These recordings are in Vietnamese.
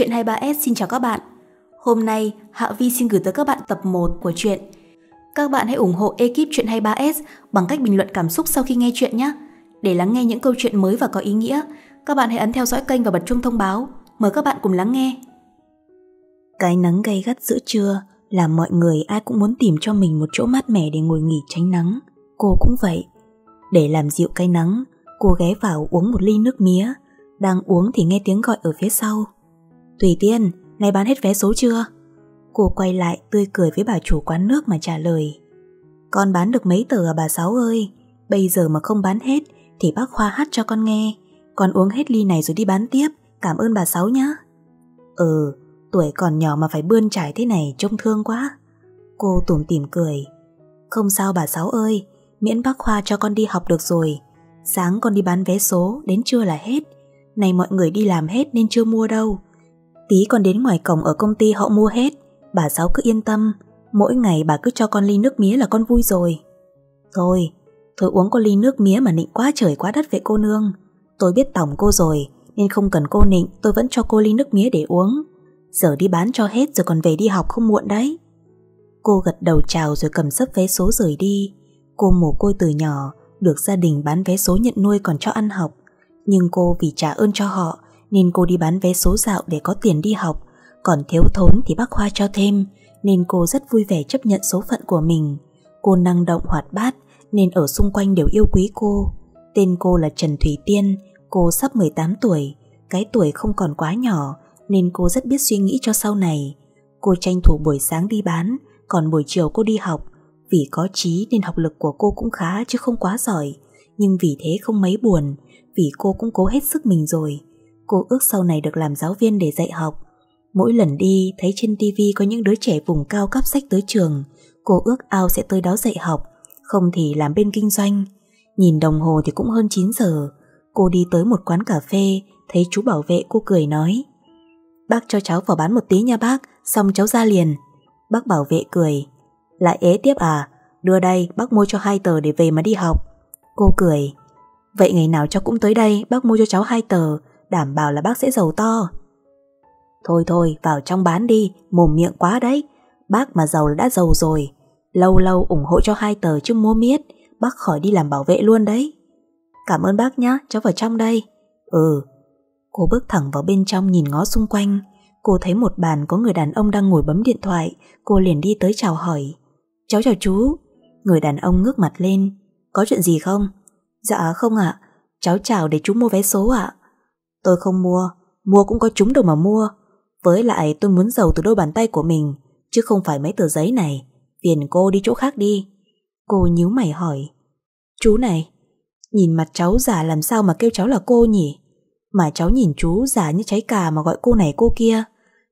Chuyện 23S xin chào các bạn. Hôm nay, Hạ Vi xin gửi tới các bạn tập 1 của truyện. Các bạn hãy ủng hộ ekip Chuyện 23S bằng cách bình luận cảm xúc sau khi nghe chuyện nhé. Để lắng nghe những câu chuyện mới và có ý nghĩa, các bạn hãy ấn theo dõi kênh và bật chuông thông báo. Mời các bạn cùng lắng nghe. Cái nắng gay gắt giữa trưa làm mọi người ai cũng muốn tìm cho mình một chỗ mát mẻ để ngồi nghỉ tránh nắng. Cô cũng vậy. Để làm dịu cái nắng, cô ghé vào uống một ly nước mía. Đang uống thì nghe tiếng gọi ở phía sau. Tùy Tiên, này bán hết vé số chưa? Cô quay lại tươi cười với bà chủ quán nước mà trả lời Con bán được mấy tờ à bà Sáu ơi Bây giờ mà không bán hết Thì bác Khoa hát cho con nghe Con uống hết ly này rồi đi bán tiếp Cảm ơn bà Sáu nhá Ừ, tuổi còn nhỏ mà phải bươn trải thế này Trông thương quá Cô tủm tỉm cười Không sao bà Sáu ơi Miễn bác Khoa cho con đi học được rồi Sáng con đi bán vé số Đến trưa là hết Này mọi người đi làm hết nên chưa mua đâu Tí con đến ngoài cổng ở công ty họ mua hết Bà Sáu cứ yên tâm Mỗi ngày bà cứ cho con ly nước mía là con vui rồi Thôi Thôi uống con ly nước mía mà nịnh quá trời quá đất vậy cô nương Tôi biết tổng cô rồi Nên không cần cô nịnh Tôi vẫn cho cô ly nước mía để uống Giờ đi bán cho hết rồi còn về đi học không muộn đấy Cô gật đầu chào rồi cầm sấp vé số rời đi Cô mồ côi từ nhỏ Được gia đình bán vé số nhận nuôi còn cho ăn học Nhưng cô vì trả ơn cho họ nên cô đi bán vé số dạo để có tiền đi học, còn thiếu thốn thì bác Khoa cho thêm, nên cô rất vui vẻ chấp nhận số phận của mình. Cô năng động hoạt bát, nên ở xung quanh đều yêu quý cô. Tên cô là Trần Thủy Tiên, cô sắp 18 tuổi, cái tuổi không còn quá nhỏ, nên cô rất biết suy nghĩ cho sau này. Cô tranh thủ buổi sáng đi bán, còn buổi chiều cô đi học. Vì có trí nên học lực của cô cũng khá chứ không quá giỏi, nhưng vì thế không mấy buồn, vì cô cũng cố hết sức mình rồi Cô ước sau này được làm giáo viên để dạy học. Mỗi lần đi, thấy trên tivi có những đứa trẻ vùng cao cắp sách tới trường. Cô ước ao sẽ tới đó dạy học, không thì làm bên kinh doanh. Nhìn đồng hồ thì cũng hơn 9 giờ. Cô đi tới một quán cà phê, thấy chú bảo vệ cô cười nói. Bác cho cháu vào bán một tí nha bác, xong cháu ra liền. Bác bảo vệ cười. Lại ế tiếp à, đưa đây bác mua cho hai tờ để về mà đi học. Cô cười. Vậy ngày nào cháu cũng tới đây, bác mua cho cháu hai tờ, đảm bảo là bác sẽ giàu to. Thôi thôi, vào trong bán đi, mồm miệng quá đấy. Bác mà giàu là đã giàu rồi. Lâu lâu ủng hộ cho hai tờ chứ mua miết, bác khỏi đi làm bảo vệ luôn đấy. Cảm ơn bác nhá, cháu vào trong đây. Ừ. Cô bước thẳng vào bên trong nhìn ngó xung quanh. Cô thấy một bàn có người đàn ông đang ngồi bấm điện thoại. Cô liền đi tới chào hỏi. Cháu chào chú. Người đàn ông ngước mặt lên. Có chuyện gì không? Dạ không ạ. À. Cháu chào để chú mua vé số ạ. À. Tôi không mua, mua cũng có chúng đâu mà mua. Với lại tôi muốn giàu từ đôi bàn tay của mình, chứ không phải mấy tờ giấy này. Phiền cô đi chỗ khác đi. Cô nhíu mày hỏi. Chú này, nhìn mặt cháu giả làm sao mà kêu cháu là cô nhỉ? Mà cháu nhìn chú giả như cháy cà mà gọi cô này cô kia.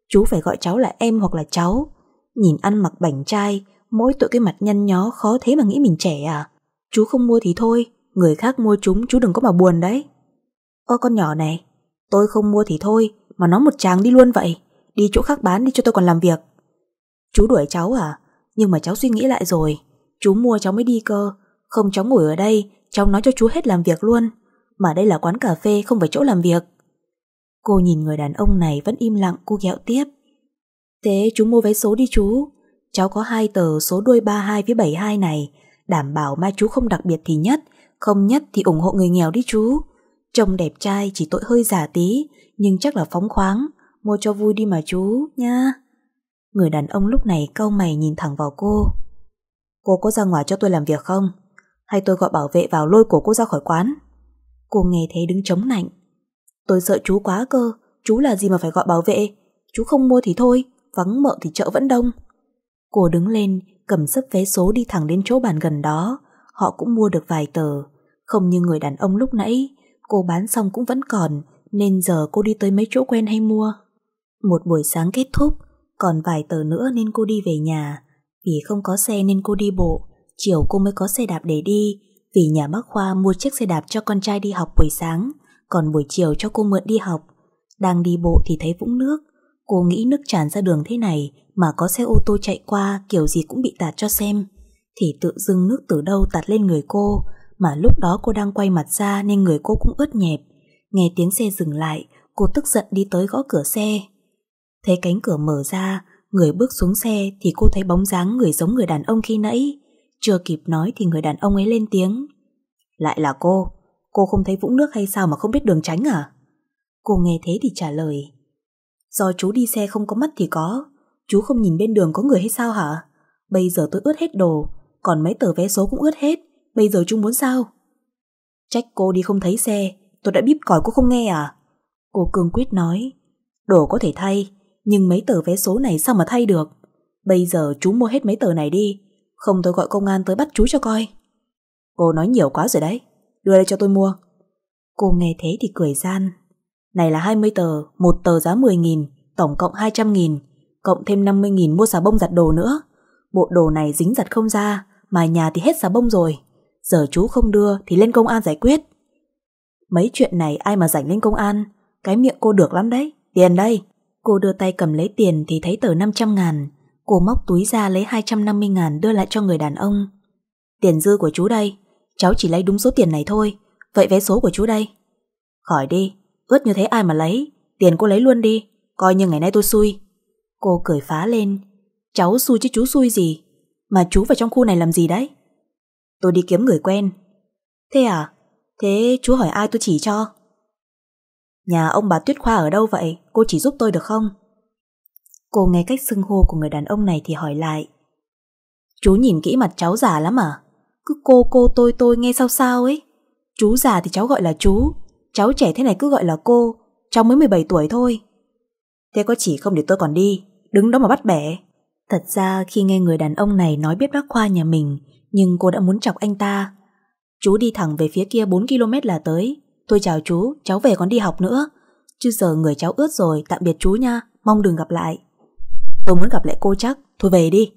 Chú phải gọi cháu là em hoặc là cháu. Nhìn ăn mặc bảnh trai, mỗi tội cái mặt nhăn nhó khó thế mà nghĩ mình trẻ à? Chú không mua thì thôi, người khác mua chúng chú đừng có mà buồn đấy. Ơ con nhỏ này, Tôi không mua thì thôi, mà nó một tràng đi luôn vậy. Đi chỗ khác bán đi cho tôi còn làm việc. Chú đuổi cháu à? Nhưng mà cháu suy nghĩ lại rồi. Chú mua cháu mới đi cơ. Không cháu ngồi ở đây, cháu nói cho chú hết làm việc luôn. Mà đây là quán cà phê, không phải chỗ làm việc. Cô nhìn người đàn ông này vẫn im lặng, cô ghẹo tiếp. Thế chú mua vé số đi chú. Cháu có hai tờ số đuôi 32 với 72 này. Đảm bảo mai chú không đặc biệt thì nhất, không nhất thì ủng hộ người nghèo đi chú. Trông đẹp trai chỉ tội hơi giả tí, nhưng chắc là phóng khoáng, mua cho vui đi mà chú, nha. Người đàn ông lúc này cau mày nhìn thẳng vào cô. Cô có ra ngoài cho tôi làm việc không? Hay tôi gọi bảo vệ vào lôi cổ cô ra khỏi quán? Cô nghe thấy đứng chống nạnh. Tôi sợ chú quá cơ, chú là gì mà phải gọi bảo vệ? Chú không mua thì thôi, vắng mợ thì chợ vẫn đông. Cô đứng lên, cầm sấp vé số đi thẳng đến chỗ bàn gần đó. Họ cũng mua được vài tờ. Không như người đàn ông lúc nãy, Cô bán xong cũng vẫn còn, nên giờ cô đi tới mấy chỗ quen hay mua. Một buổi sáng kết thúc, còn vài tờ nữa nên cô đi về nhà. Vì không có xe nên cô đi bộ, chiều cô mới có xe đạp để đi, vì nhà bác Khoa mua chiếc xe đạp cho con trai đi học buổi sáng, còn buổi chiều cho cô mượn đi học. Đang đi bộ thì thấy vũng nước, cô nghĩ nước tràn ra đường thế này mà có xe ô tô chạy qua kiểu gì cũng bị tạt cho xem. Thì tự dưng nước từ đâu tạt lên người cô, mà lúc đó cô đang quay mặt ra nên người cô cũng ướt nhẹp. Nghe tiếng xe dừng lại, cô tức giận đi tới gõ cửa xe. Thấy cánh cửa mở ra, người bước xuống xe thì cô thấy bóng dáng người giống người đàn ông khi nãy. Chưa kịp nói thì người đàn ông ấy lên tiếng. Lại là cô, cô không thấy vũng nước hay sao mà không biết đường tránh à? Cô nghe thế thì trả lời. Do chú đi xe không có mắt thì có, chú không nhìn bên đường có người hay sao hả? Bây giờ tôi ướt hết đồ, còn mấy tờ vé số cũng ướt hết. Bây giờ chúng muốn sao? Trách cô đi không thấy xe, tôi đã bíp còi cô không nghe à? Cô cường quyết nói, đồ có thể thay, nhưng mấy tờ vé số này sao mà thay được? Bây giờ chú mua hết mấy tờ này đi, không tôi gọi công an tới bắt chú cho coi. Cô nói nhiều quá rồi đấy, đưa đây cho tôi mua. Cô nghe thế thì cười gian. Này là 20 tờ, một tờ giá 10.000, tổng cộng 200.000, cộng thêm 50.000 mua xà bông giặt đồ nữa. Bộ đồ này dính giặt không ra, mà nhà thì hết xà bông rồi giờ chú không đưa thì lên công an giải quyết. Mấy chuyện này ai mà rảnh lên công an, cái miệng cô được lắm đấy, tiền đây. Cô đưa tay cầm lấy tiền thì thấy tờ 500 ngàn, cô móc túi ra lấy 250 ngàn đưa lại cho người đàn ông. Tiền dư của chú đây, cháu chỉ lấy đúng số tiền này thôi, vậy vé số của chú đây. Khỏi đi, ướt như thế ai mà lấy, tiền cô lấy luôn đi, coi như ngày nay tôi xui. Cô cười phá lên, cháu xui chứ chú xui gì, mà chú vào trong khu này làm gì đấy? Tôi đi kiếm người quen Thế à? Thế chú hỏi ai tôi chỉ cho? Nhà ông bà Tuyết Khoa ở đâu vậy? Cô chỉ giúp tôi được không? Cô nghe cách xưng hô của người đàn ông này thì hỏi lại Chú nhìn kỹ mặt cháu già lắm à? Cứ cô cô tôi tôi nghe sao sao ấy Chú già thì cháu gọi là chú Cháu trẻ thế này cứ gọi là cô Cháu mới 17 tuổi thôi Thế có chỉ không để tôi còn đi Đứng đó mà bắt bẻ Thật ra khi nghe người đàn ông này nói biết bác khoa nhà mình nhưng cô đã muốn chọc anh ta. Chú đi thẳng về phía kia 4 km là tới. Tôi chào chú, cháu về còn đi học nữa. Chứ giờ người cháu ướt rồi, tạm biệt chú nha, mong đừng gặp lại. Tôi muốn gặp lại cô chắc, thôi về đi.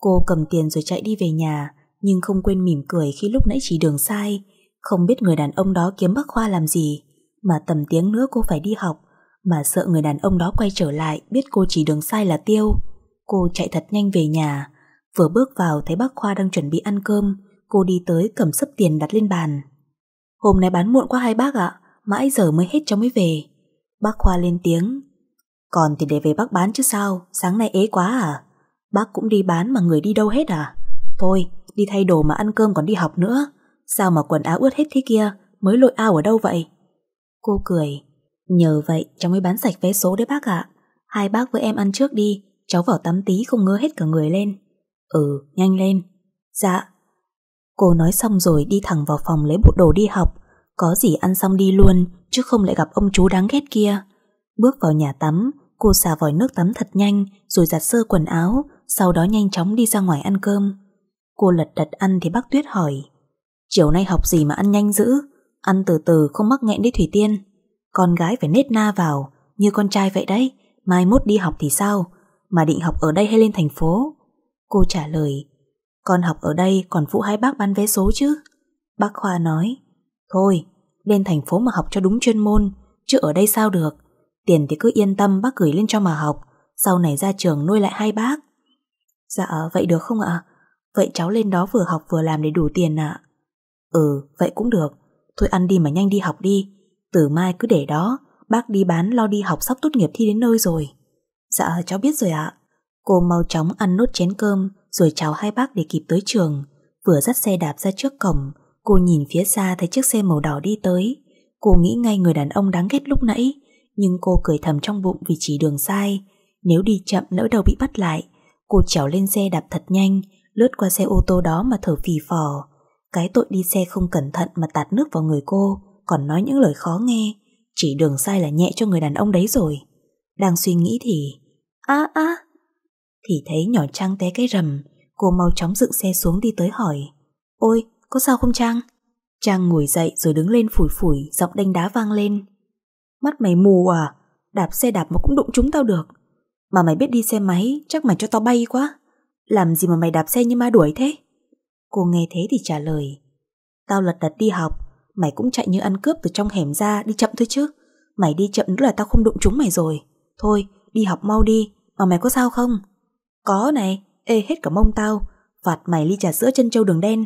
Cô cầm tiền rồi chạy đi về nhà, nhưng không quên mỉm cười khi lúc nãy chỉ đường sai. Không biết người đàn ông đó kiếm bác Khoa làm gì, mà tầm tiếng nữa cô phải đi học, mà sợ người đàn ông đó quay trở lại biết cô chỉ đường sai là tiêu. Cô chạy thật nhanh về nhà, Vừa bước vào thấy bác Khoa đang chuẩn bị ăn cơm, cô đi tới cầm sấp tiền đặt lên bàn. Hôm nay bán muộn quá hai bác ạ, mãi giờ mới hết cháu mới về. Bác Khoa lên tiếng. Còn thì để về bác bán chứ sao, sáng nay ế quá à? Bác cũng đi bán mà người đi đâu hết à? Thôi, đi thay đồ mà ăn cơm còn đi học nữa. Sao mà quần áo ướt hết thế kia, mới lội ao ở đâu vậy? Cô cười. Nhờ vậy cháu mới bán sạch vé số đấy bác ạ. Hai bác với em ăn trước đi, cháu vào tắm tí không ngứa hết cả người lên. Ừ, nhanh lên. Dạ. Cô nói xong rồi đi thẳng vào phòng lấy bộ đồ đi học. Có gì ăn xong đi luôn, chứ không lại gặp ông chú đáng ghét kia. Bước vào nhà tắm, cô xả vòi nước tắm thật nhanh, rồi giặt sơ quần áo, sau đó nhanh chóng đi ra ngoài ăn cơm. Cô lật đật ăn thì bác Tuyết hỏi. Chiều nay học gì mà ăn nhanh dữ? Ăn từ từ không mắc nghẹn đấy Thủy Tiên. Con gái phải nết na vào, như con trai vậy đấy. Mai mốt đi học thì sao? Mà định học ở đây hay lên thành phố? Cô trả lời Con học ở đây còn phụ hai bác bán vé số chứ Bác Khoa nói Thôi lên thành phố mà học cho đúng chuyên môn Chứ ở đây sao được Tiền thì cứ yên tâm bác gửi lên cho mà học Sau này ra trường nuôi lại hai bác Dạ vậy được không ạ Vậy cháu lên đó vừa học vừa làm để đủ tiền ạ Ừ vậy cũng được Thôi ăn đi mà nhanh đi học đi Từ mai cứ để đó Bác đi bán lo đi học sắp tốt nghiệp thi đến nơi rồi Dạ cháu biết rồi ạ Cô mau chóng ăn nốt chén cơm rồi chào hai bác để kịp tới trường. Vừa dắt xe đạp ra trước cổng, cô nhìn phía xa thấy chiếc xe màu đỏ đi tới. Cô nghĩ ngay người đàn ông đáng ghét lúc nãy, nhưng cô cười thầm trong bụng vì chỉ đường sai. Nếu đi chậm lỡ đầu bị bắt lại, cô trèo lên xe đạp thật nhanh, lướt qua xe ô tô đó mà thở phì phò. Cái tội đi xe không cẩn thận mà tạt nước vào người cô, còn nói những lời khó nghe. Chỉ đường sai là nhẹ cho người đàn ông đấy rồi. Đang suy nghĩ thì... a à, a à, thì thấy nhỏ Trang té cái rầm, cô mau chóng dựng xe xuống đi tới hỏi. Ôi, có sao không Trang? Trang ngồi dậy rồi đứng lên phủi phủi, giọng đánh đá vang lên. Mắt mày mù à, đạp xe đạp mà cũng đụng chúng tao được. Mà mày biết đi xe máy, chắc mày cho tao bay quá. Làm gì mà mày đạp xe như ma đuổi thế? Cô nghe thế thì trả lời. Tao lật đật đi học, mày cũng chạy như ăn cướp từ trong hẻm ra đi chậm thôi chứ. Mày đi chậm nữa là tao không đụng chúng mày rồi. Thôi, đi học mau đi, mà mày có sao không? Có này, ê hết cả mông tao, phạt mày ly trà sữa chân trâu đường đen.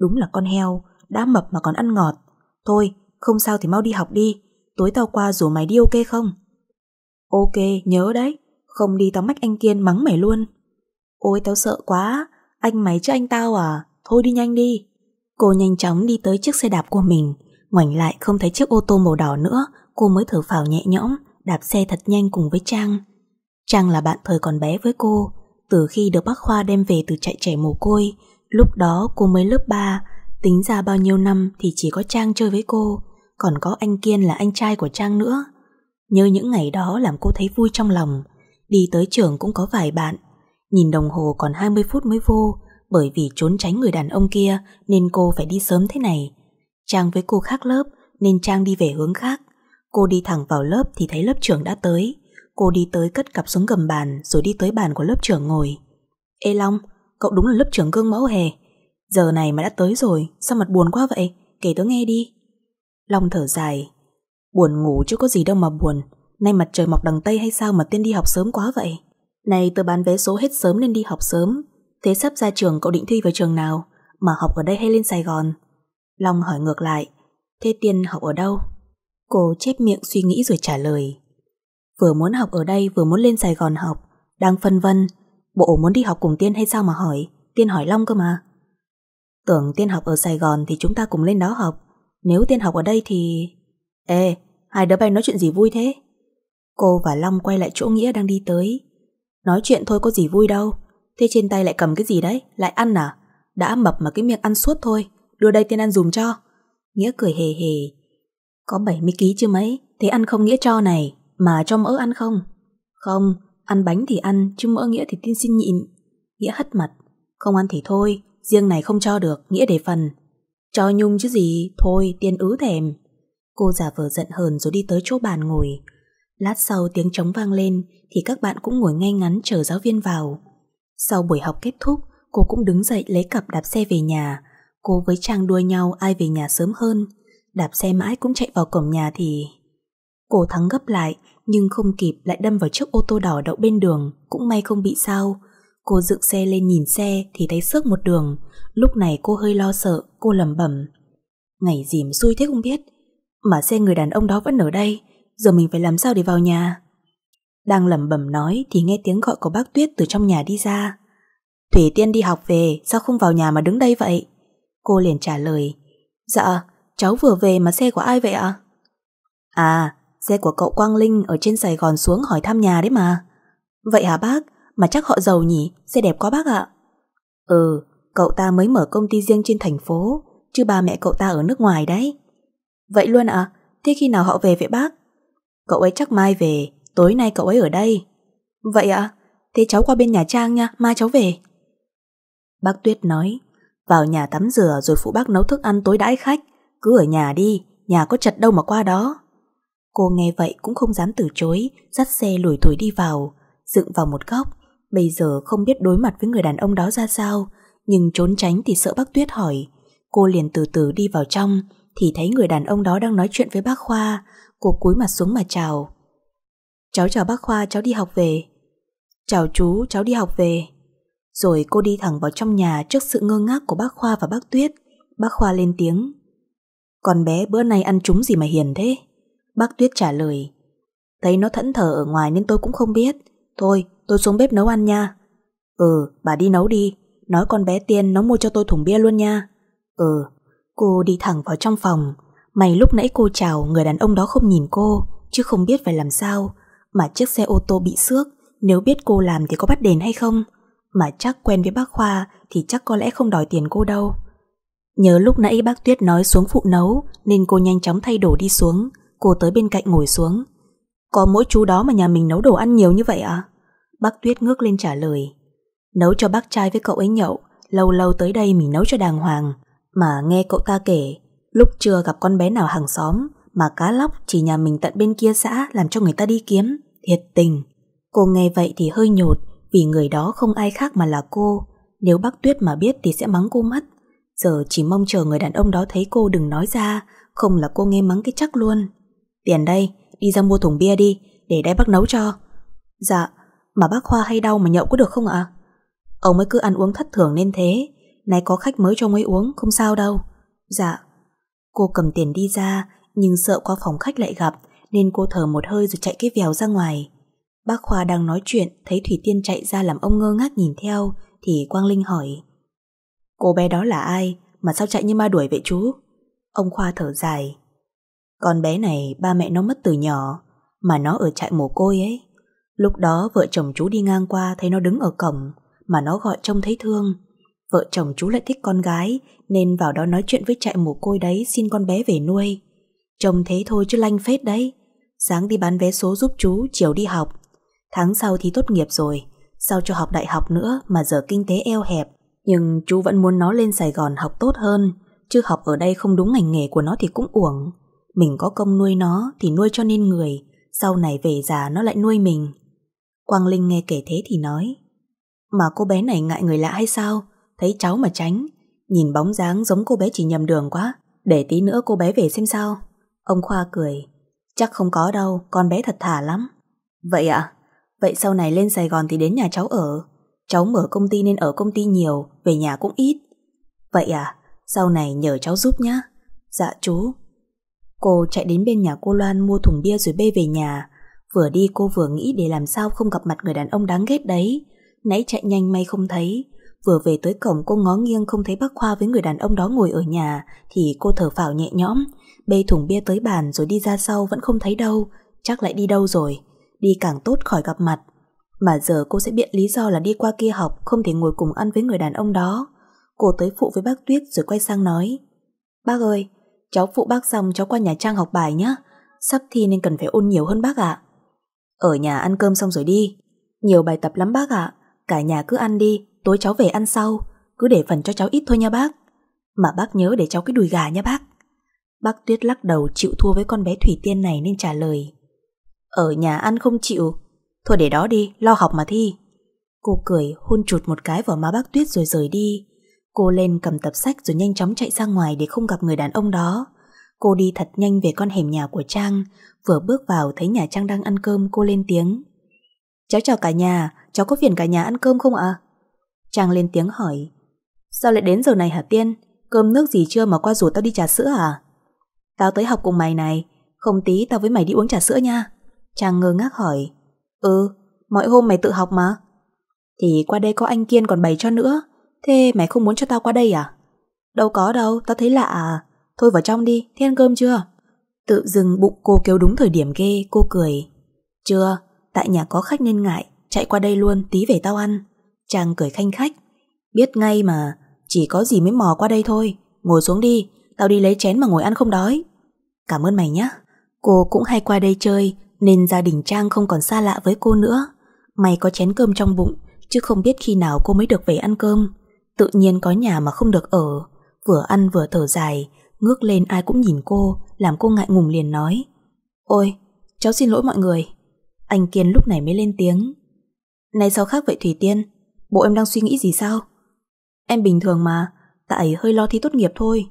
Đúng là con heo, đã mập mà còn ăn ngọt. Thôi, không sao thì mau đi học đi, tối tao qua rủ mày đi ok không? Ok, nhớ đấy, không đi tao mách anh Kiên mắng mày luôn. Ôi tao sợ quá, anh mày chứ anh tao à, thôi đi nhanh đi. Cô nhanh chóng đi tới chiếc xe đạp của mình, ngoảnh lại không thấy chiếc ô tô màu đỏ nữa, cô mới thở phào nhẹ nhõm, đạp xe thật nhanh cùng với Trang. Trang là bạn thời còn bé với cô, từ khi được bác Khoa đem về từ trại trẻ mồ côi, lúc đó cô mới lớp 3, tính ra bao nhiêu năm thì chỉ có Trang chơi với cô, còn có anh Kiên là anh trai của Trang nữa. Nhớ những ngày đó làm cô thấy vui trong lòng, đi tới trường cũng có vài bạn, nhìn đồng hồ còn 20 phút mới vô, bởi vì trốn tránh người đàn ông kia nên cô phải đi sớm thế này. Trang với cô khác lớp nên Trang đi về hướng khác. Cô đi thẳng vào lớp thì thấy lớp trưởng đã tới. Cô đi tới cất cặp xuống gầm bàn rồi đi tới bàn của lớp trưởng ngồi. Ê Long, cậu đúng là lớp trưởng gương mẫu hề. Giờ này mà đã tới rồi, sao mặt buồn quá vậy? Kể tớ nghe đi. Long thở dài. Buồn ngủ chứ có gì đâu mà buồn. Nay mặt trời mọc đằng Tây hay sao mà tiên đi học sớm quá vậy? Này tớ bán vé số hết sớm nên đi học sớm. Thế sắp ra trường cậu định thi vào trường nào? Mà học ở đây hay lên Sài Gòn? Long hỏi ngược lại. Thế Tiên học ở đâu? Cô chép miệng suy nghĩ rồi trả lời. Vừa muốn học ở đây vừa muốn lên Sài Gòn học Đang phân vân Bộ muốn đi học cùng Tiên hay sao mà hỏi Tiên hỏi Long cơ mà Tưởng Tiên học ở Sài Gòn thì chúng ta cùng lên đó học Nếu Tiên học ở đây thì... Ê, hai đứa bay nói chuyện gì vui thế? Cô và Long quay lại chỗ Nghĩa đang đi tới Nói chuyện thôi có gì vui đâu Thế trên tay lại cầm cái gì đấy Lại ăn à? Đã mập mà cái miệng ăn suốt thôi Đưa đây Tiên ăn dùm cho Nghĩa cười hề hề Có 70 ký chứ mấy Thế ăn không Nghĩa cho này mà cho mỡ ăn không? Không, ăn bánh thì ăn, chứ mỡ Nghĩa thì tin xin nhịn. Nghĩa hất mặt. Không ăn thì thôi, riêng này không cho được, Nghĩa để phần. Cho nhung chứ gì, thôi, tiên ứ thèm. Cô giả vờ giận hờn rồi đi tới chỗ bàn ngồi. Lát sau tiếng trống vang lên thì các bạn cũng ngồi ngay ngắn chờ giáo viên vào. Sau buổi học kết thúc, cô cũng đứng dậy lấy cặp đạp xe về nhà. Cô với Trang đua nhau ai về nhà sớm hơn. Đạp xe mãi cũng chạy vào cổng nhà thì... Cô thắng gấp lại, nhưng không kịp lại đâm vào chiếc ô tô đỏ đậu bên đường, cũng may không bị sao. Cô dựng xe lên nhìn xe thì thấy xước một đường, lúc này cô hơi lo sợ, cô lầm bẩm. Ngày dìm xui thế không biết, mà xe người đàn ông đó vẫn ở đây, giờ mình phải làm sao để vào nhà. Đang lẩm bẩm nói thì nghe tiếng gọi của bác Tuyết từ trong nhà đi ra. Thủy Tiên đi học về, sao không vào nhà mà đứng đây vậy? Cô liền trả lời. Dạ, cháu vừa về mà xe của ai vậy ạ? À? à, Xe của cậu Quang Linh ở trên Sài Gòn xuống hỏi thăm nhà đấy mà Vậy hả bác? Mà chắc họ giàu nhỉ? Xe đẹp quá bác ạ Ừ, cậu ta mới mở công ty riêng trên thành phố Chứ ba mẹ cậu ta ở nước ngoài đấy Vậy luôn ạ? Thế khi nào họ về vậy bác? Cậu ấy chắc mai về Tối nay cậu ấy ở đây Vậy ạ? Thế cháu qua bên nhà Trang nha Mai cháu về Bác Tuyết nói Vào nhà tắm rửa rồi phụ bác nấu thức ăn tối đãi khách Cứ ở nhà đi Nhà có chật đâu mà qua đó Cô nghe vậy cũng không dám từ chối, dắt xe lùi thủi đi vào, dựng vào một góc. Bây giờ không biết đối mặt với người đàn ông đó ra sao, nhưng trốn tránh thì sợ bác Tuyết hỏi. Cô liền từ từ đi vào trong, thì thấy người đàn ông đó đang nói chuyện với bác Khoa. Cô cúi mặt xuống mà chào. Cháu chào bác Khoa, cháu đi học về. Chào chú, cháu đi học về. Rồi cô đi thẳng vào trong nhà trước sự ngơ ngác của bác Khoa và bác Tuyết. Bác Khoa lên tiếng. Con bé bữa nay ăn trúng gì mà hiền thế? Bác Tuyết trả lời Thấy nó thẫn thờ ở ngoài nên tôi cũng không biết Thôi tôi xuống bếp nấu ăn nha Ừ bà đi nấu đi Nói con bé Tiên nó mua cho tôi thùng bia luôn nha Ừ Cô đi thẳng vào trong phòng May lúc nãy cô chào người đàn ông đó không nhìn cô Chứ không biết phải làm sao Mà chiếc xe ô tô bị xước Nếu biết cô làm thì có bắt đền hay không Mà chắc quen với bác Khoa Thì chắc có lẽ không đòi tiền cô đâu Nhớ lúc nãy bác Tuyết nói xuống phụ nấu Nên cô nhanh chóng thay đổi đi xuống Cô tới bên cạnh ngồi xuống Có mỗi chú đó mà nhà mình nấu đồ ăn nhiều như vậy à Bác Tuyết ngước lên trả lời Nấu cho bác trai với cậu ấy nhậu Lâu lâu tới đây mình nấu cho đàng hoàng Mà nghe cậu ta kể Lúc chưa gặp con bé nào hàng xóm Mà cá lóc chỉ nhà mình tận bên kia xã Làm cho người ta đi kiếm Thiệt tình Cô nghe vậy thì hơi nhột Vì người đó không ai khác mà là cô Nếu bác Tuyết mà biết thì sẽ mắng cô mất Giờ chỉ mong chờ người đàn ông đó thấy cô đừng nói ra Không là cô nghe mắng cái chắc luôn Tiền đây, đi ra mua thùng bia đi, để đây bác nấu cho. Dạ, mà bác Khoa hay đau mà nhậu có được không ạ? Ông ấy cứ ăn uống thất thường nên thế, nay có khách mới cho ông ấy uống, không sao đâu. Dạ. Cô cầm tiền đi ra, nhưng sợ qua phòng khách lại gặp, nên cô thở một hơi rồi chạy cái vèo ra ngoài. Bác Khoa đang nói chuyện, thấy Thủy Tiên chạy ra làm ông ngơ ngác nhìn theo, thì Quang Linh hỏi. Cô bé đó là ai, mà sao chạy như ma đuổi vậy chú? Ông Khoa thở dài. Con bé này ba mẹ nó mất từ nhỏ Mà nó ở trại mồ côi ấy Lúc đó vợ chồng chú đi ngang qua Thấy nó đứng ở cổng Mà nó gọi trông thấy thương Vợ chồng chú lại thích con gái Nên vào đó nói chuyện với trại mồ côi đấy Xin con bé về nuôi Trông thế thôi chứ lanh phết đấy Sáng đi bán vé số giúp chú Chiều đi học Tháng sau thì tốt nghiệp rồi Sao cho học đại học nữa mà giờ kinh tế eo hẹp Nhưng chú vẫn muốn nó lên Sài Gòn học tốt hơn Chứ học ở đây không đúng ngành nghề của nó thì cũng uổng mình có công nuôi nó thì nuôi cho nên người, sau này về già nó lại nuôi mình. Quang Linh nghe kể thế thì nói, mà cô bé này ngại người lạ hay sao? Thấy cháu mà tránh, nhìn bóng dáng giống cô bé chỉ nhầm đường quá, để tí nữa cô bé về xem sao. Ông Khoa cười, chắc không có đâu, con bé thật thà lắm. Vậy ạ, à? vậy sau này lên Sài Gòn thì đến nhà cháu ở. Cháu mở công ty nên ở công ty nhiều, về nhà cũng ít. Vậy à, sau này nhờ cháu giúp nhá. Dạ chú, Cô chạy đến bên nhà cô Loan mua thùng bia rồi bê về nhà. Vừa đi cô vừa nghĩ để làm sao không gặp mặt người đàn ông đáng ghét đấy. Nãy chạy nhanh may không thấy. Vừa về tới cổng cô ngó nghiêng không thấy bác Khoa với người đàn ông đó ngồi ở nhà thì cô thở phào nhẹ nhõm. Bê thùng bia tới bàn rồi đi ra sau vẫn không thấy đâu. Chắc lại đi đâu rồi. Đi càng tốt khỏi gặp mặt. Mà giờ cô sẽ biện lý do là đi qua kia học không thể ngồi cùng ăn với người đàn ông đó. Cô tới phụ với bác Tuyết rồi quay sang nói. Bác ơi, cháu phụ bác xong cháu qua nhà Trang học bài nhé. Sắp thi nên cần phải ôn nhiều hơn bác ạ. Ở nhà ăn cơm xong rồi đi. Nhiều bài tập lắm bác ạ. Cả nhà cứ ăn đi, tối cháu về ăn sau. Cứ để phần cho cháu ít thôi nha bác. Mà bác nhớ để cháu cái đùi gà nha bác. Bác Tuyết lắc đầu chịu thua với con bé Thủy Tiên này nên trả lời. Ở nhà ăn không chịu. Thôi để đó đi, lo học mà thi. Cô cười hôn chụt một cái vào má bác Tuyết rồi rời đi. Cô lên cầm tập sách rồi nhanh chóng chạy ra ngoài để không gặp người đàn ông đó. Cô đi thật nhanh về con hẻm nhà của Trang, vừa bước vào thấy nhà Trang đang ăn cơm cô lên tiếng. Cháu chào cả nhà, cháu có phiền cả nhà ăn cơm không ạ? À? Trang lên tiếng hỏi. Sao lại đến giờ này hả Tiên? Cơm nước gì chưa mà qua rủ tao đi trà sữa à? Tao tới học cùng mày này, không tí tao với mày đi uống trà sữa nha. Trang ngơ ngác hỏi. Ừ, mọi hôm mày tự học mà. Thì qua đây có anh Kiên còn bày cho nữa, Thế mày không muốn cho tao qua đây à? Đâu có đâu, tao thấy lạ à. Thôi vào trong đi, thế ăn cơm chưa? Tự dừng bụng cô kêu đúng thời điểm ghê, cô cười. Chưa, tại nhà có khách nên ngại, chạy qua đây luôn tí về tao ăn. Chàng cười khanh khách. Biết ngay mà, chỉ có gì mới mò qua đây thôi. Ngồi xuống đi, tao đi lấy chén mà ngồi ăn không đói. Cảm ơn mày nhé. Cô cũng hay qua đây chơi, nên gia đình Trang không còn xa lạ với cô nữa. Mày có chén cơm trong bụng, chứ không biết khi nào cô mới được về ăn cơm. Tự nhiên có nhà mà không được ở Vừa ăn vừa thở dài Ngước lên ai cũng nhìn cô Làm cô ngại ngùng liền nói Ôi, cháu xin lỗi mọi người Anh Kiên lúc này mới lên tiếng Này sao khác vậy Thủy Tiên Bộ em đang suy nghĩ gì sao Em bình thường mà Tại hơi lo thi tốt nghiệp thôi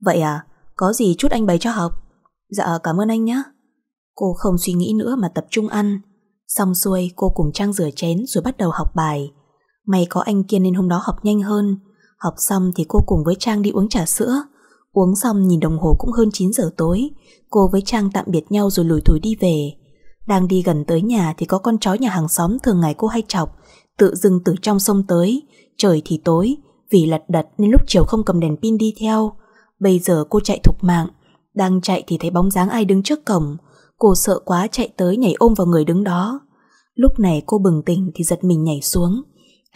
Vậy à, có gì chút anh bày cho học Dạ cảm ơn anh nhé Cô không suy nghĩ nữa mà tập trung ăn Xong xuôi cô cùng Trang rửa chén rồi bắt đầu học bài May có anh kia nên hôm đó học nhanh hơn Học xong thì cô cùng với Trang đi uống trà sữa Uống xong nhìn đồng hồ cũng hơn 9 giờ tối Cô với Trang tạm biệt nhau rồi lùi thủi đi về Đang đi gần tới nhà thì có con chó nhà hàng xóm thường ngày cô hay chọc Tự dưng từ trong sông tới Trời thì tối Vì lật đật nên lúc chiều không cầm đèn pin đi theo Bây giờ cô chạy thục mạng Đang chạy thì thấy bóng dáng ai đứng trước cổng Cô sợ quá chạy tới nhảy ôm vào người đứng đó Lúc này cô bừng tỉnh thì giật mình nhảy xuống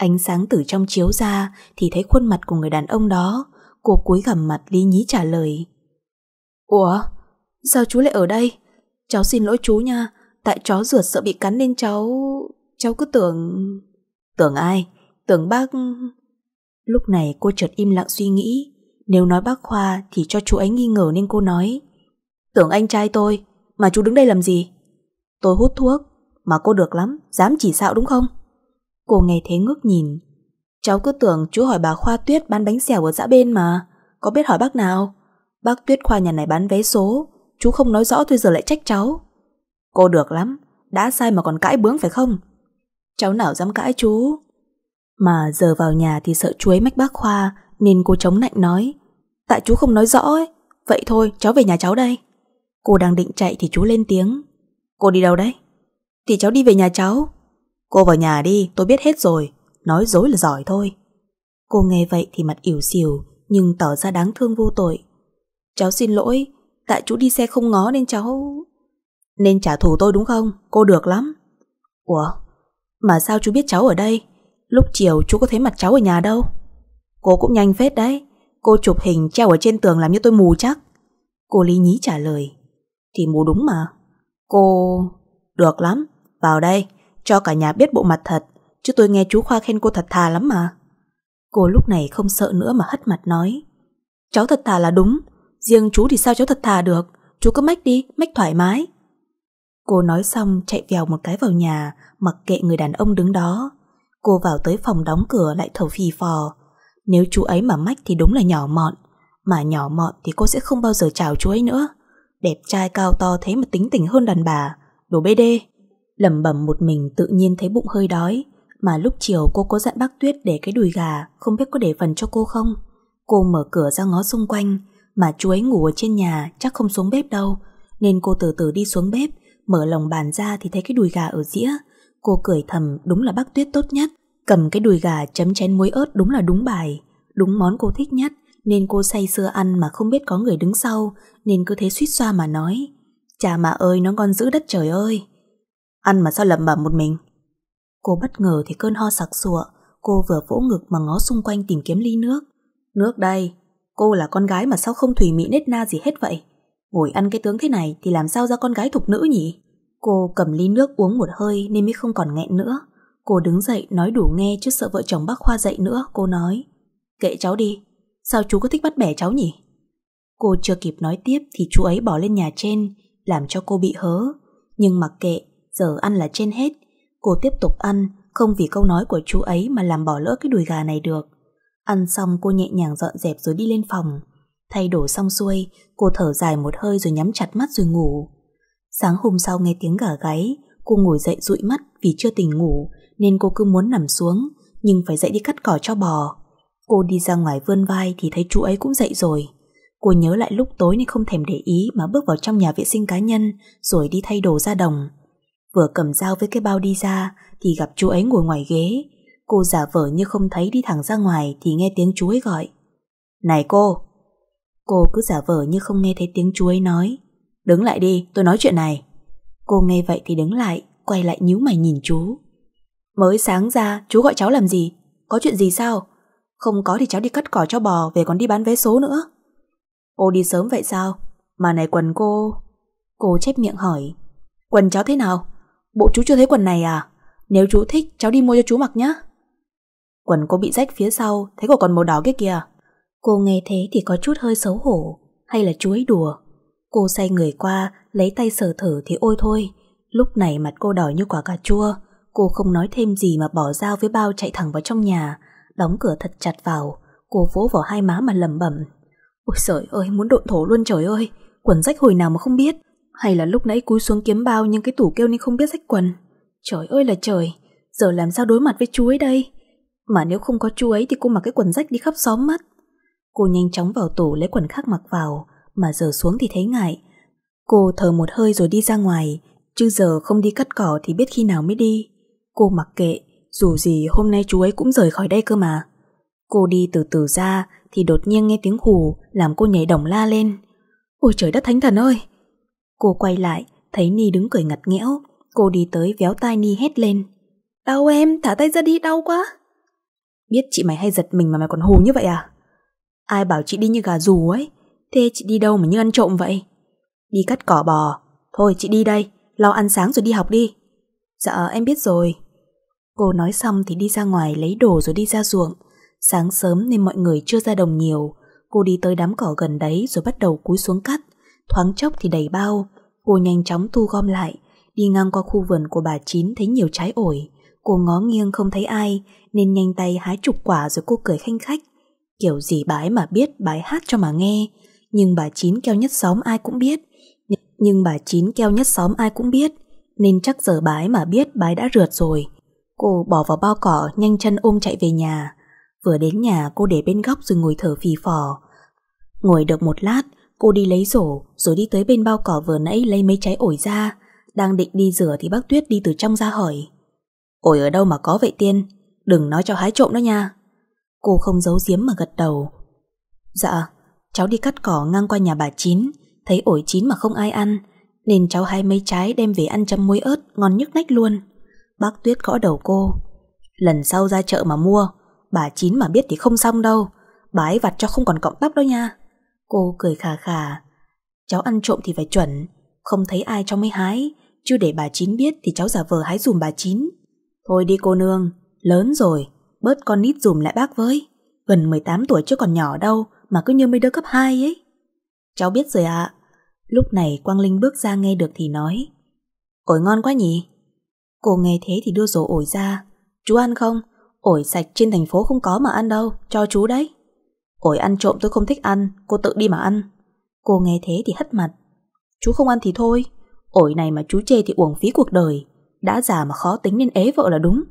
Ánh sáng từ trong chiếu ra thì thấy khuôn mặt của người đàn ông đó. Cô cúi gằm mặt lý nhí trả lời. Ủa? Sao chú lại ở đây? Cháu xin lỗi chú nha. Tại chó rượt sợ bị cắn nên cháu... Cháu cứ tưởng... Tưởng ai? Tưởng bác... Lúc này cô chợt im lặng suy nghĩ. Nếu nói bác Khoa thì cho chú ấy nghi ngờ nên cô nói. Tưởng anh trai tôi, mà chú đứng đây làm gì? Tôi hút thuốc, mà cô được lắm, dám chỉ xạo đúng không? Cô nghe thế ngước nhìn Cháu cứ tưởng chú hỏi bà Khoa Tuyết bán bánh xèo ở dã bên mà Có biết hỏi bác nào Bác Tuyết Khoa nhà này bán vé số Chú không nói rõ tôi giờ lại trách cháu Cô được lắm Đã sai mà còn cãi bướng phải không Cháu nào dám cãi chú Mà giờ vào nhà thì sợ chuối mách bác Khoa Nên cô chống nạnh nói Tại chú không nói rõ ấy Vậy thôi cháu về nhà cháu đây Cô đang định chạy thì chú lên tiếng Cô đi đâu đấy Thì cháu đi về nhà cháu Cô vào nhà đi, tôi biết hết rồi. Nói dối là giỏi thôi. Cô nghe vậy thì mặt ỉu xìu, nhưng tỏ ra đáng thương vô tội. Cháu xin lỗi, tại chú đi xe không ngó nên cháu... Nên trả thù tôi đúng không? Cô được lắm. Ủa? Mà sao chú biết cháu ở đây? Lúc chiều chú có thấy mặt cháu ở nhà đâu. Cô cũng nhanh phết đấy. Cô chụp hình treo ở trên tường làm như tôi mù chắc. Cô Lý Nhí trả lời. Thì mù đúng mà. Cô... Được lắm, vào đây cho cả nhà biết bộ mặt thật, chứ tôi nghe chú Khoa khen cô thật thà lắm mà. Cô lúc này không sợ nữa mà hất mặt nói. Cháu thật thà là đúng, riêng chú thì sao cháu thật thà được, chú cứ mách đi, mách thoải mái. Cô nói xong chạy vèo một cái vào nhà, mặc kệ người đàn ông đứng đó. Cô vào tới phòng đóng cửa lại thở phì phò. Nếu chú ấy mà mách thì đúng là nhỏ mọn, mà nhỏ mọn thì cô sẽ không bao giờ chào chú ấy nữa. Đẹp trai cao to thế mà tính tình hơn đàn bà, đồ bê đê lẩm bẩm một mình tự nhiên thấy bụng hơi đói, mà lúc chiều cô có dặn bác Tuyết để cái đùi gà, không biết có để phần cho cô không. Cô mở cửa ra ngó xung quanh, mà chú ấy ngủ ở trên nhà chắc không xuống bếp đâu, nên cô từ từ đi xuống bếp, mở lòng bàn ra thì thấy cái đùi gà ở dĩa. Cô cười thầm đúng là bác Tuyết tốt nhất, cầm cái đùi gà chấm chén muối ớt đúng là đúng bài, đúng món cô thích nhất, nên cô say sưa ăn mà không biết có người đứng sau, nên cứ thế suýt xoa mà nói. Chà mà ơi nó ngon giữ đất trời ơi! Ăn mà sao lầm bầm một mình Cô bất ngờ thì cơn ho sặc sụa Cô vừa vỗ ngực mà ngó xung quanh tìm kiếm ly nước Nước đây Cô là con gái mà sao không thủy mị nết na gì hết vậy Ngồi ăn cái tướng thế này Thì làm sao ra con gái thục nữ nhỉ Cô cầm ly nước uống một hơi Nên mới không còn nghẹn nữa Cô đứng dậy nói đủ nghe chứ sợ vợ chồng bác Khoa dậy nữa Cô nói Kệ cháu đi Sao chú có thích bắt bẻ cháu nhỉ Cô chưa kịp nói tiếp Thì chú ấy bỏ lên nhà trên Làm cho cô bị hớ Nhưng mặc kệ giờ ăn là trên hết. Cô tiếp tục ăn, không vì câu nói của chú ấy mà làm bỏ lỡ cái đùi gà này được. Ăn xong cô nhẹ nhàng dọn dẹp rồi đi lên phòng. Thay đổi xong xuôi, cô thở dài một hơi rồi nhắm chặt mắt rồi ngủ. Sáng hôm sau nghe tiếng gà gáy, cô ngồi dậy dụi mắt vì chưa tỉnh ngủ nên cô cứ muốn nằm xuống, nhưng phải dậy đi cắt cỏ cho bò. Cô đi ra ngoài vươn vai thì thấy chú ấy cũng dậy rồi. Cô nhớ lại lúc tối nên không thèm để ý mà bước vào trong nhà vệ sinh cá nhân rồi đi thay đồ ra đồng. Vừa cầm dao với cái bao đi ra Thì gặp chú ấy ngồi ngoài ghế Cô giả vờ như không thấy đi thẳng ra ngoài Thì nghe tiếng chú ấy gọi Này cô Cô cứ giả vờ như không nghe thấy tiếng chú ấy nói Đứng lại đi tôi nói chuyện này Cô nghe vậy thì đứng lại Quay lại nhíu mày nhìn chú Mới sáng ra chú gọi cháu làm gì Có chuyện gì sao Không có thì cháu đi cắt cỏ cho bò Về còn đi bán vé số nữa Cô đi sớm vậy sao Mà này quần cô Cô chép miệng hỏi Quần cháu thế nào Bộ chú chưa thấy quần này à? Nếu chú thích cháu đi mua cho chú mặc nhá Quần cô bị rách phía sau Thấy cô còn màu đỏ kia kìa Cô nghe thế thì có chút hơi xấu hổ Hay là chú ấy đùa Cô say người qua lấy tay sờ thử thì ôi thôi Lúc này mặt cô đỏ như quả cà chua Cô không nói thêm gì mà bỏ dao với bao chạy thẳng vào trong nhà Đóng cửa thật chặt vào Cô vỗ vào hai má mà lẩm bẩm Ôi trời ơi muốn độn thổ luôn trời ơi Quần rách hồi nào mà không biết hay là lúc nãy cúi xuống kiếm bao nhưng cái tủ kêu nên không biết rách quần. Trời ơi là trời, giờ làm sao đối mặt với chú ấy đây? Mà nếu không có chú ấy thì cô mặc cái quần rách đi khắp xóm mất. Cô nhanh chóng vào tủ lấy quần khác mặc vào, mà giờ xuống thì thấy ngại. Cô thở một hơi rồi đi ra ngoài, chứ giờ không đi cắt cỏ thì biết khi nào mới đi. Cô mặc kệ, dù gì hôm nay chú ấy cũng rời khỏi đây cơ mà. Cô đi từ từ ra thì đột nhiên nghe tiếng hù làm cô nhảy đồng la lên. Ôi trời đất thánh thần ơi, Cô quay lại, thấy Ni đứng cười ngặt nghẽo. Cô đi tới véo tai Ni hét lên. Đau em, thả tay ra đi, đau quá. Biết chị mày hay giật mình mà mày còn hù như vậy à? Ai bảo chị đi như gà rù ấy? Thế chị đi đâu mà như ăn trộm vậy? Đi cắt cỏ bò. Thôi chị đi đây, lo ăn sáng rồi đi học đi. Dạ em biết rồi. Cô nói xong thì đi ra ngoài lấy đồ rồi đi ra ruộng. Sáng sớm nên mọi người chưa ra đồng nhiều. Cô đi tới đám cỏ gần đấy rồi bắt đầu cúi xuống cắt thoáng chốc thì đầy bao. Cô nhanh chóng thu gom lại, đi ngang qua khu vườn của bà Chín thấy nhiều trái ổi. Cô ngó nghiêng không thấy ai, nên nhanh tay hái chục quả rồi cô cười khanh khách. Kiểu gì bái mà biết, bái hát cho mà nghe. Nhưng bà Chín keo nhất xóm ai cũng biết. Nhưng bà Chín keo nhất xóm ai cũng biết, nên chắc giờ bái mà biết bái đã rượt rồi. Cô bỏ vào bao cỏ, nhanh chân ôm chạy về nhà. Vừa đến nhà cô để bên góc rồi ngồi thở phì phò. Ngồi được một lát, Cô đi lấy rổ Rồi đi tới bên bao cỏ vừa nãy lấy mấy trái ổi ra Đang định đi rửa thì bác Tuyết đi từ trong ra hỏi Ổi ở đâu mà có vậy Tiên Đừng nói cho hái trộm đó nha Cô không giấu giếm mà gật đầu Dạ Cháu đi cắt cỏ ngang qua nhà bà Chín Thấy ổi chín mà không ai ăn Nên cháu hái mấy trái đem về ăn chấm muối ớt Ngon nhức nách luôn Bác Tuyết gõ đầu cô Lần sau ra chợ mà mua Bà Chín mà biết thì không xong đâu Bà ấy vặt cho không còn cọng tóc đó nha Cô cười khà khà Cháu ăn trộm thì phải chuẩn Không thấy ai cháu mới hái Chứ để bà Chín biết thì cháu giả vờ hái dùm bà Chín Thôi đi cô nương Lớn rồi Bớt con nít dùm lại bác với Gần 18 tuổi chứ còn nhỏ đâu Mà cứ như mới đứa cấp 2 ấy Cháu biết rồi ạ Lúc này Quang Linh bước ra nghe được thì nói Ổi ngon quá nhỉ Cô nghe thế thì đưa rổ ổi ra Chú ăn không? Ổi sạch trên thành phố không có mà ăn đâu Cho chú đấy Ổi ăn trộm tôi không thích ăn, cô tự đi mà ăn. Cô nghe thế thì hất mặt. Chú không ăn thì thôi, ổi này mà chú chê thì uổng phí cuộc đời. Đã già mà khó tính nên ế vợ là đúng.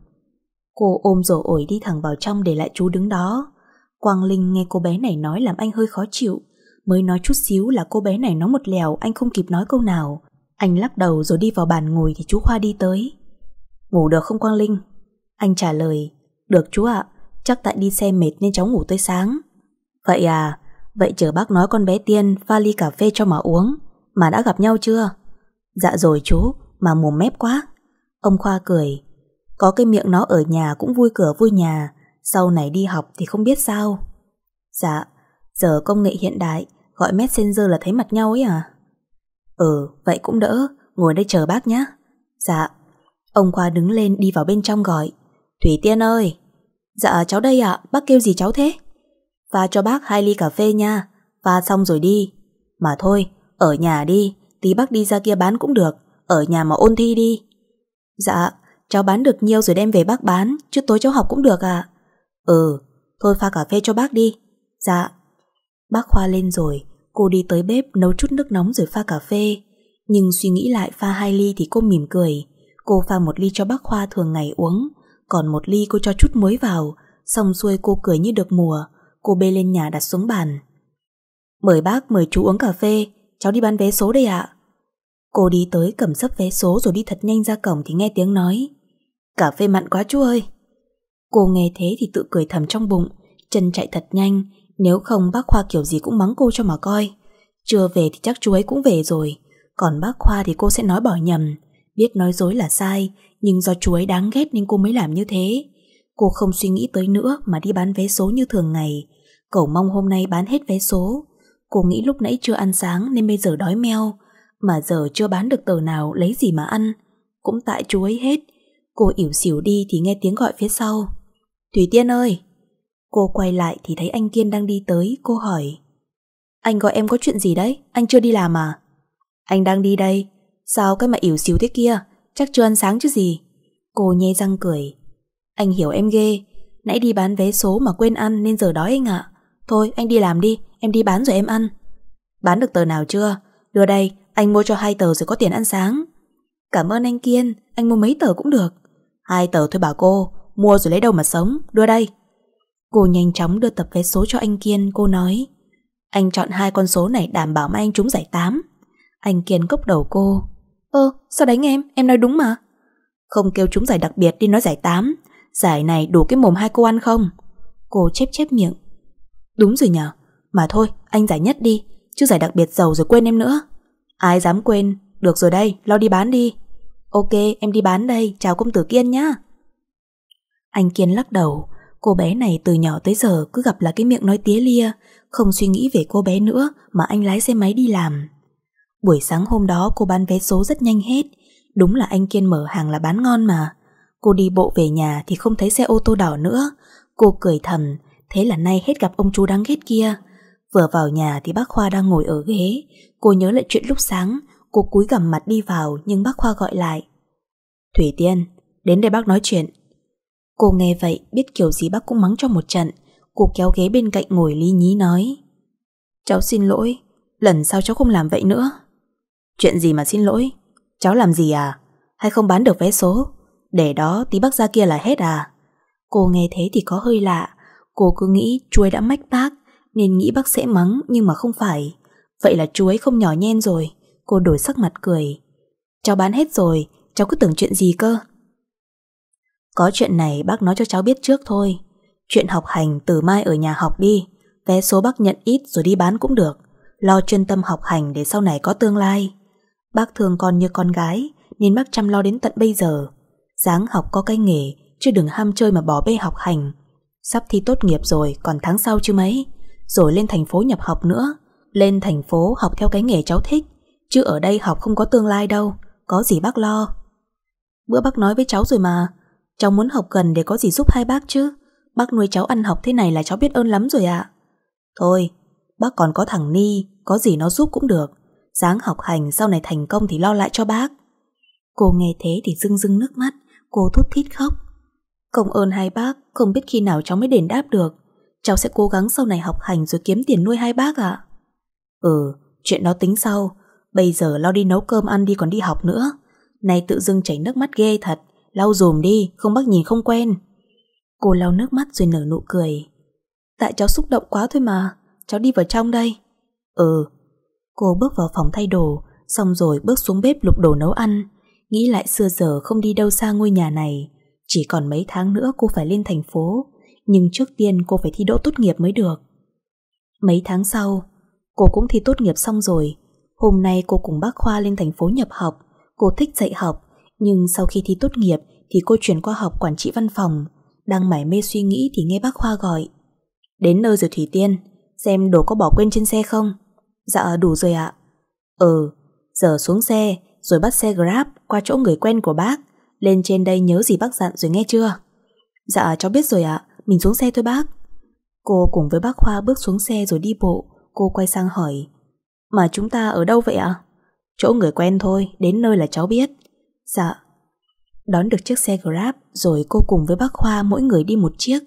Cô ôm rổ ổi đi thẳng vào trong để lại chú đứng đó. Quang Linh nghe cô bé này nói làm anh hơi khó chịu. Mới nói chút xíu là cô bé này nói một lèo anh không kịp nói câu nào. Anh lắc đầu rồi đi vào bàn ngồi thì chú Khoa đi tới. Ngủ được không Quang Linh? Anh trả lời, được chú ạ, chắc tại đi xe mệt nên cháu ngủ tới sáng. Vậy à, vậy chờ bác nói con bé Tiên pha ly cà phê cho mà uống, mà đã gặp nhau chưa? Dạ rồi chú, mà mồm mép quá. Ông Khoa cười, có cái miệng nó ở nhà cũng vui cửa vui nhà, sau này đi học thì không biết sao. Dạ, giờ công nghệ hiện đại, gọi messenger là thấy mặt nhau ấy à? Ừ, vậy cũng đỡ, ngồi đây chờ bác nhé. Dạ. Ông Khoa đứng lên đi vào bên trong gọi. Thủy Tiên ơi! Dạ cháu đây ạ, à, bác kêu gì cháu thế? Pha cho bác hai ly cà phê nha Pha xong rồi đi Mà thôi, ở nhà đi Tí bác đi ra kia bán cũng được Ở nhà mà ôn thi đi Dạ, cháu bán được nhiều rồi đem về bác bán Chứ tối cháu học cũng được à Ừ, thôi pha cà phê cho bác đi Dạ Bác Khoa lên rồi Cô đi tới bếp nấu chút nước nóng rồi pha cà phê Nhưng suy nghĩ lại pha hai ly thì cô mỉm cười Cô pha một ly cho bác Khoa thường ngày uống Còn một ly cô cho chút muối vào Xong xuôi cô cười như được mùa cô bê lên nhà đặt xuống bàn. Mời bác mời chú uống cà phê, cháu đi bán vé số đây ạ. Cô đi tới cầm sấp vé số rồi đi thật nhanh ra cổng thì nghe tiếng nói. Cà phê mặn quá chú ơi. Cô nghe thế thì tự cười thầm trong bụng, chân chạy thật nhanh, nếu không bác Khoa kiểu gì cũng mắng cô cho mà coi. Chưa về thì chắc chú ấy cũng về rồi, còn bác Khoa thì cô sẽ nói bỏ nhầm. Biết nói dối là sai, nhưng do chú ấy đáng ghét nên cô mới làm như thế. Cô không suy nghĩ tới nữa mà đi bán vé số như thường ngày. Cậu mong hôm nay bán hết vé số. Cô nghĩ lúc nãy chưa ăn sáng nên bây giờ đói meo. Mà giờ chưa bán được tờ nào lấy gì mà ăn. Cũng tại chú ấy hết. Cô ỉu xỉu đi thì nghe tiếng gọi phía sau. Thủy Tiên ơi! Cô quay lại thì thấy anh Kiên đang đi tới, cô hỏi. Anh gọi em có chuyện gì đấy? Anh chưa đi làm à? Anh đang đi đây. Sao cái mà ỉu xỉu thế kia? Chắc chưa ăn sáng chứ gì? Cô nhê răng cười. Anh hiểu em ghê Nãy đi bán vé số mà quên ăn nên giờ đói anh ạ Thôi anh đi làm đi Em đi bán rồi em ăn Bán được tờ nào chưa Đưa đây anh mua cho hai tờ rồi có tiền ăn sáng Cảm ơn anh Kiên Anh mua mấy tờ cũng được Hai tờ thôi bảo cô Mua rồi lấy đâu mà sống Đưa đây Cô nhanh chóng đưa tập vé số cho anh Kiên Cô nói Anh chọn hai con số này đảm bảo mai anh trúng giải 8 Anh Kiên cốc đầu cô Ơ, sao đánh em? Em nói đúng mà. Không kêu chúng giải đặc biệt đi nói giải 8, Giải này đủ cái mồm hai cô ăn không Cô chép chép miệng Đúng rồi nhở Mà thôi anh giải nhất đi Chứ giải đặc biệt giàu rồi quên em nữa Ai dám quên Được rồi đây lo đi bán đi Ok em đi bán đây Chào công tử Kiên nhá Anh Kiên lắc đầu Cô bé này từ nhỏ tới giờ cứ gặp là cái miệng nói tía lia Không suy nghĩ về cô bé nữa Mà anh lái xe máy đi làm Buổi sáng hôm đó cô bán vé số rất nhanh hết Đúng là anh Kiên mở hàng là bán ngon mà Cô đi bộ về nhà thì không thấy xe ô tô đỏ nữa. Cô cười thầm, thế là nay hết gặp ông chú đáng ghét kia. Vừa vào nhà thì bác Khoa đang ngồi ở ghế. Cô nhớ lại chuyện lúc sáng, cô cúi gằm mặt đi vào nhưng bác Khoa gọi lại. Thủy Tiên, đến đây bác nói chuyện. Cô nghe vậy biết kiểu gì bác cũng mắng cho một trận. Cô kéo ghế bên cạnh ngồi lý nhí nói. Cháu xin lỗi, lần sau cháu không làm vậy nữa. Chuyện gì mà xin lỗi? Cháu làm gì à? Hay không bán được vé số? Để đó tí bác ra kia là hết à Cô nghe thế thì có hơi lạ Cô cứ nghĩ chuối đã mách bác Nên nghĩ bác sẽ mắng nhưng mà không phải Vậy là chuối không nhỏ nhen rồi Cô đổi sắc mặt cười Cháu bán hết rồi Cháu cứ tưởng chuyện gì cơ Có chuyện này bác nói cho cháu biết trước thôi Chuyện học hành từ mai ở nhà học đi Vé số bác nhận ít rồi đi bán cũng được Lo chuyên tâm học hành để sau này có tương lai Bác thương con như con gái Nên bác chăm lo đến tận bây giờ Dáng học có cái nghề, chứ đừng ham chơi mà bỏ bê học hành. Sắp thi tốt nghiệp rồi, còn tháng sau chứ mấy. Rồi lên thành phố nhập học nữa. Lên thành phố học theo cái nghề cháu thích. Chứ ở đây học không có tương lai đâu, có gì bác lo. Bữa bác nói với cháu rồi mà, cháu muốn học gần để có gì giúp hai bác chứ. Bác nuôi cháu ăn học thế này là cháu biết ơn lắm rồi ạ. Thôi, bác còn có thằng Ni, có gì nó giúp cũng được. Sáng học hành sau này thành công thì lo lại cho bác. Cô nghe thế thì rưng rưng nước mắt. Cô thút thít khóc Công ơn hai bác Không biết khi nào cháu mới đền đáp được Cháu sẽ cố gắng sau này học hành rồi kiếm tiền nuôi hai bác ạ Ừ Chuyện đó tính sau Bây giờ lo đi nấu cơm ăn đi còn đi học nữa Này tự dưng chảy nước mắt ghê thật Lau dùm đi không bác nhìn không quen Cô lau nước mắt rồi nở nụ cười Tại cháu xúc động quá thôi mà Cháu đi vào trong đây Ừ Cô bước vào phòng thay đồ Xong rồi bước xuống bếp lục đồ nấu ăn Nghĩ lại xưa giờ không đi đâu xa ngôi nhà này Chỉ còn mấy tháng nữa cô phải lên thành phố Nhưng trước tiên cô phải thi đỗ tốt nghiệp mới được Mấy tháng sau Cô cũng thi tốt nghiệp xong rồi Hôm nay cô cùng bác Khoa lên thành phố nhập học Cô thích dạy học Nhưng sau khi thi tốt nghiệp Thì cô chuyển qua học quản trị văn phòng Đang mải mê suy nghĩ thì nghe bác Khoa gọi Đến nơi rồi Thủy Tiên Xem đồ có bỏ quên trên xe không Dạ đủ rồi ạ Ừ Giờ xuống xe rồi bắt xe Grab qua chỗ người quen của bác. Lên trên đây nhớ gì bác dặn rồi nghe chưa? Dạ cháu biết rồi ạ, mình xuống xe thôi bác. Cô cùng với bác Khoa bước xuống xe rồi đi bộ, cô quay sang hỏi. Mà chúng ta ở đâu vậy ạ? Chỗ người quen thôi, đến nơi là cháu biết. Dạ. Đón được chiếc xe Grab rồi cô cùng với bác Khoa mỗi người đi một chiếc.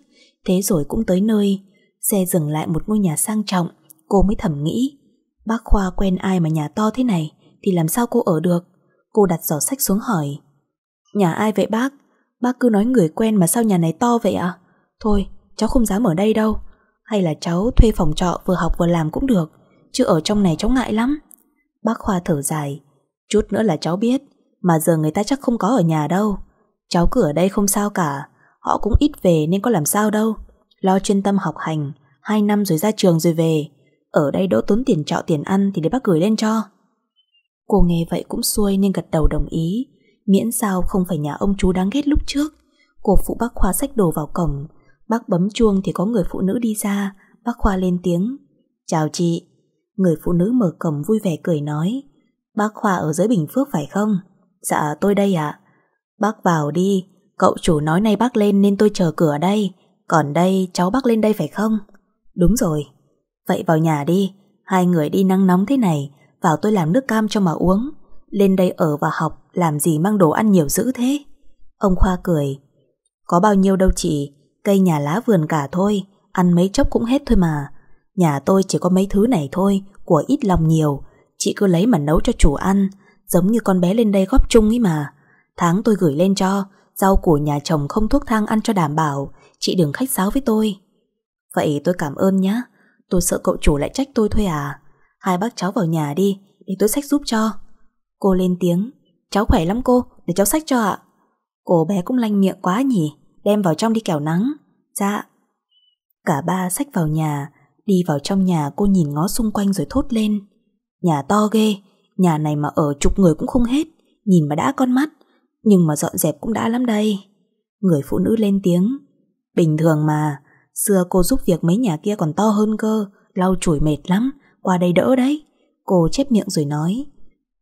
Thế rồi cũng tới nơi, xe dừng lại một ngôi nhà sang trọng, cô mới thầm nghĩ. Bác Khoa quen ai mà nhà to thế này, thì làm sao cô ở được? Cô đặt giỏ sách xuống hỏi. Nhà ai vậy bác? Bác cứ nói người quen mà sao nhà này to vậy ạ? Thôi, cháu không dám ở đây đâu. Hay là cháu thuê phòng trọ vừa học vừa làm cũng được, chứ ở trong này cháu ngại lắm. Bác Khoa thở dài. Chút nữa là cháu biết, mà giờ người ta chắc không có ở nhà đâu. Cháu cứ ở đây không sao cả, họ cũng ít về nên có làm sao đâu. Lo chuyên tâm học hành, hai năm rồi ra trường rồi về. Ở đây đỡ tốn tiền trọ tiền ăn thì để bác gửi lên cho. Cô nghe vậy cũng xuôi nên gật đầu đồng ý Miễn sao không phải nhà ông chú đáng ghét lúc trước Cô phụ bác Khoa sách đồ vào cổng Bác bấm chuông thì có người phụ nữ đi ra Bác Khoa lên tiếng Chào chị Người phụ nữ mở cổng vui vẻ cười nói Bác Khoa ở dưới Bình Phước phải không? Dạ tôi đây ạ Bác vào đi Cậu chủ nói nay bác lên nên tôi chờ cửa đây Còn đây cháu bác lên đây phải không? Đúng rồi Vậy vào nhà đi Hai người đi nắng nóng thế này vào tôi làm nước cam cho mà uống Lên đây ở và học Làm gì mang đồ ăn nhiều dữ thế Ông Khoa cười Có bao nhiêu đâu chị Cây nhà lá vườn cả thôi Ăn mấy chốc cũng hết thôi mà Nhà tôi chỉ có mấy thứ này thôi Của ít lòng nhiều Chị cứ lấy mà nấu cho chủ ăn Giống như con bé lên đây góp chung ấy mà Tháng tôi gửi lên cho Rau của nhà chồng không thuốc thang ăn cho đảm bảo Chị đừng khách sáo với tôi Vậy tôi cảm ơn nhé Tôi sợ cậu chủ lại trách tôi thôi à Hai bác cháu vào nhà đi Để tôi sách giúp cho Cô lên tiếng Cháu khỏe lắm cô Để cháu sách cho ạ Cô bé cũng lanh miệng quá nhỉ Đem vào trong đi kẻo nắng Dạ Cả ba sách vào nhà Đi vào trong nhà cô nhìn ngó xung quanh rồi thốt lên Nhà to ghê Nhà này mà ở chục người cũng không hết Nhìn mà đã con mắt Nhưng mà dọn dẹp cũng đã lắm đây Người phụ nữ lên tiếng Bình thường mà Xưa cô giúp việc mấy nhà kia còn to hơn cơ Lau chùi mệt lắm qua đây đỡ đấy. Cô chép miệng rồi nói,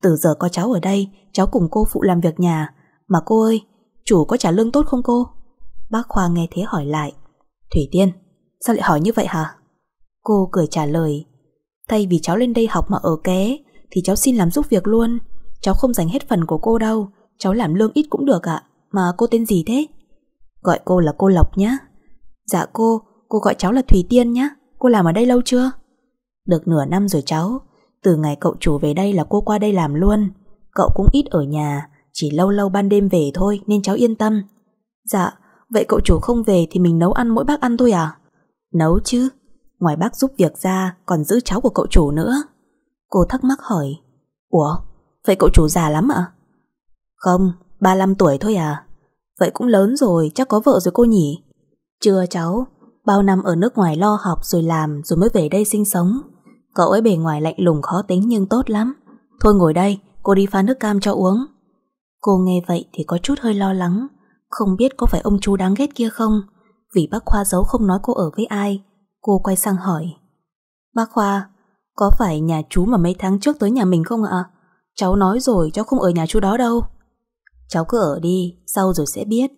từ giờ có cháu ở đây, cháu cùng cô phụ làm việc nhà. Mà cô ơi, chủ có trả lương tốt không cô? Bác Khoa nghe thế hỏi lại, Thủy Tiên, sao lại hỏi như vậy hả? Cô cười trả lời, thay vì cháu lên đây học mà ở ké, thì cháu xin làm giúp việc luôn. Cháu không dành hết phần của cô đâu, cháu làm lương ít cũng được ạ. Mà cô tên gì thế? Gọi cô là cô Lộc nhá. Dạ cô, cô gọi cháu là Thủy Tiên nhá. Cô làm ở đây lâu chưa? Được nửa năm rồi cháu Từ ngày cậu chủ về đây là cô qua đây làm luôn Cậu cũng ít ở nhà Chỉ lâu lâu ban đêm về thôi Nên cháu yên tâm Dạ, vậy cậu chủ không về Thì mình nấu ăn mỗi bác ăn thôi à Nấu chứ Ngoài bác giúp việc ra còn giữ cháu của cậu chủ nữa Cô thắc mắc hỏi Ủa, vậy cậu chủ già lắm ạ à? Không, 35 tuổi thôi à Vậy cũng lớn rồi Chắc có vợ rồi cô nhỉ Chưa cháu, bao năm ở nước ngoài lo học rồi làm rồi mới về đây sinh sống. Cậu ấy bề ngoài lạnh lùng khó tính nhưng tốt lắm Thôi ngồi đây Cô đi pha nước cam cho uống Cô nghe vậy thì có chút hơi lo lắng Không biết có phải ông chú đáng ghét kia không Vì bác Khoa giấu không nói cô ở với ai Cô quay sang hỏi Bác Khoa Có phải nhà chú mà mấy tháng trước tới nhà mình không ạ Cháu nói rồi cháu không ở nhà chú đó đâu Cháu cứ ở đi Sau rồi sẽ biết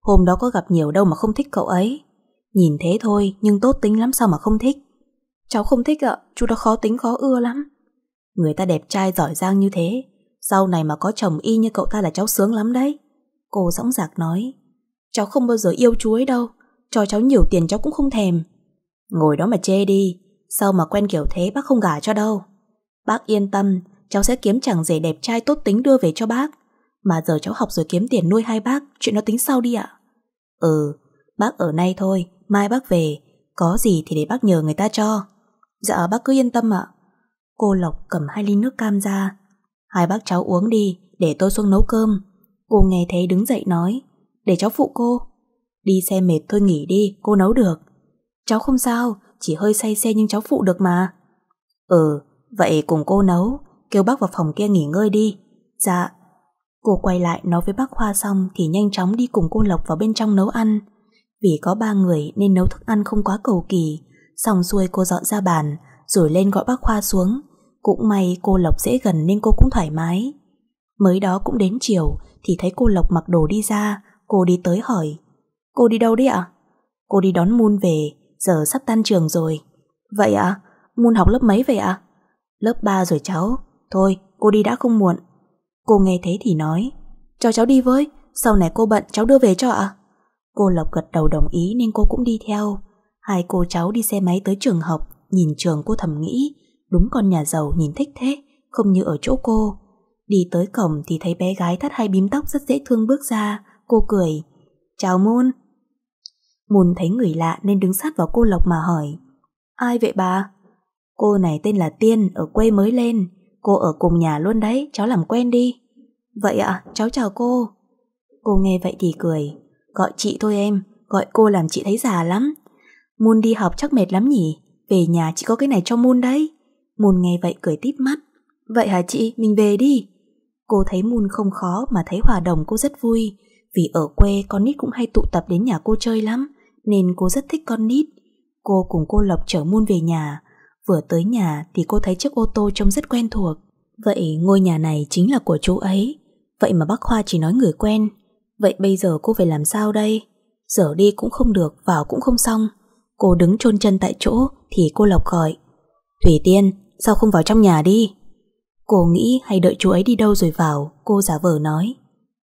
Hôm đó có gặp nhiều đâu mà không thích cậu ấy Nhìn thế thôi nhưng tốt tính lắm sao mà không thích Cháu không thích ạ, chú đó khó tính khó ưa lắm. Người ta đẹp trai giỏi giang như thế, sau này mà có chồng y như cậu ta là cháu sướng lắm đấy. Cô dõng dạc nói, cháu không bao giờ yêu chú ấy đâu, cho cháu nhiều tiền cháu cũng không thèm. Ngồi đó mà chê đi, sao mà quen kiểu thế bác không gả cho đâu. Bác yên tâm, cháu sẽ kiếm chàng rể đẹp trai tốt tính đưa về cho bác. Mà giờ cháu học rồi kiếm tiền nuôi hai bác, chuyện nó tính sau đi ạ. Ừ, bác ở nay thôi, mai bác về, có gì thì để bác nhờ người ta cho. Dạ bác cứ yên tâm ạ Cô Lộc cầm hai ly nước cam ra Hai bác cháu uống đi Để tôi xuống nấu cơm Cô nghe thấy đứng dậy nói Để cháu phụ cô Đi xe mệt thôi nghỉ đi cô nấu được Cháu không sao Chỉ hơi say xe nhưng cháu phụ được mà Ừ vậy cùng cô nấu Kêu bác vào phòng kia nghỉ ngơi đi Dạ Cô quay lại nói với bác khoa xong Thì nhanh chóng đi cùng cô Lộc vào bên trong nấu ăn Vì có ba người nên nấu thức ăn không quá cầu kỳ Xong xuôi cô dọn ra bàn Rồi lên gọi bác Khoa xuống Cũng may cô Lộc dễ gần nên cô cũng thoải mái Mới đó cũng đến chiều Thì thấy cô Lộc mặc đồ đi ra Cô đi tới hỏi Cô đi đâu đấy ạ? Cô đi đón Moon về Giờ sắp tan trường rồi Vậy ạ? À? Moon học lớp mấy vậy ạ? Lớp 3 rồi cháu Thôi cô đi đã không muộn Cô nghe thế thì nói Cho cháu đi với Sau này cô bận cháu đưa về cho ạ Cô Lộc gật đầu đồng ý nên cô cũng đi theo Hai cô cháu đi xe máy tới trường học, nhìn trường cô thầm nghĩ, đúng con nhà giàu nhìn thích thế, không như ở chỗ cô. Đi tới cổng thì thấy bé gái thắt hai bím tóc rất dễ thương bước ra, cô cười. Chào Môn. Môn thấy người lạ nên đứng sát vào cô Lộc mà hỏi. Ai vậy bà? Cô này tên là Tiên, ở quê mới lên. Cô ở cùng nhà luôn đấy, cháu làm quen đi. Vậy ạ, cháu chào cô. Cô nghe vậy thì cười. Gọi chị thôi em, gọi cô làm chị thấy già lắm. Moon đi học chắc mệt lắm nhỉ Về nhà chị có cái này cho Moon đấy Moon nghe vậy cười tít mắt Vậy hả chị, mình về đi Cô thấy Moon không khó mà thấy hòa đồng cô rất vui Vì ở quê con nít cũng hay tụ tập đến nhà cô chơi lắm Nên cô rất thích con nít Cô cùng cô Lộc chở Moon về nhà Vừa tới nhà thì cô thấy chiếc ô tô trông rất quen thuộc Vậy ngôi nhà này chính là của chú ấy Vậy mà bác Khoa chỉ nói người quen Vậy bây giờ cô phải làm sao đây? Giờ đi cũng không được, vào cũng không xong Cô đứng chôn chân tại chỗ Thì cô Lộc gọi Thủy Tiên sao không vào trong nhà đi Cô nghĩ hay đợi chú ấy đi đâu rồi vào Cô giả vờ nói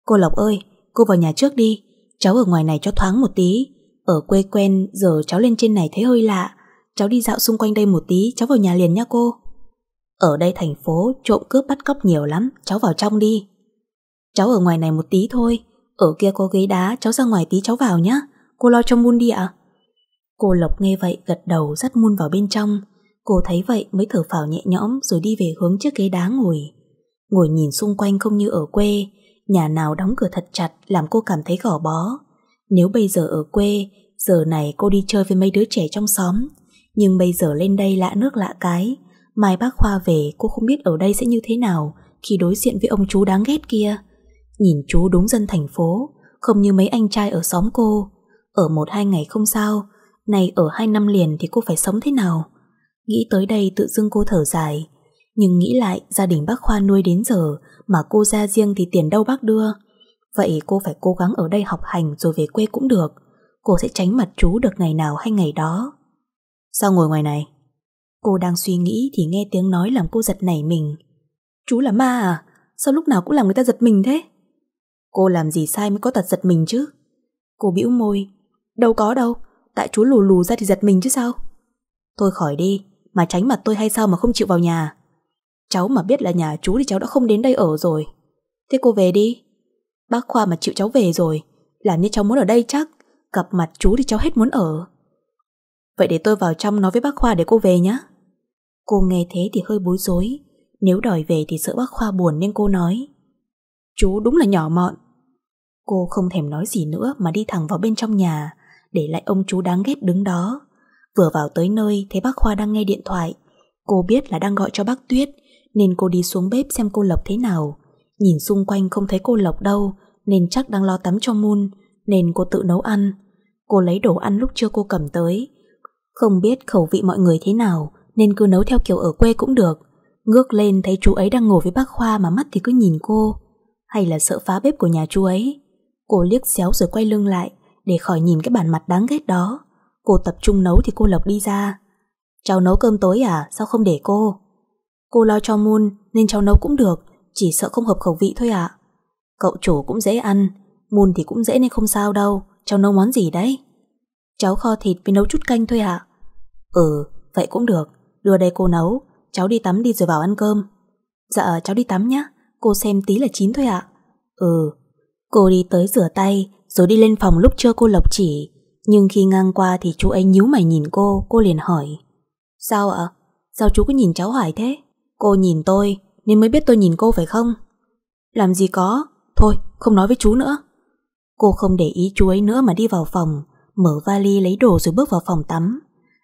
Cô Lộc ơi cô vào nhà trước đi Cháu ở ngoài này cho thoáng một tí Ở quê quen giờ cháu lên trên này thấy hơi lạ Cháu đi dạo xung quanh đây một tí Cháu vào nhà liền nha cô Ở đây thành phố trộm cướp bắt cóc nhiều lắm Cháu vào trong đi Cháu ở ngoài này một tí thôi Ở kia có ghế đá cháu ra ngoài tí cháu vào nhá Cô lo cho Moon đi ạ à? Cô Lộc nghe vậy gật đầu dắt mun vào bên trong. Cô thấy vậy mới thở phào nhẹ nhõm rồi đi về hướng chiếc ghế đá ngồi. Ngồi nhìn xung quanh không như ở quê, nhà nào đóng cửa thật chặt làm cô cảm thấy gò bó. Nếu bây giờ ở quê, giờ này cô đi chơi với mấy đứa trẻ trong xóm, nhưng bây giờ lên đây lạ nước lạ cái, mai bác Khoa về cô không biết ở đây sẽ như thế nào khi đối diện với ông chú đáng ghét kia. Nhìn chú đúng dân thành phố, không như mấy anh trai ở xóm cô. Ở một hai ngày không sao, này ở hai năm liền thì cô phải sống thế nào Nghĩ tới đây tự dưng cô thở dài Nhưng nghĩ lại gia đình bác Khoa nuôi đến giờ Mà cô ra riêng thì tiền đâu bác đưa Vậy cô phải cố gắng ở đây học hành Rồi về quê cũng được Cô sẽ tránh mặt chú được ngày nào hay ngày đó Sao ngồi ngoài này Cô đang suy nghĩ thì nghe tiếng nói làm cô giật nảy mình Chú là ma à Sao lúc nào cũng làm người ta giật mình thế Cô làm gì sai mới có tật giật mình chứ Cô bĩu môi Đâu có đâu Tại chú lù lù ra thì giật mình chứ sao Tôi khỏi đi Mà tránh mặt tôi hay sao mà không chịu vào nhà Cháu mà biết là nhà chú thì cháu đã không đến đây ở rồi Thế cô về đi Bác Khoa mà chịu cháu về rồi Làm như cháu muốn ở đây chắc Gặp mặt chú thì cháu hết muốn ở Vậy để tôi vào trong nói với bác Khoa để cô về nhé Cô nghe thế thì hơi bối rối Nếu đòi về thì sợ bác Khoa buồn nên cô nói Chú đúng là nhỏ mọn Cô không thèm nói gì nữa mà đi thẳng vào bên trong nhà để lại ông chú đáng ghét đứng đó. Vừa vào tới nơi thấy bác Khoa đang nghe điện thoại. Cô biết là đang gọi cho bác Tuyết, nên cô đi xuống bếp xem cô Lộc thế nào. Nhìn xung quanh không thấy cô Lộc đâu, nên chắc đang lo tắm cho Moon, nên cô tự nấu ăn. Cô lấy đồ ăn lúc chưa cô cầm tới. Không biết khẩu vị mọi người thế nào, nên cứ nấu theo kiểu ở quê cũng được. Ngước lên thấy chú ấy đang ngồi với bác Khoa mà mắt thì cứ nhìn cô. Hay là sợ phá bếp của nhà chú ấy. Cô liếc xéo rồi quay lưng lại, để khỏi nhìn cái bản mặt đáng ghét đó. Cô tập trung nấu thì cô Lộc đi ra. Cháu nấu cơm tối à, sao không để cô? Cô lo cho Moon nên cháu nấu cũng được, chỉ sợ không hợp khẩu vị thôi ạ. Cậu chủ cũng dễ ăn, Moon thì cũng dễ nên không sao đâu, cháu nấu món gì đấy? Cháu kho thịt với nấu chút canh thôi ạ. Ừ, vậy cũng được, đưa đây cô nấu, cháu đi tắm đi rồi vào ăn cơm. Dạ, cháu đi tắm nhé, cô xem tí là chín thôi ạ. Ừ, cô đi tới rửa tay rồi đi lên phòng lúc chưa cô Lộc chỉ. Nhưng khi ngang qua thì chú ấy nhíu mày nhìn cô, cô liền hỏi. Sao ạ? Sao chú cứ nhìn cháu Hải thế? Cô nhìn tôi, nên mới biết tôi nhìn cô phải không? Làm gì có, thôi không nói với chú nữa. Cô không để ý chú ấy nữa mà đi vào phòng, mở vali lấy đồ rồi bước vào phòng tắm.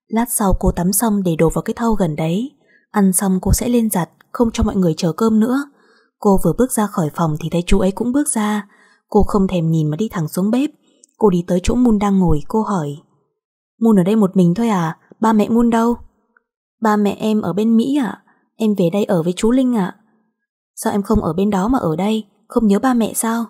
Lát sau cô tắm xong để đồ vào cái thau gần đấy. Ăn xong cô sẽ lên giặt, không cho mọi người chờ cơm nữa. Cô vừa bước ra khỏi phòng thì thấy chú ấy cũng bước ra, Cô không thèm nhìn mà đi thẳng xuống bếp Cô đi tới chỗ Mun đang ngồi cô hỏi Mun ở đây một mình thôi à Ba mẹ Mun đâu Ba mẹ em ở bên Mỹ ạ à? Em về đây ở với chú Linh ạ à? Sao em không ở bên đó mà ở đây Không nhớ ba mẹ sao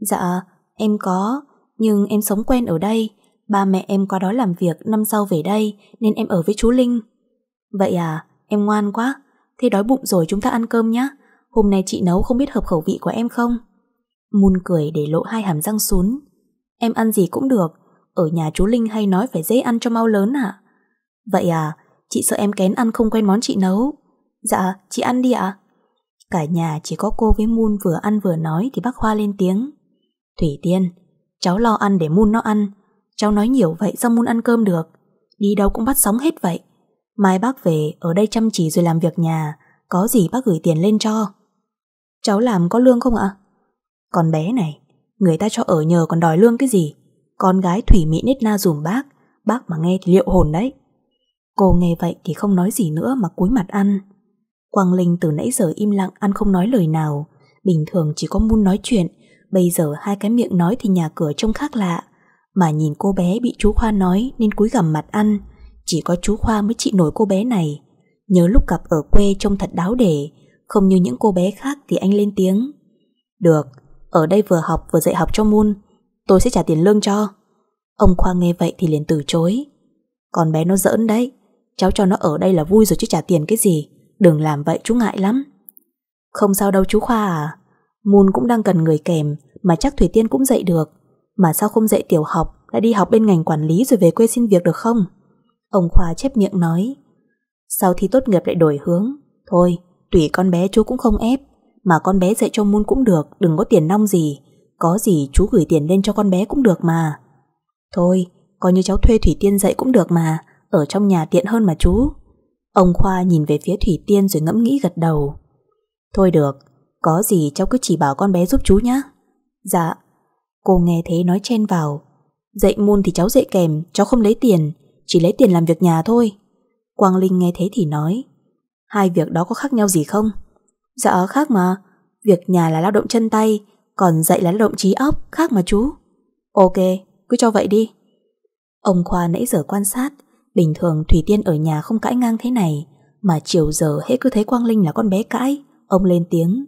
Dạ em có Nhưng em sống quen ở đây Ba mẹ em qua đó làm việc năm sau về đây Nên em ở với chú Linh Vậy à em ngoan quá Thế đói bụng rồi chúng ta ăn cơm nhé Hôm nay chị nấu không biết hợp khẩu vị của em không Mun cười để lộ hai hàm răng sún. Em ăn gì cũng được, ở nhà chú Linh hay nói phải dễ ăn cho mau lớn ạ. Vậy à, chị sợ em kén ăn không quen món chị nấu. Dạ, chị ăn đi ạ. Cả nhà chỉ có cô với Mun vừa ăn vừa nói thì bác Hoa lên tiếng. Thủy Tiên, cháu lo ăn để Mun nó ăn. Cháu nói nhiều vậy sao Mun ăn cơm được. Đi đâu cũng bắt sóng hết vậy. Mai bác về, ở đây chăm chỉ rồi làm việc nhà. Có gì bác gửi tiền lên cho. Cháu làm có lương không ạ? Con bé này, người ta cho ở nhờ còn đòi lương cái gì? Con gái thủy mỹ nết na dùm bác, bác mà nghe thì liệu hồn đấy. Cô nghe vậy thì không nói gì nữa mà cúi mặt ăn. Quang Linh từ nãy giờ im lặng ăn không nói lời nào, bình thường chỉ có mun nói chuyện, bây giờ hai cái miệng nói thì nhà cửa trông khác lạ. Mà nhìn cô bé bị chú Khoa nói nên cúi gằm mặt ăn, chỉ có chú Khoa mới trị nổi cô bé này. Nhớ lúc gặp ở quê trông thật đáo để, không như những cô bé khác thì anh lên tiếng. Được, ở đây vừa học vừa dạy học cho Moon, tôi sẽ trả tiền lương cho. Ông Khoa nghe vậy thì liền từ chối. Còn bé nó giỡn đấy, cháu cho nó ở đây là vui rồi chứ trả tiền cái gì, đừng làm vậy chú ngại lắm. Không sao đâu chú Khoa à, Moon cũng đang cần người kèm mà chắc Thủy Tiên cũng dạy được. Mà sao không dạy tiểu học, lại đi học bên ngành quản lý rồi về quê xin việc được không? Ông Khoa chép miệng nói. Sau khi tốt nghiệp lại đổi hướng, thôi, tùy con bé chú cũng không ép, mà con bé dạy cho môn cũng được Đừng có tiền nong gì Có gì chú gửi tiền lên cho con bé cũng được mà Thôi Coi như cháu thuê Thủy Tiên dạy cũng được mà Ở trong nhà tiện hơn mà chú Ông Khoa nhìn về phía Thủy Tiên rồi ngẫm nghĩ gật đầu Thôi được Có gì cháu cứ chỉ bảo con bé giúp chú nhé Dạ Cô nghe thế nói chen vào Dạy môn thì cháu dạy kèm Cháu không lấy tiền Chỉ lấy tiền làm việc nhà thôi Quang Linh nghe thế thì nói Hai việc đó có khác nhau gì không? Dạ khác mà, việc nhà là lao động chân tay, còn dạy là lao động trí óc, khác mà chú. Ok, cứ cho vậy đi. Ông Khoa nãy giờ quan sát, bình thường Thủy Tiên ở nhà không cãi ngang thế này, mà chiều giờ hết cứ thấy Quang Linh là con bé cãi, ông lên tiếng.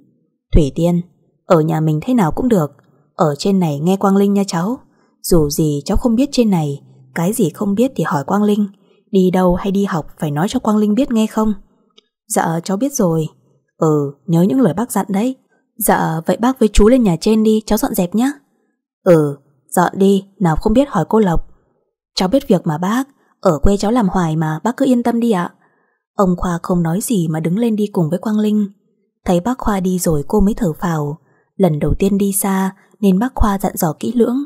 Thủy Tiên, ở nhà mình thế nào cũng được, ở trên này nghe Quang Linh nha cháu. Dù gì cháu không biết trên này, cái gì không biết thì hỏi Quang Linh, đi đâu hay đi học phải nói cho Quang Linh biết nghe không? Dạ cháu biết rồi, Ừ, nhớ những lời bác dặn đấy. Dạ, vậy bác với chú lên nhà trên đi, cháu dọn dẹp nhé. Ừ, dọn đi, nào không biết hỏi cô Lộc. Cháu biết việc mà bác, ở quê cháu làm hoài mà, bác cứ yên tâm đi ạ. Ông Khoa không nói gì mà đứng lên đi cùng với Quang Linh. Thấy bác Khoa đi rồi cô mới thở phào. Lần đầu tiên đi xa nên bác Khoa dặn dò kỹ lưỡng.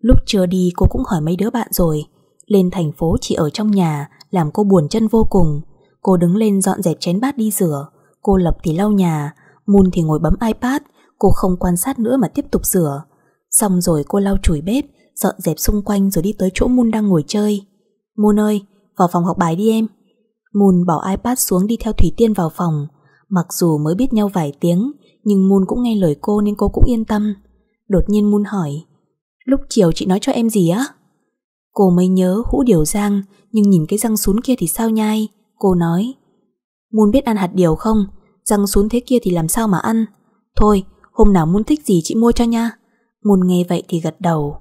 Lúc chưa đi cô cũng hỏi mấy đứa bạn rồi. Lên thành phố chỉ ở trong nhà làm cô buồn chân vô cùng. Cô đứng lên dọn dẹp chén bát đi rửa Cô Lập thì lau nhà, Mun thì ngồi bấm iPad, cô không quan sát nữa mà tiếp tục rửa. Xong rồi cô lau chùi bếp, dọn dẹp xung quanh rồi đi tới chỗ Mun đang ngồi chơi. Mun ơi, vào phòng học bài đi em. Mun bỏ iPad xuống đi theo Thủy Tiên vào phòng. Mặc dù mới biết nhau vài tiếng, nhưng Mun cũng nghe lời cô nên cô cũng yên tâm. Đột nhiên Mun hỏi, lúc chiều chị nói cho em gì á? Cô mới nhớ hũ điều răng, nhưng nhìn cái răng sún kia thì sao nhai? Cô nói, Muốn biết ăn hạt điều không? Răng xuống thế kia thì làm sao mà ăn? Thôi, hôm nào muốn thích gì chị mua cho nha. Môn nghe vậy thì gật đầu.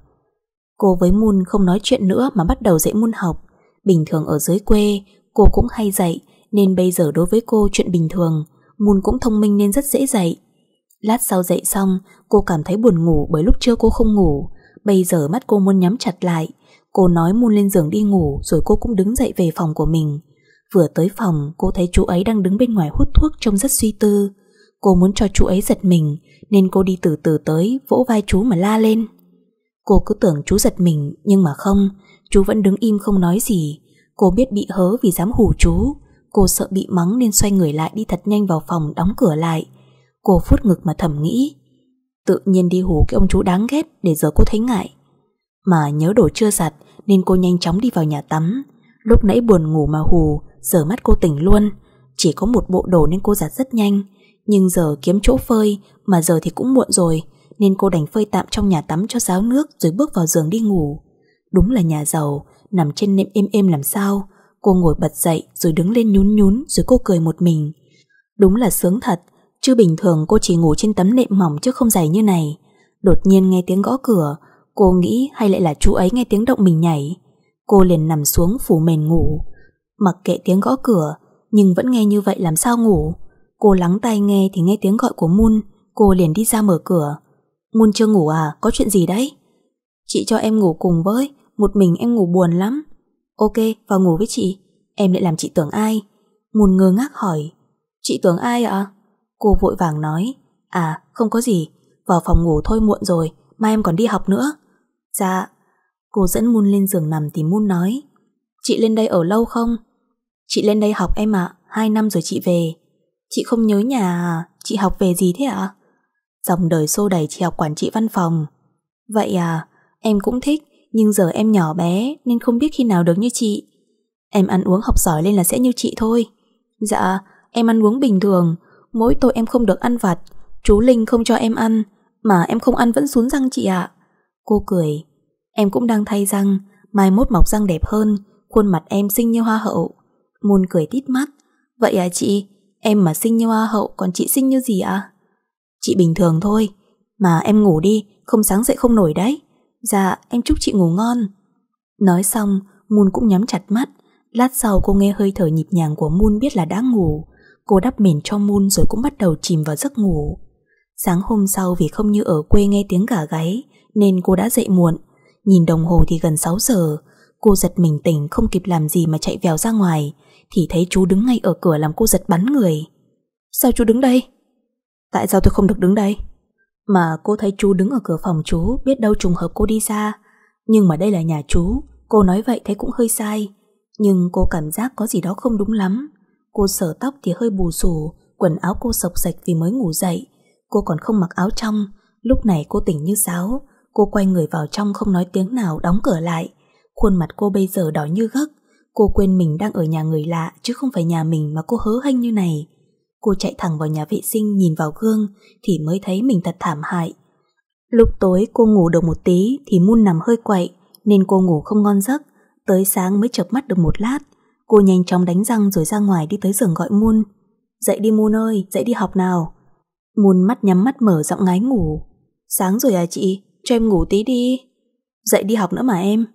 Cô với Môn không nói chuyện nữa mà bắt đầu dạy Môn học. Bình thường ở dưới quê, cô cũng hay dạy, nên bây giờ đối với cô chuyện bình thường, Môn cũng thông minh nên rất dễ dạy. Lát sau dậy xong, cô cảm thấy buồn ngủ bởi lúc trưa cô không ngủ. Bây giờ mắt cô muốn nhắm chặt lại. Cô nói Môn lên giường đi ngủ rồi cô cũng đứng dậy về phòng của mình. Vừa tới phòng, cô thấy chú ấy đang đứng bên ngoài hút thuốc trông rất suy tư. Cô muốn cho chú ấy giật mình, nên cô đi từ từ tới, vỗ vai chú mà la lên. Cô cứ tưởng chú giật mình, nhưng mà không, chú vẫn đứng im không nói gì. Cô biết bị hớ vì dám hù chú. Cô sợ bị mắng nên xoay người lại đi thật nhanh vào phòng đóng cửa lại. Cô phút ngực mà thầm nghĩ. Tự nhiên đi hù cái ông chú đáng ghét để giờ cô thấy ngại. Mà nhớ đồ chưa giặt nên cô nhanh chóng đi vào nhà tắm. Lúc nãy buồn ngủ mà hù giờ mắt cô tỉnh luôn. Chỉ có một bộ đồ nên cô giặt rất nhanh. Nhưng giờ kiếm chỗ phơi, mà giờ thì cũng muộn rồi, nên cô đành phơi tạm trong nhà tắm cho ráo nước rồi bước vào giường đi ngủ. Đúng là nhà giàu, nằm trên nệm êm êm làm sao. Cô ngồi bật dậy rồi đứng lên nhún nhún rồi cô cười một mình. Đúng là sướng thật, chứ bình thường cô chỉ ngủ trên tấm nệm mỏng chứ không dày như này. Đột nhiên nghe tiếng gõ cửa, cô nghĩ hay lại là chú ấy nghe tiếng động mình nhảy. Cô liền nằm xuống phủ mền ngủ, Mặc kệ tiếng gõ cửa Nhưng vẫn nghe như vậy làm sao ngủ Cô lắng tai nghe thì nghe tiếng gọi của Moon Cô liền đi ra mở cửa Moon chưa ngủ à, có chuyện gì đấy Chị cho em ngủ cùng với Một mình em ngủ buồn lắm Ok, vào ngủ với chị Em lại làm chị tưởng ai Moon ngơ ngác hỏi Chị tưởng ai ạ? Cô vội vàng nói À, không có gì Vào phòng ngủ thôi muộn rồi Mai em còn đi học nữa Dạ Cô dẫn Moon lên giường nằm thì Moon nói Chị lên đây ở lâu không? Chị lên đây học em ạ, à, hai năm rồi chị về. Chị không nhớ nhà à? chị học về gì thế ạ? À? Dòng đời xô đẩy chị học quản trị văn phòng. Vậy à, em cũng thích, nhưng giờ em nhỏ bé nên không biết khi nào được như chị. Em ăn uống học giỏi lên là sẽ như chị thôi. Dạ, em ăn uống bình thường, mỗi tội em không được ăn vặt, chú Linh không cho em ăn, mà em không ăn vẫn xuống răng chị ạ. À. Cô cười, em cũng đang thay răng, mai mốt mọc răng đẹp hơn, khuôn mặt em xinh như hoa hậu. Môn cười tít mắt Vậy à chị, em mà sinh như hoa hậu Còn chị sinh như gì ạ? À? Chị bình thường thôi Mà em ngủ đi, không sáng dậy không nổi đấy Dạ, em chúc chị ngủ ngon Nói xong, Moon cũng nhắm chặt mắt Lát sau cô nghe hơi thở nhịp nhàng của Moon biết là đã ngủ Cô đắp mền cho Moon rồi cũng bắt đầu chìm vào giấc ngủ Sáng hôm sau vì không như ở quê nghe tiếng gà gáy Nên cô đã dậy muộn Nhìn đồng hồ thì gần 6 giờ Cô giật mình tỉnh không kịp làm gì mà chạy vèo ra ngoài thì thấy chú đứng ngay ở cửa làm cô giật bắn người. Sao chú đứng đây? Tại sao tôi không được đứng đây? Mà cô thấy chú đứng ở cửa phòng chú, biết đâu trùng hợp cô đi ra. Nhưng mà đây là nhà chú, cô nói vậy thấy cũng hơi sai. Nhưng cô cảm giác có gì đó không đúng lắm. Cô sở tóc thì hơi bù xù, quần áo cô sọc sạch vì mới ngủ dậy. Cô còn không mặc áo trong, lúc này cô tỉnh như sáo. Cô quay người vào trong không nói tiếng nào đóng cửa lại. Khuôn mặt cô bây giờ đỏ như gấc, Cô quên mình đang ở nhà người lạ chứ không phải nhà mình mà cô hớ hênh như này. Cô chạy thẳng vào nhà vệ sinh nhìn vào gương thì mới thấy mình thật thảm hại. Lúc tối cô ngủ được một tí thì mun nằm hơi quậy nên cô ngủ không ngon giấc. Tới sáng mới chợp mắt được một lát. Cô nhanh chóng đánh răng rồi ra ngoài đi tới giường gọi mun. Dậy đi mun ơi, dậy đi học nào. Mun mắt nhắm mắt mở giọng ngái ngủ. Sáng rồi à chị, cho em ngủ tí đi. Dậy đi học nữa mà em.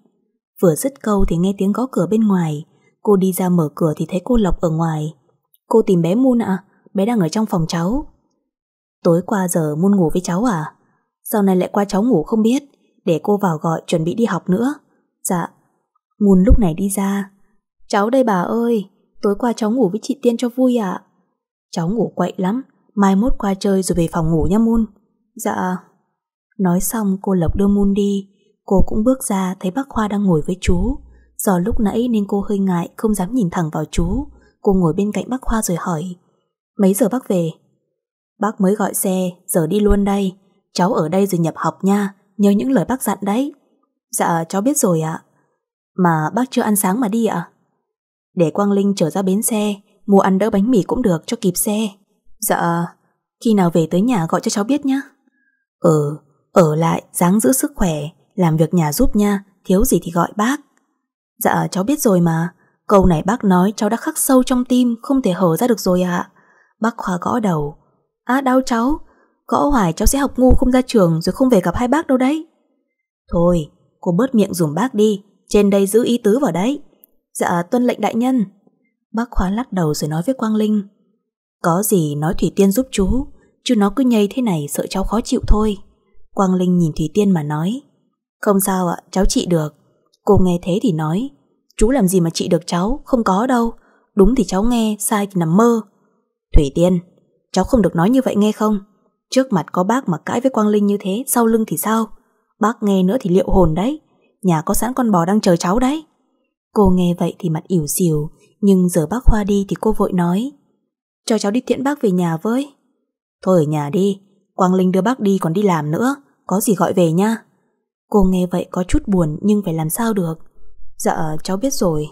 Vừa dứt câu thì nghe tiếng gõ cửa bên ngoài Cô đi ra mở cửa thì thấy cô Lộc ở ngoài Cô tìm bé Moon ạ Bé đang ở trong phòng cháu Tối qua giờ Moon ngủ với cháu à Sau này lại qua cháu ngủ không biết Để cô vào gọi chuẩn bị đi học nữa Dạ Moon lúc này đi ra Cháu đây bà ơi Tối qua cháu ngủ với chị Tiên cho vui ạ Cháu ngủ quậy lắm Mai mốt qua chơi rồi về phòng ngủ nha Moon Dạ Nói xong cô Lộc đưa Moon đi Cô cũng bước ra thấy bác Khoa đang ngồi với chú Do lúc nãy nên cô hơi ngại Không dám nhìn thẳng vào chú Cô ngồi bên cạnh bác Khoa rồi hỏi Mấy giờ bác về? Bác mới gọi xe, giờ đi luôn đây Cháu ở đây rồi nhập học nha Nhớ những lời bác dặn đấy Dạ cháu biết rồi ạ Mà bác chưa ăn sáng mà đi ạ Để Quang Linh trở ra bến xe Mua ăn đỡ bánh mì cũng được cho kịp xe Dạ Khi nào về tới nhà gọi cho cháu biết nhé Ừ Ở lại dáng giữ sức khỏe làm việc nhà giúp nha, thiếu gì thì gọi bác. Dạ cháu biết rồi mà, câu này bác nói cháu đã khắc sâu trong tim, không thể hở ra được rồi ạ. À. Bác Khoa gõ đầu. À đau cháu, gõ hoài cháu sẽ học ngu không ra trường rồi không về gặp hai bác đâu đấy. Thôi, cô bớt miệng dùm bác đi, trên đây giữ ý tứ vào đấy. Dạ tuân lệnh đại nhân. Bác Khoa lắc đầu rồi nói với Quang Linh. Có gì nói Thủy Tiên giúp chú, chứ nó cứ nhây thế này sợ cháu khó chịu thôi. Quang Linh nhìn Thủy Tiên mà nói. Không sao ạ, cháu trị được. Cô nghe thế thì nói, chú làm gì mà trị được cháu, không có đâu. Đúng thì cháu nghe, sai thì nằm mơ. Thủy Tiên, cháu không được nói như vậy nghe không? Trước mặt có bác mà cãi với Quang Linh như thế, sau lưng thì sao? Bác nghe nữa thì liệu hồn đấy. Nhà có sẵn con bò đang chờ cháu đấy. Cô nghe vậy thì mặt ỉu xìu, nhưng giờ bác Hoa đi thì cô vội nói. Cho cháu đi tiễn bác về nhà với. Thôi ở nhà đi, Quang Linh đưa bác đi còn đi làm nữa, có gì gọi về nha. Cô nghe vậy có chút buồn nhưng phải làm sao được Dạ cháu biết rồi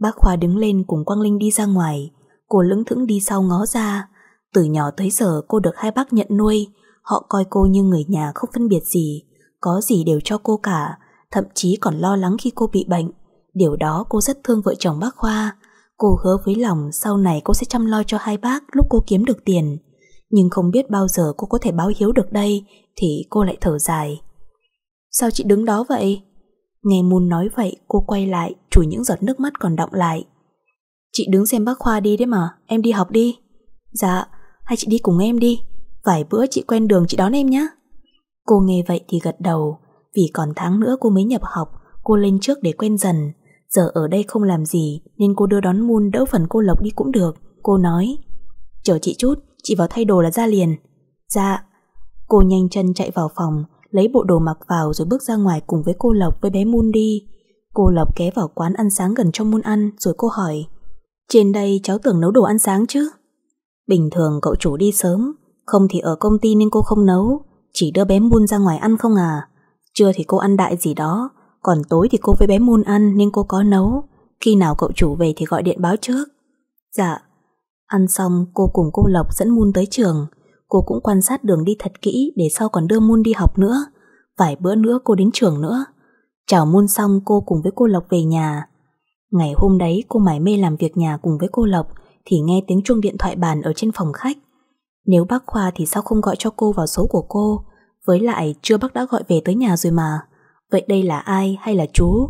Bác Khoa đứng lên cùng Quang Linh đi ra ngoài Cô lững thững đi sau ngó ra Từ nhỏ tới giờ cô được hai bác nhận nuôi Họ coi cô như người nhà không phân biệt gì Có gì đều cho cô cả Thậm chí còn lo lắng khi cô bị bệnh Điều đó cô rất thương vợ chồng bác Khoa Cô hứa với lòng sau này cô sẽ chăm lo cho hai bác lúc cô kiếm được tiền Nhưng không biết bao giờ cô có thể báo hiếu được đây Thì cô lại thở dài Sao chị đứng đó vậy? Nghe Moon nói vậy, cô quay lại, chùi những giọt nước mắt còn đọng lại. Chị đứng xem bác Khoa đi đấy mà, em đi học đi. Dạ, hay chị đi cùng em đi, vài bữa chị quen đường chị đón em nhé. Cô nghe vậy thì gật đầu, vì còn tháng nữa cô mới nhập học, cô lên trước để quen dần. Giờ ở đây không làm gì nên cô đưa đón Moon đỡ phần cô Lộc đi cũng được. Cô nói, chờ chị chút, chị vào thay đồ là ra liền. Dạ. Cô nhanh chân chạy vào phòng, lấy bộ đồ mặc vào rồi bước ra ngoài cùng với cô Lộc với bé Mun đi. Cô Lộc ghé vào quán ăn sáng gần trong môn ăn rồi cô hỏi Trên đây cháu tưởng nấu đồ ăn sáng chứ? Bình thường cậu chủ đi sớm, không thì ở công ty nên cô không nấu, chỉ đưa bé Mun ra ngoài ăn không à? Trưa thì cô ăn đại gì đó, còn tối thì cô với bé Mun ăn nên cô có nấu. Khi nào cậu chủ về thì gọi điện báo trước. Dạ. Ăn xong cô cùng cô Lộc dẫn Mun tới trường cô cũng quan sát đường đi thật kỹ để sau còn đưa Moon đi học nữa. Vài bữa nữa cô đến trường nữa. Chào Moon xong cô cùng với cô Lộc về nhà. Ngày hôm đấy cô mải mê làm việc nhà cùng với cô Lộc thì nghe tiếng chuông điện thoại bàn ở trên phòng khách. Nếu bác Khoa thì sao không gọi cho cô vào số của cô? Với lại chưa bác đã gọi về tới nhà rồi mà. Vậy đây là ai hay là chú?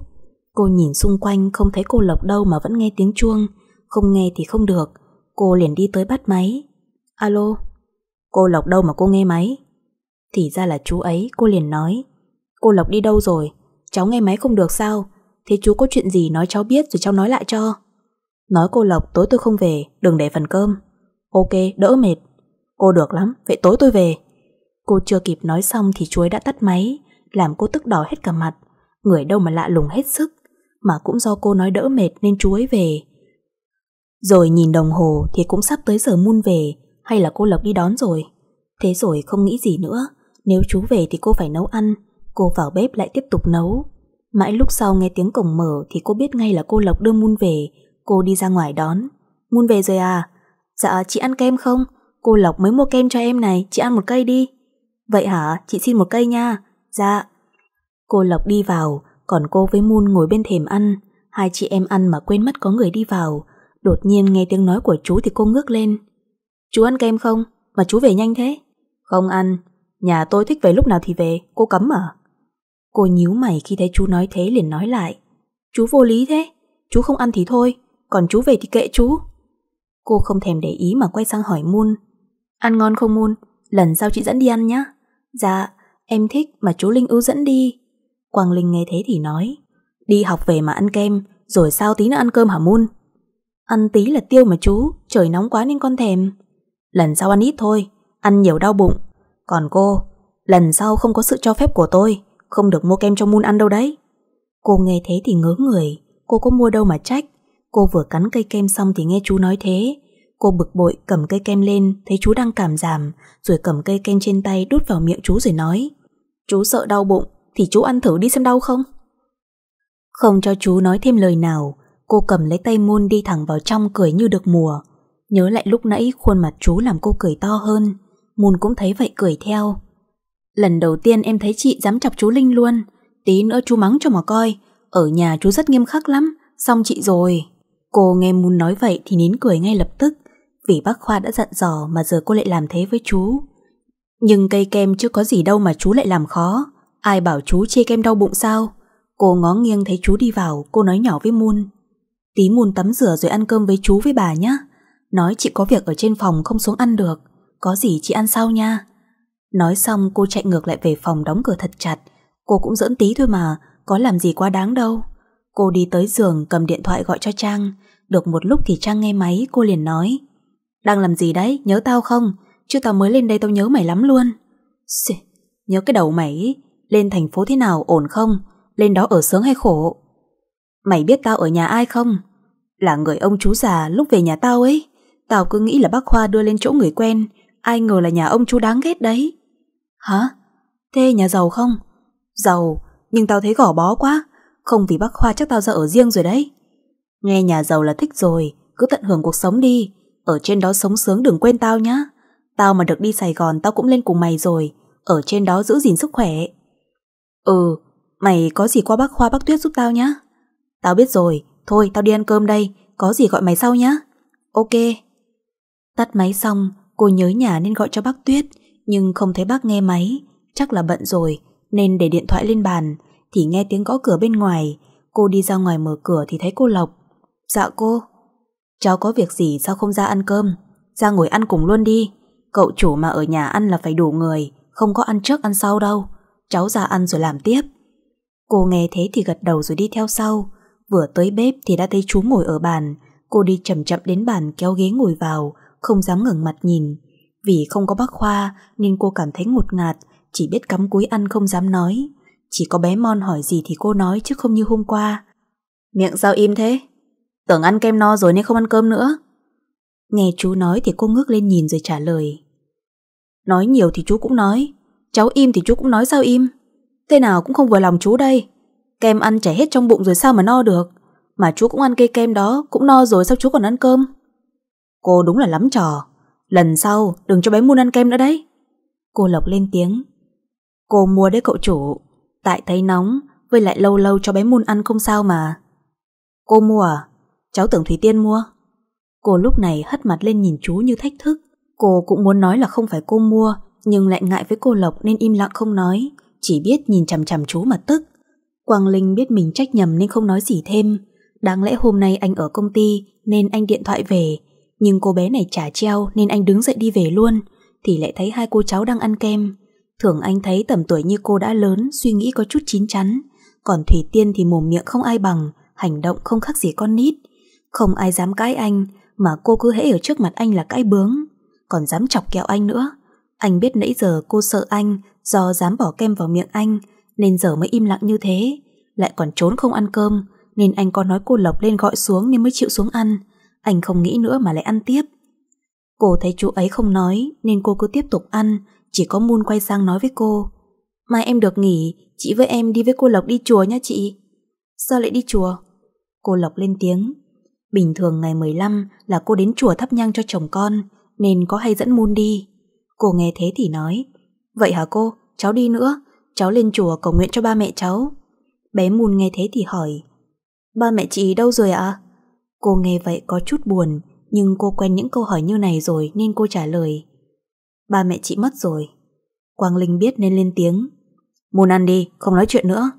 Cô nhìn xung quanh không thấy cô Lộc đâu mà vẫn nghe tiếng chuông. Không nghe thì không được. Cô liền đi tới bắt máy. Alo, Cô Lộc đâu mà cô nghe máy Thì ra là chú ấy cô liền nói Cô Lộc đi đâu rồi Cháu nghe máy không được sao Thế chú có chuyện gì nói cháu biết rồi cháu nói lại cho Nói cô Lộc tối tôi không về Đừng để phần cơm Ok đỡ mệt Cô được lắm vậy tối tôi về Cô chưa kịp nói xong thì chuối đã tắt máy Làm cô tức đỏ hết cả mặt Người đâu mà lạ lùng hết sức Mà cũng do cô nói đỡ mệt nên chuối về Rồi nhìn đồng hồ thì cũng sắp tới giờ muôn về hay là cô Lộc đi đón rồi. Thế rồi không nghĩ gì nữa, nếu chú về thì cô phải nấu ăn, cô vào bếp lại tiếp tục nấu. Mãi lúc sau nghe tiếng cổng mở thì cô biết ngay là cô Lộc đưa Mun về, cô đi ra ngoài đón. Mun về rồi à? Dạ, chị ăn kem không? Cô Lộc mới mua kem cho em này, chị ăn một cây đi. Vậy hả, chị xin một cây nha. Dạ. Cô Lộc đi vào, còn cô với Mun ngồi bên thềm ăn. Hai chị em ăn mà quên mất có người đi vào. Đột nhiên nghe tiếng nói của chú thì cô ngước lên. Chú ăn kem không? Mà chú về nhanh thế. Không ăn. Nhà tôi thích về lúc nào thì về, cô cấm à? Cô nhíu mày khi thấy chú nói thế liền nói lại. Chú vô lý thế, chú không ăn thì thôi, còn chú về thì kệ chú. Cô không thèm để ý mà quay sang hỏi Moon. Ăn ngon không Moon? Lần sau chị dẫn đi ăn nhá. Dạ, em thích mà chú Linh ưu dẫn đi. Quang Linh nghe thế thì nói. Đi học về mà ăn kem, rồi sao tí nữa ăn cơm hả Moon? Ăn tí là tiêu mà chú, trời nóng quá nên con thèm lần sau ăn ít thôi, ăn nhiều đau bụng. Còn cô, lần sau không có sự cho phép của tôi, không được mua kem cho Moon ăn đâu đấy. Cô nghe thế thì ngớ người, cô có mua đâu mà trách. Cô vừa cắn cây kem xong thì nghe chú nói thế. Cô bực bội cầm cây kem lên, thấy chú đang cảm giảm, rồi cầm cây kem trên tay đút vào miệng chú rồi nói. Chú sợ đau bụng, thì chú ăn thử đi xem đau không? Không cho chú nói thêm lời nào, cô cầm lấy tay Moon đi thẳng vào trong cười như được mùa. Nhớ lại lúc nãy khuôn mặt chú làm cô cười to hơn Mùn cũng thấy vậy cười theo Lần đầu tiên em thấy chị dám chọc chú Linh luôn Tí nữa chú mắng cho mà coi Ở nhà chú rất nghiêm khắc lắm Xong chị rồi Cô nghe Mùn nói vậy thì nín cười ngay lập tức Vì bác Khoa đã dặn dò mà giờ cô lại làm thế với chú Nhưng cây kem chưa có gì đâu mà chú lại làm khó Ai bảo chú chê kem đau bụng sao Cô ngó nghiêng thấy chú đi vào Cô nói nhỏ với Mùn Tí Mùn tắm rửa rồi ăn cơm với chú với bà nhé Nói chị có việc ở trên phòng không xuống ăn được Có gì chị ăn sau nha Nói xong cô chạy ngược lại về phòng đóng cửa thật chặt Cô cũng giỡn tí thôi mà Có làm gì quá đáng đâu Cô đi tới giường cầm điện thoại gọi cho Trang Được một lúc thì Trang nghe máy Cô liền nói Đang làm gì đấy nhớ tao không Chứ tao mới lên đây tao nhớ mày lắm luôn Xì, Nhớ cái đầu mày Lên thành phố thế nào ổn không Lên đó ở sướng hay khổ Mày biết tao ở nhà ai không Là người ông chú già lúc về nhà tao ấy tào cứ nghĩ là bác Khoa đưa lên chỗ người quen Ai ngờ là nhà ông chú đáng ghét đấy Hả? Thế nhà giàu không? Giàu, nhưng tao thấy gỏ bó quá Không vì bác Khoa chắc tao ra ở riêng rồi đấy Nghe nhà giàu là thích rồi Cứ tận hưởng cuộc sống đi Ở trên đó sống sướng đừng quên tao nhá Tao mà được đi Sài Gòn tao cũng lên cùng mày rồi Ở trên đó giữ gìn sức khỏe Ừ, mày có gì qua bác Khoa bác Tuyết giúp tao nhá Tao biết rồi Thôi tao đi ăn cơm đây Có gì gọi mày sau nhá Ok Tắt máy xong, cô nhớ nhà nên gọi cho bác Tuyết, nhưng không thấy bác nghe máy, chắc là bận rồi, nên để điện thoại lên bàn, thì nghe tiếng gõ cửa bên ngoài, cô đi ra ngoài mở cửa thì thấy cô Lộc. Dạ cô, cháu có việc gì sao không ra ăn cơm, ra ngồi ăn cùng luôn đi, cậu chủ mà ở nhà ăn là phải đủ người, không có ăn trước ăn sau đâu, cháu ra ăn rồi làm tiếp. Cô nghe thế thì gật đầu rồi đi theo sau, vừa tới bếp thì đã thấy chú ngồi ở bàn, cô đi chậm chậm đến bàn kéo ghế ngồi vào, không dám ngẩng mặt nhìn. Vì không có bác Khoa nên cô cảm thấy ngột ngạt, chỉ biết cắm cúi ăn không dám nói. Chỉ có bé Mon hỏi gì thì cô nói chứ không như hôm qua. Miệng sao im thế? Tưởng ăn kem no rồi nên không ăn cơm nữa. Nghe chú nói thì cô ngước lên nhìn rồi trả lời. Nói nhiều thì chú cũng nói, cháu im thì chú cũng nói sao im. Thế nào cũng không vừa lòng chú đây. Kem ăn chảy hết trong bụng rồi sao mà no được. Mà chú cũng ăn cây kem đó, cũng no rồi sao chú còn ăn cơm? Cô đúng là lắm trò Lần sau đừng cho bé Moon ăn kem nữa đấy Cô Lộc lên tiếng Cô mua đấy cậu chủ Tại thấy nóng Với lại lâu lâu cho bé Moon ăn không sao mà Cô mua à? Cháu tưởng Thủy Tiên mua Cô lúc này hất mặt lên nhìn chú như thách thức Cô cũng muốn nói là không phải cô mua Nhưng lại ngại với cô Lộc nên im lặng không nói Chỉ biết nhìn chằm chằm chú mà tức Quang Linh biết mình trách nhầm nên không nói gì thêm Đáng lẽ hôm nay anh ở công ty Nên anh điện thoại về nhưng cô bé này trả treo nên anh đứng dậy đi về luôn, thì lại thấy hai cô cháu đang ăn kem. Thường anh thấy tầm tuổi như cô đã lớn, suy nghĩ có chút chín chắn, còn Thủy Tiên thì mồm miệng không ai bằng, hành động không khác gì con nít. Không ai dám cãi anh, mà cô cứ hễ ở trước mặt anh là cãi bướng, còn dám chọc kẹo anh nữa. Anh biết nãy giờ cô sợ anh do dám bỏ kem vào miệng anh, nên giờ mới im lặng như thế. Lại còn trốn không ăn cơm, nên anh có nói cô Lộc lên gọi xuống nên mới chịu xuống ăn anh không nghĩ nữa mà lại ăn tiếp. Cô thấy chú ấy không nói nên cô cứ tiếp tục ăn, chỉ có Moon quay sang nói với cô. Mai em được nghỉ, chị với em đi với cô Lộc đi chùa nhá chị. Sao lại đi chùa? Cô Lộc lên tiếng. Bình thường ngày 15 là cô đến chùa thắp nhang cho chồng con, nên có hay dẫn Moon đi. Cô nghe thế thì nói. Vậy hả cô, cháu đi nữa, cháu lên chùa cầu nguyện cho ba mẹ cháu. Bé Moon nghe thế thì hỏi. Ba mẹ chị đâu rồi ạ? À? Cô nghe vậy có chút buồn, nhưng cô quen những câu hỏi như này rồi nên cô trả lời. Ba mẹ chị mất rồi. Quang Linh biết nên lên tiếng. Mùn ăn đi, không nói chuyện nữa.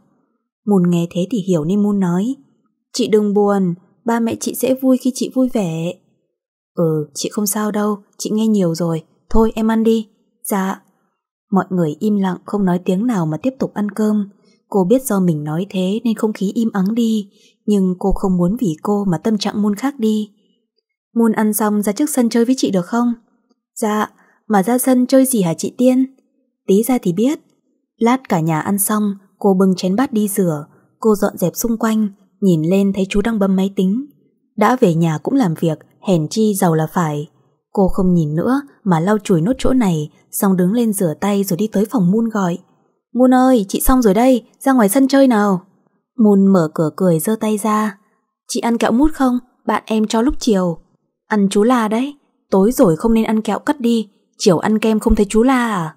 Mùn nghe thế thì hiểu nên Mùn nói. Chị đừng buồn, ba mẹ chị sẽ vui khi chị vui vẻ. Ừ, chị không sao đâu, chị nghe nhiều rồi. Thôi em ăn đi. Dạ. Mọi người im lặng không nói tiếng nào mà tiếp tục ăn cơm. Cô biết do mình nói thế nên không khí im ắng đi, nhưng cô không muốn vì cô mà tâm trạng Môn khác đi. Môn ăn xong ra trước sân chơi với chị được không? Dạ, mà ra sân chơi gì hả chị Tiên? Tí ra thì biết. Lát cả nhà ăn xong, cô bưng chén bát đi rửa, cô dọn dẹp xung quanh, nhìn lên thấy chú đang bấm máy tính. Đã về nhà cũng làm việc, hèn chi giàu là phải. Cô không nhìn nữa mà lau chùi nốt chỗ này, xong đứng lên rửa tay rồi đi tới phòng Mun gọi. Mun ơi, chị xong rồi đây, ra ngoài sân chơi nào. Môn mở cửa cười giơ tay ra. Chị ăn kẹo mút không? Bạn em cho lúc chiều. Ăn chú la đấy. Tối rồi không nên ăn kẹo cắt đi. Chiều ăn kem không thấy chú la à?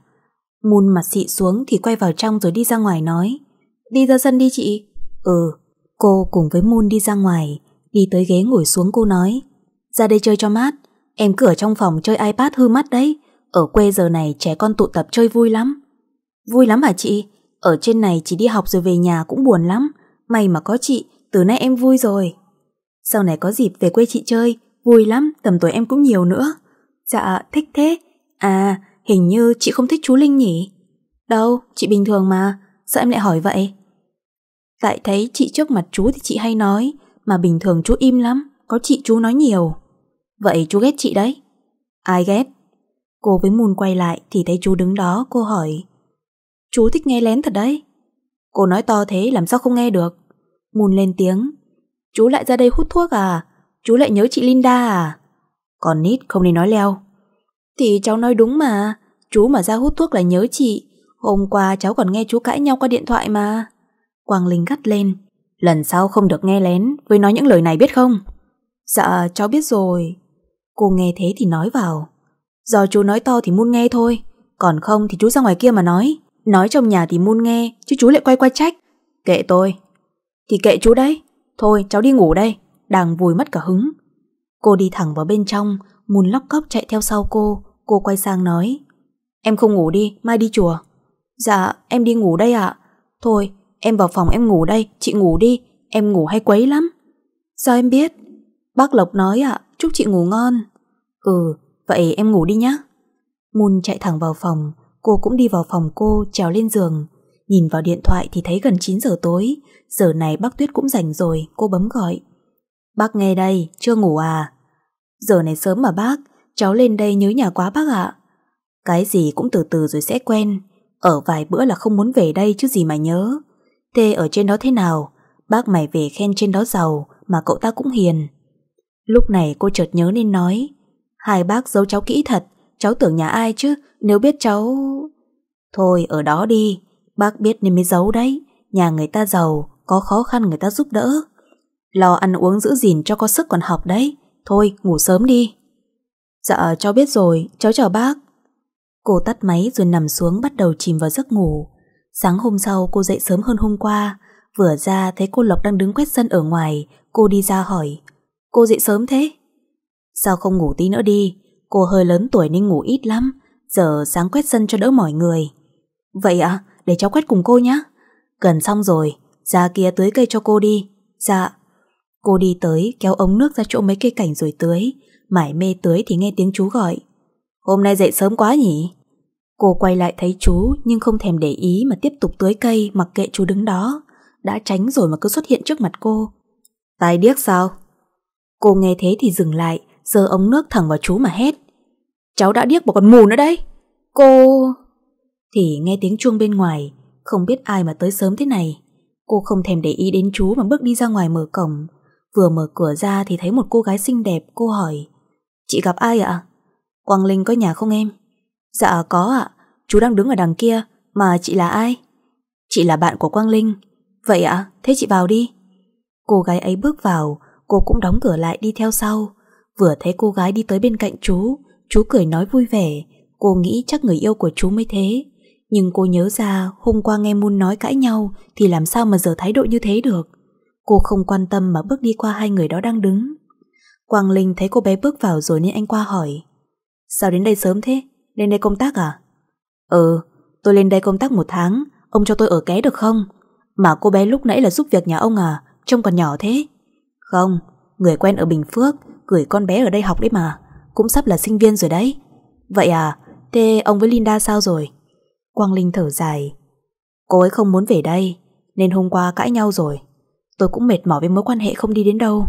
Môn mặt xị xuống thì quay vào trong rồi đi ra ngoài nói. Đi ra sân đi chị. Ừ. Cô cùng với Moon đi ra ngoài. Đi tới ghế ngồi xuống cô nói. Ra đây chơi cho mát. Em cửa trong phòng chơi iPad hư mắt đấy. Ở quê giờ này trẻ con tụ tập chơi vui lắm. Vui lắm hả chị? Ở trên này chỉ đi học rồi về nhà cũng buồn lắm. May mà có chị, từ nay em vui rồi. Sau này có dịp về quê chị chơi, vui lắm, tầm tuổi em cũng nhiều nữa. Dạ, thích thế. À, hình như chị không thích chú Linh nhỉ? Đâu, chị bình thường mà, sao em lại hỏi vậy? Tại thấy chị trước mặt chú thì chị hay nói, mà bình thường chú im lắm, có chị chú nói nhiều. Vậy chú ghét chị đấy. Ai ghét? Cô với Mùn quay lại thì thấy chú đứng đó, cô hỏi. Chú thích nghe lén thật đấy. Cô nói to thế làm sao không nghe được. Mùn lên tiếng. Chú lại ra đây hút thuốc à? Chú lại nhớ chị Linda à? Còn nít không nên nói leo. Thì cháu nói đúng mà. Chú mà ra hút thuốc là nhớ chị. Hôm qua cháu còn nghe chú cãi nhau qua điện thoại mà. Quang Linh gắt lên. Lần sau không được nghe lén với nói những lời này biết không? Dạ cháu biết rồi. Cô nghe thế thì nói vào. Do chú nói to thì muôn nghe thôi. Còn không thì chú ra ngoài kia mà nói. Nói trong nhà thì muôn nghe, chứ chú lại quay qua trách. Kệ tôi, thì kệ chú đấy Thôi cháu đi ngủ đây Đang vui mất cả hứng Cô đi thẳng vào bên trong Mùn lóc cóc chạy theo sau cô Cô quay sang nói Em không ngủ đi, mai đi chùa Dạ, em đi ngủ đây ạ Thôi, em vào phòng em ngủ đây, chị ngủ đi Em ngủ hay quấy lắm Sao em biết? Bác Lộc nói ạ, chúc chị ngủ ngon Ừ, vậy em ngủ đi nhá. Mùn chạy thẳng vào phòng Cô cũng đi vào phòng cô trèo lên giường Nhìn vào điện thoại thì thấy gần 9 giờ tối Giờ này bác Tuyết cũng rảnh rồi Cô bấm gọi Bác nghe đây, chưa ngủ à Giờ này sớm mà bác Cháu lên đây nhớ nhà quá bác ạ Cái gì cũng từ từ rồi sẽ quen Ở vài bữa là không muốn về đây chứ gì mà nhớ Thế ở trên đó thế nào Bác mày về khen trên đó giàu Mà cậu ta cũng hiền Lúc này cô chợt nhớ nên nói Hai bác giấu cháu kỹ thật Cháu tưởng nhà ai chứ Nếu biết cháu... Thôi ở đó đi Bác biết nên mới giấu đấy, nhà người ta giàu, có khó khăn người ta giúp đỡ. Lo ăn uống giữ gìn cho có sức còn học đấy, thôi ngủ sớm đi. Dạ cháu biết rồi, cháu chào bác. Cô tắt máy rồi nằm xuống bắt đầu chìm vào giấc ngủ. Sáng hôm sau cô dậy sớm hơn hôm qua, vừa ra thấy cô Lộc đang đứng quét sân ở ngoài, cô đi ra hỏi. Cô dậy sớm thế? Sao không ngủ tí nữa đi, cô hơi lớn tuổi nên ngủ ít lắm, giờ sáng quét sân cho đỡ mỏi người. Vậy ạ, để cháu quét cùng cô nhé. Gần xong rồi, ra kia tưới cây cho cô đi. Dạ. Cô đi tới kéo ống nước ra chỗ mấy cây cảnh rồi tưới. Mải mê tưới thì nghe tiếng chú gọi. Hôm nay dậy sớm quá nhỉ? Cô quay lại thấy chú nhưng không thèm để ý mà tiếp tục tưới cây mặc kệ chú đứng đó. Đã tránh rồi mà cứ xuất hiện trước mặt cô. Tài điếc sao? Cô nghe thế thì dừng lại, giờ ống nước thẳng vào chú mà hét. Cháu đã điếc mà còn mù nữa đấy. Cô thì nghe tiếng chuông bên ngoài, không biết ai mà tới sớm thế này. Cô không thèm để ý đến chú mà bước đi ra ngoài mở cổng. Vừa mở cửa ra thì thấy một cô gái xinh đẹp, cô hỏi. Chị gặp ai ạ? Quang Linh có nhà không em? Dạ có ạ, chú đang đứng ở đằng kia, mà chị là ai? Chị là bạn của Quang Linh. Vậy ạ, thế chị vào đi. Cô gái ấy bước vào, cô cũng đóng cửa lại đi theo sau. Vừa thấy cô gái đi tới bên cạnh chú, chú cười nói vui vẻ. Cô nghĩ chắc người yêu của chú mới thế. Nhưng cô nhớ ra hôm qua nghe Moon nói cãi nhau thì làm sao mà giờ thái độ như thế được. Cô không quan tâm mà bước đi qua hai người đó đang đứng. Quang Linh thấy cô bé bước vào rồi nên anh qua hỏi. Sao đến đây sớm thế? Lên đây công tác à? Ừ, tôi lên đây công tác một tháng, ông cho tôi ở ké được không? Mà cô bé lúc nãy là giúp việc nhà ông à, trông còn nhỏ thế. Không, người quen ở Bình Phước, gửi con bé ở đây học đấy mà, cũng sắp là sinh viên rồi đấy. Vậy à, thế ông với Linda sao rồi? Quang Linh thở dài Cô ấy không muốn về đây Nên hôm qua cãi nhau rồi Tôi cũng mệt mỏi với mối quan hệ không đi đến đâu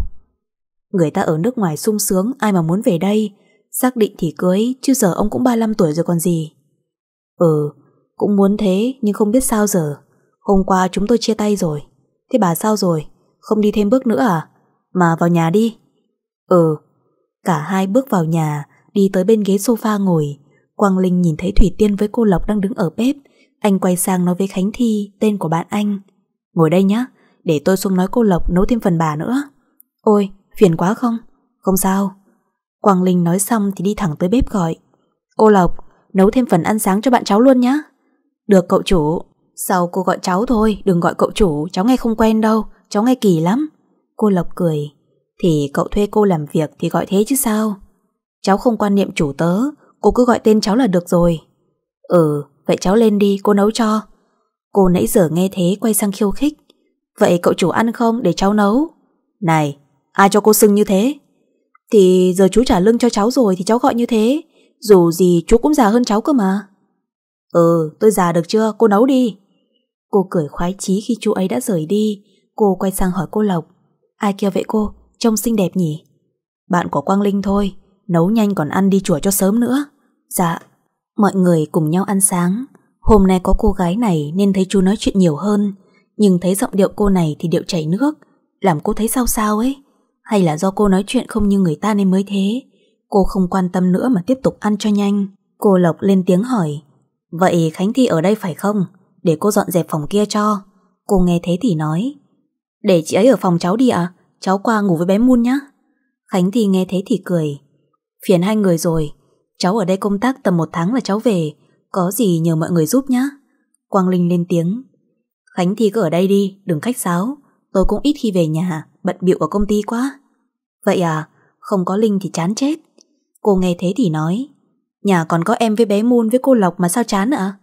Người ta ở nước ngoài sung sướng Ai mà muốn về đây Xác định thì cưới Chứ giờ ông cũng 35 tuổi rồi còn gì Ừ Cũng muốn thế nhưng không biết sao giờ Hôm qua chúng tôi chia tay rồi Thế bà sao rồi Không đi thêm bước nữa à Mà vào nhà đi Ừ Cả hai bước vào nhà Đi tới bên ghế sofa ngồi Quang Linh nhìn thấy Thủy Tiên với cô Lộc đang đứng ở bếp. Anh quay sang nói với Khánh Thi, tên của bạn anh. Ngồi đây nhá, để tôi xuống nói cô Lộc nấu thêm phần bà nữa. Ôi, phiền quá không? Không sao. Quang Linh nói xong thì đi thẳng tới bếp gọi. Cô Lộc, nấu thêm phần ăn sáng cho bạn cháu luôn nhá. Được cậu chủ. Sau cô gọi cháu thôi, đừng gọi cậu chủ, cháu nghe không quen đâu, cháu nghe kỳ lắm. Cô Lộc cười. Thì cậu thuê cô làm việc thì gọi thế chứ sao? Cháu không quan niệm chủ tớ, Cô cứ gọi tên cháu là được rồi Ừ vậy cháu lên đi cô nấu cho Cô nãy giờ nghe thế quay sang khiêu khích Vậy cậu chủ ăn không để cháu nấu Này ai cho cô xưng như thế Thì giờ chú trả lương cho cháu rồi Thì cháu gọi như thế Dù gì chú cũng già hơn cháu cơ mà Ừ tôi già được chưa cô nấu đi Cô cười khoái chí khi chú ấy đã rời đi Cô quay sang hỏi cô Lộc Ai kia vậy cô trông xinh đẹp nhỉ Bạn của Quang Linh thôi Nấu nhanh còn ăn đi chùa cho sớm nữa Dạ Mọi người cùng nhau ăn sáng Hôm nay có cô gái này nên thấy chú nói chuyện nhiều hơn Nhưng thấy giọng điệu cô này thì điệu chảy nước Làm cô thấy sao sao ấy Hay là do cô nói chuyện không như người ta nên mới thế Cô không quan tâm nữa mà tiếp tục ăn cho nhanh Cô Lộc lên tiếng hỏi Vậy Khánh Thi ở đây phải không? Để cô dọn dẹp phòng kia cho Cô nghe thế thì nói Để chị ấy ở phòng cháu đi ạ Cháu qua ngủ với bé Mun nhá Khánh Thi nghe thế thì cười Phiền hai người rồi Cháu ở đây công tác tầm một tháng là cháu về Có gì nhờ mọi người giúp nhá Quang Linh lên tiếng Khánh Thi cứ ở đây đi, đừng khách sáo Tôi cũng ít khi về nhà, bận bịu ở công ty quá Vậy à, không có Linh thì chán chết Cô nghe thế thì nói Nhà còn có em với bé Moon với cô Lộc mà sao chán ạ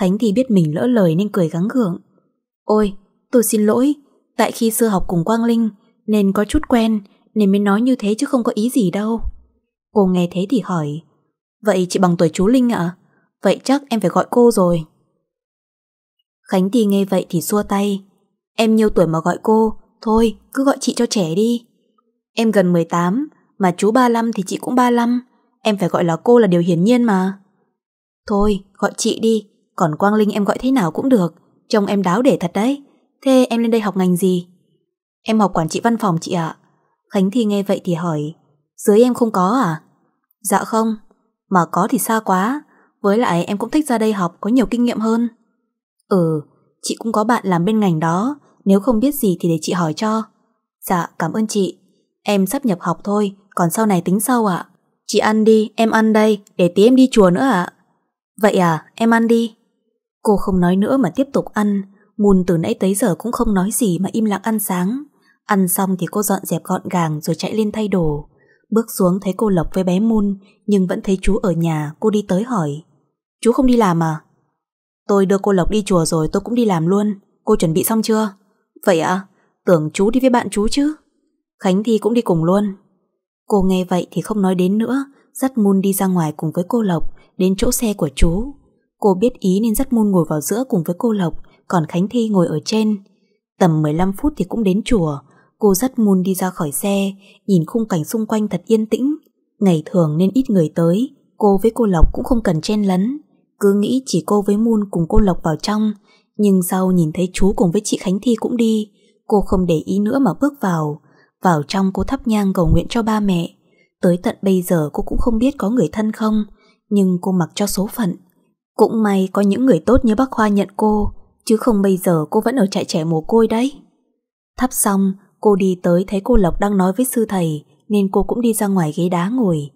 Khánh Thi biết mình lỡ lời nên cười gắng gượng Ôi, tôi xin lỗi Tại khi xưa học cùng Quang Linh Nên có chút quen Nên mới nói như thế chứ không có ý gì đâu Cô nghe thế thì hỏi Vậy chị bằng tuổi chú Linh ạ Vậy chắc em phải gọi cô rồi Khánh thì nghe vậy thì xua tay Em nhiều tuổi mà gọi cô Thôi cứ gọi chị cho trẻ đi Em gần 18 Mà chú 35 thì chị cũng 35 Em phải gọi là cô là điều hiển nhiên mà Thôi gọi chị đi Còn Quang Linh em gọi thế nào cũng được Trông em đáo để thật đấy Thế em lên đây học ngành gì Em học quản trị văn phòng chị ạ Khánh thì nghe vậy thì hỏi Dưới em không có à Dạ không, mà có thì xa quá, với lại em cũng thích ra đây học có nhiều kinh nghiệm hơn. Ừ, chị cũng có bạn làm bên ngành đó, nếu không biết gì thì để chị hỏi cho. Dạ, cảm ơn chị. Em sắp nhập học thôi, còn sau này tính sau ạ. Chị ăn đi, em ăn đây, để tí em đi chùa nữa ạ. À? Vậy à, em ăn đi. Cô không nói nữa mà tiếp tục ăn, Mùn từ nãy tới giờ cũng không nói gì mà im lặng ăn sáng. Ăn xong thì cô dọn dẹp gọn gàng rồi chạy lên thay đồ. Bước xuống thấy cô Lộc với bé Mun Nhưng vẫn thấy chú ở nhà Cô đi tới hỏi Chú không đi làm à Tôi đưa cô Lộc đi chùa rồi tôi cũng đi làm luôn Cô chuẩn bị xong chưa Vậy ạ à? Tưởng chú đi với bạn chú chứ Khánh Thi cũng đi cùng luôn Cô nghe vậy thì không nói đến nữa Dắt Mun đi ra ngoài cùng với cô Lộc Đến chỗ xe của chú Cô biết ý nên dắt Mun ngồi vào giữa cùng với cô Lộc Còn Khánh Thi ngồi ở trên Tầm 15 phút thì cũng đến chùa Cô rất muốn đi ra khỏi xe, nhìn khung cảnh xung quanh thật yên tĩnh. Ngày thường nên ít người tới, cô với cô Lộc cũng không cần chen lấn. Cứ nghĩ chỉ cô với Moon cùng cô Lộc vào trong, nhưng sau nhìn thấy chú cùng với chị Khánh Thi cũng đi, cô không để ý nữa mà bước vào. Vào trong cô thắp nhang cầu nguyện cho ba mẹ. Tới tận bây giờ cô cũng không biết có người thân không, nhưng cô mặc cho số phận. Cũng may có những người tốt như bác Khoa nhận cô, chứ không bây giờ cô vẫn ở trại trẻ mồ côi đấy. Thắp xong, Cô đi tới thấy cô Lộc đang nói với sư thầy nên cô cũng đi ra ngoài ghế đá ngồi.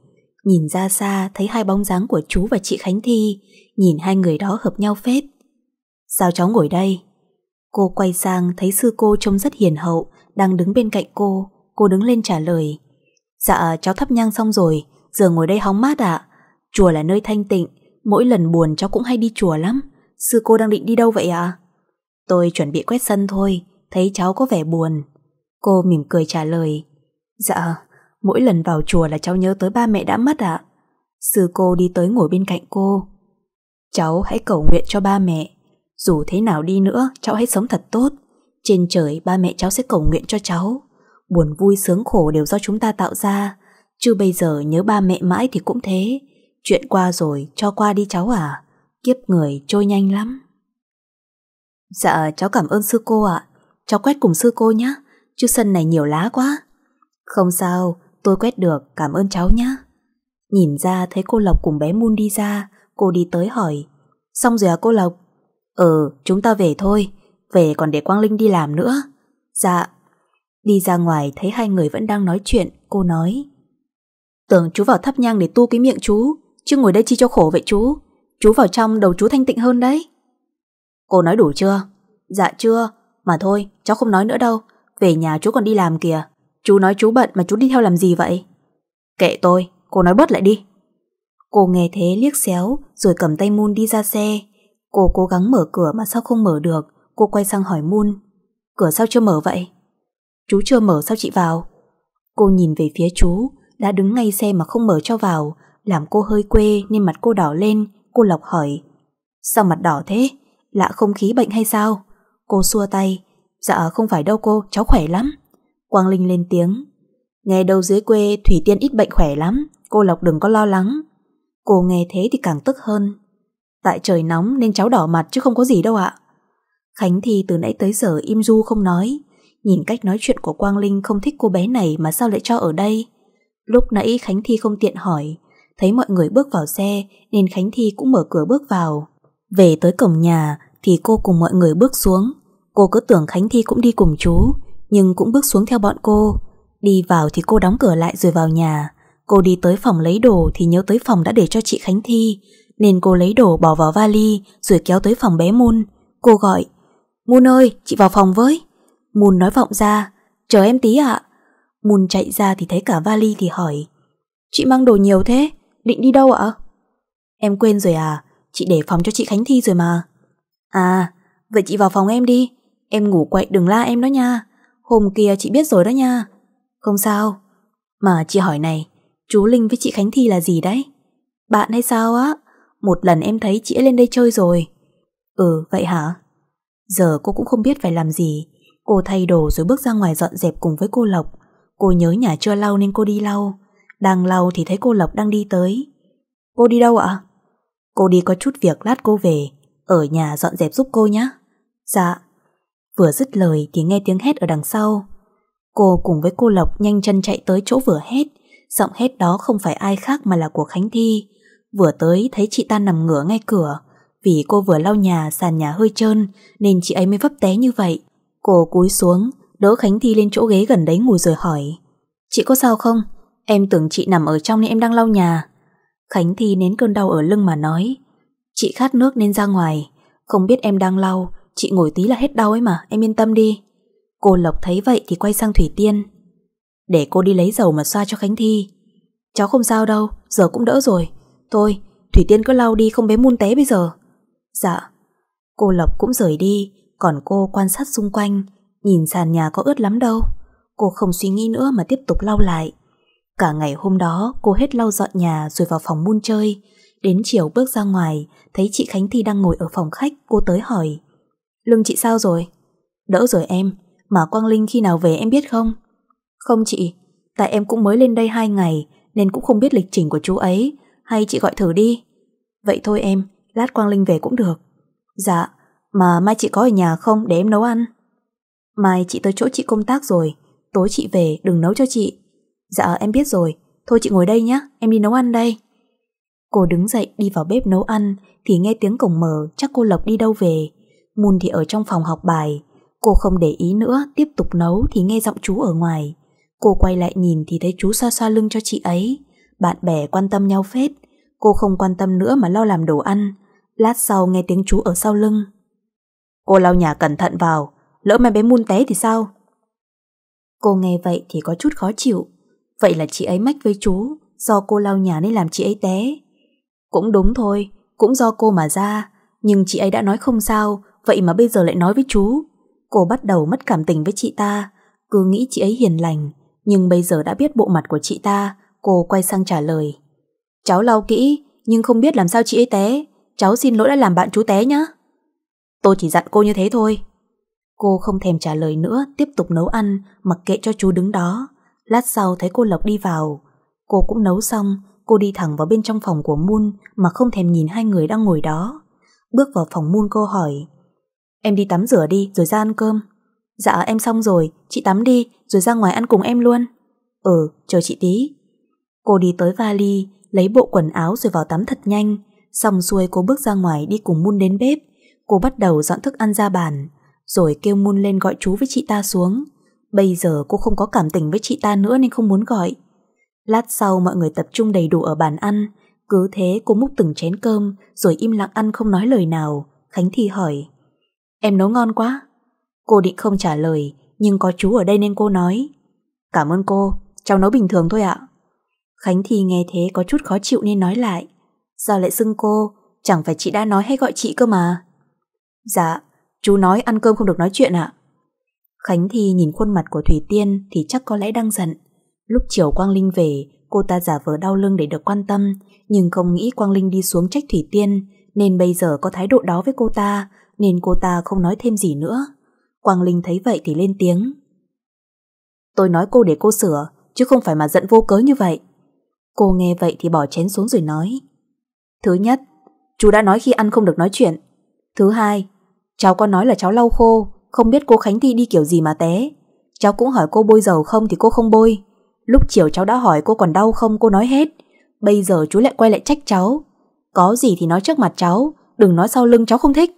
Nhìn ra xa thấy hai bóng dáng của chú và chị Khánh Thi, nhìn hai người đó hợp nhau phết. Sao cháu ngồi đây? Cô quay sang thấy sư cô trông rất hiền hậu, đang đứng bên cạnh cô, cô đứng lên trả lời. Dạ cháu thắp nhang xong rồi, giờ ngồi đây hóng mát ạ. À. Chùa là nơi thanh tịnh, mỗi lần buồn cháu cũng hay đi chùa lắm. Sư cô đang định đi đâu vậy ạ? Tôi chuẩn bị quét sân thôi, thấy cháu có vẻ buồn Cô mỉm cười trả lời Dạ, mỗi lần vào chùa là cháu nhớ tới ba mẹ đã mất ạ Sư cô đi tới ngồi bên cạnh cô Cháu hãy cầu nguyện cho ba mẹ Dù thế nào đi nữa cháu hãy sống thật tốt Trên trời ba mẹ cháu sẽ cầu nguyện cho cháu Buồn vui sướng khổ đều do chúng ta tạo ra Chứ bây giờ nhớ ba mẹ mãi thì cũng thế Chuyện qua rồi cho qua đi cháu à Kiếp người trôi nhanh lắm Dạ cháu cảm ơn sư cô ạ Cháu quét cùng sư cô nhé chứ sân này nhiều lá quá. Không sao, tôi quét được, cảm ơn cháu nhé. Nhìn ra thấy cô Lộc cùng bé Moon đi ra, cô đi tới hỏi. Xong rồi à cô Lộc? Ừ, chúng ta về thôi, về còn để Quang Linh đi làm nữa. Dạ. Đi ra ngoài thấy hai người vẫn đang nói chuyện, cô nói. Tưởng chú vào thắp nhang để tu cái miệng chú, chứ ngồi đây chi cho khổ vậy chú. Chú vào trong đầu chú thanh tịnh hơn đấy. Cô nói đủ chưa? Dạ chưa, mà thôi, cháu không nói nữa đâu. Về nhà chú còn đi làm kìa Chú nói chú bận mà chú đi theo làm gì vậy Kệ tôi, cô nói bớt lại đi Cô nghe thế liếc xéo Rồi cầm tay Moon đi ra xe Cô cố gắng mở cửa mà sao không mở được Cô quay sang hỏi Moon Cửa sao chưa mở vậy Chú chưa mở sao chị vào Cô nhìn về phía chú Đã đứng ngay xe mà không mở cho vào Làm cô hơi quê nên mặt cô đỏ lên Cô lọc hỏi Sao mặt đỏ thế Lạ không khí bệnh hay sao Cô xua tay Dạ không phải đâu cô, cháu khỏe lắm. Quang Linh lên tiếng. Nghe đâu dưới quê Thủy Tiên ít bệnh khỏe lắm, cô Lộc đừng có lo lắng. Cô nghe thế thì càng tức hơn. Tại trời nóng nên cháu đỏ mặt chứ không có gì đâu ạ. Khánh thì từ nãy tới giờ im du không nói. Nhìn cách nói chuyện của Quang Linh không thích cô bé này mà sao lại cho ở đây. Lúc nãy Khánh Thi không tiện hỏi, thấy mọi người bước vào xe nên Khánh Thi cũng mở cửa bước vào. Về tới cổng nhà thì cô cùng mọi người bước xuống, Cô cứ tưởng Khánh Thi cũng đi cùng chú Nhưng cũng bước xuống theo bọn cô Đi vào thì cô đóng cửa lại rồi vào nhà Cô đi tới phòng lấy đồ Thì nhớ tới phòng đã để cho chị Khánh Thi Nên cô lấy đồ bỏ vào vali Rồi kéo tới phòng bé Moon Cô gọi Moon ơi chị vào phòng với Moon nói vọng ra Chờ em tí ạ à. Moon chạy ra thì thấy cả vali thì hỏi Chị mang đồ nhiều thế Định đi đâu ạ Em quên rồi à Chị để phòng cho chị Khánh Thi rồi mà À vậy chị vào phòng em đi Em ngủ quậy đừng la em đó nha Hôm kia chị biết rồi đó nha Không sao Mà chị hỏi này Chú Linh với chị Khánh Thi là gì đấy Bạn hay sao á Một lần em thấy chị ấy lên đây chơi rồi Ừ vậy hả Giờ cô cũng không biết phải làm gì Cô thay đồ rồi bước ra ngoài dọn dẹp cùng với cô Lộc Cô nhớ nhà chưa lau nên cô đi lau Đang lau thì thấy cô Lộc đang đi tới Cô đi đâu ạ? Cô đi có chút việc lát cô về Ở nhà dọn dẹp giúp cô nhé Dạ Vừa dứt lời thì nghe tiếng hét ở đằng sau. Cô cùng với cô Lộc nhanh chân chạy tới chỗ vừa hét. Giọng hét đó không phải ai khác mà là của Khánh Thi. Vừa tới thấy chị ta nằm ngửa ngay cửa. Vì cô vừa lau nhà, sàn nhà hơi trơn nên chị ấy mới vấp té như vậy. Cô cúi xuống, đỡ Khánh Thi lên chỗ ghế gần đấy ngồi rồi hỏi. Chị có sao không? Em tưởng chị nằm ở trong nên em đang lau nhà. Khánh Thi nén cơn đau ở lưng mà nói. Chị khát nước nên ra ngoài. Không biết em đang lau chị ngồi tí là hết đau ấy mà, em yên tâm đi. Cô Lộc thấy vậy thì quay sang Thủy Tiên. Để cô đi lấy dầu mà xoa cho Khánh Thi. Cháu không sao đâu, giờ cũng đỡ rồi. Thôi, Thủy Tiên cứ lau đi không bé muôn té bây giờ. Dạ. Cô Lộc cũng rời đi, còn cô quan sát xung quanh, nhìn sàn nhà có ướt lắm đâu. Cô không suy nghĩ nữa mà tiếp tục lau lại. Cả ngày hôm đó cô hết lau dọn nhà rồi vào phòng muôn chơi. Đến chiều bước ra ngoài, thấy chị Khánh Thi đang ngồi ở phòng khách, cô tới hỏi. Lưng chị sao rồi? Đỡ rồi em, mà Quang Linh khi nào về em biết không? Không chị, tại em cũng mới lên đây hai ngày nên cũng không biết lịch trình của chú ấy, hay chị gọi thử đi. Vậy thôi em, lát Quang Linh về cũng được. Dạ, mà mai chị có ở nhà không để em nấu ăn? Mai chị tới chỗ chị công tác rồi, tối chị về đừng nấu cho chị. Dạ em biết rồi, thôi chị ngồi đây nhé, em đi nấu ăn đây. Cô đứng dậy đi vào bếp nấu ăn thì nghe tiếng cổng mở chắc cô Lộc đi đâu về. Moon thì ở trong phòng học bài. Cô không để ý nữa, tiếp tục nấu thì nghe giọng chú ở ngoài. Cô quay lại nhìn thì thấy chú xoa xoa lưng cho chị ấy. Bạn bè quan tâm nhau phết. Cô không quan tâm nữa mà lo làm đồ ăn. Lát sau nghe tiếng chú ở sau lưng. Cô lau nhà cẩn thận vào, lỡ mà bé Moon té thì sao? Cô nghe vậy thì có chút khó chịu. Vậy là chị ấy mách với chú, do cô lau nhà nên làm chị ấy té. Cũng đúng thôi, cũng do cô mà ra, nhưng chị ấy đã nói không sao, vậy mà bây giờ lại nói với chú. Cô bắt đầu mất cảm tình với chị ta, cứ nghĩ chị ấy hiền lành, nhưng bây giờ đã biết bộ mặt của chị ta, cô quay sang trả lời. Cháu lau kỹ, nhưng không biết làm sao chị ấy té, cháu xin lỗi đã làm bạn chú té nhá. Tôi chỉ dặn cô như thế thôi. Cô không thèm trả lời nữa, tiếp tục nấu ăn, mặc kệ cho chú đứng đó. Lát sau thấy cô Lộc đi vào. Cô cũng nấu xong, cô đi thẳng vào bên trong phòng của Moon mà không thèm nhìn hai người đang ngồi đó. Bước vào phòng Moon cô hỏi, Em đi tắm rửa đi rồi ra ăn cơm. Dạ em xong rồi, chị tắm đi rồi ra ngoài ăn cùng em luôn. Ừ, chờ chị tí. Cô đi tới vali, lấy bộ quần áo rồi vào tắm thật nhanh. Xong xuôi cô bước ra ngoài đi cùng Mun đến bếp. Cô bắt đầu dọn thức ăn ra bàn, rồi kêu Mun lên gọi chú với chị ta xuống. Bây giờ cô không có cảm tình với chị ta nữa nên không muốn gọi. Lát sau mọi người tập trung đầy đủ ở bàn ăn. Cứ thế cô múc từng chén cơm rồi im lặng ăn không nói lời nào. Khánh thì hỏi. Em nấu ngon quá. Cô định không trả lời, nhưng có chú ở đây nên cô nói. Cảm ơn cô, cháu nấu bình thường thôi ạ. Khánh thì nghe thế có chút khó chịu nên nói lại. Sao lại xưng cô, chẳng phải chị đã nói hay gọi chị cơ mà. Dạ, chú nói ăn cơm không được nói chuyện ạ. Khánh thì nhìn khuôn mặt của Thủy Tiên thì chắc có lẽ đang giận. Lúc chiều Quang Linh về, cô ta giả vờ đau lưng để được quan tâm, nhưng không nghĩ Quang Linh đi xuống trách Thủy Tiên, nên bây giờ có thái độ đó với cô ta, nên cô ta không nói thêm gì nữa. Quang Linh thấy vậy thì lên tiếng. Tôi nói cô để cô sửa, chứ không phải mà giận vô cớ như vậy. Cô nghe vậy thì bỏ chén xuống rồi nói. Thứ nhất, chú đã nói khi ăn không được nói chuyện. Thứ hai, cháu con nói là cháu lau khô, không biết cô Khánh Thi đi kiểu gì mà té. Cháu cũng hỏi cô bôi dầu không thì cô không bôi. Lúc chiều cháu đã hỏi cô còn đau không cô nói hết. Bây giờ chú lại quay lại trách cháu. Có gì thì nói trước mặt cháu, đừng nói sau lưng cháu không thích.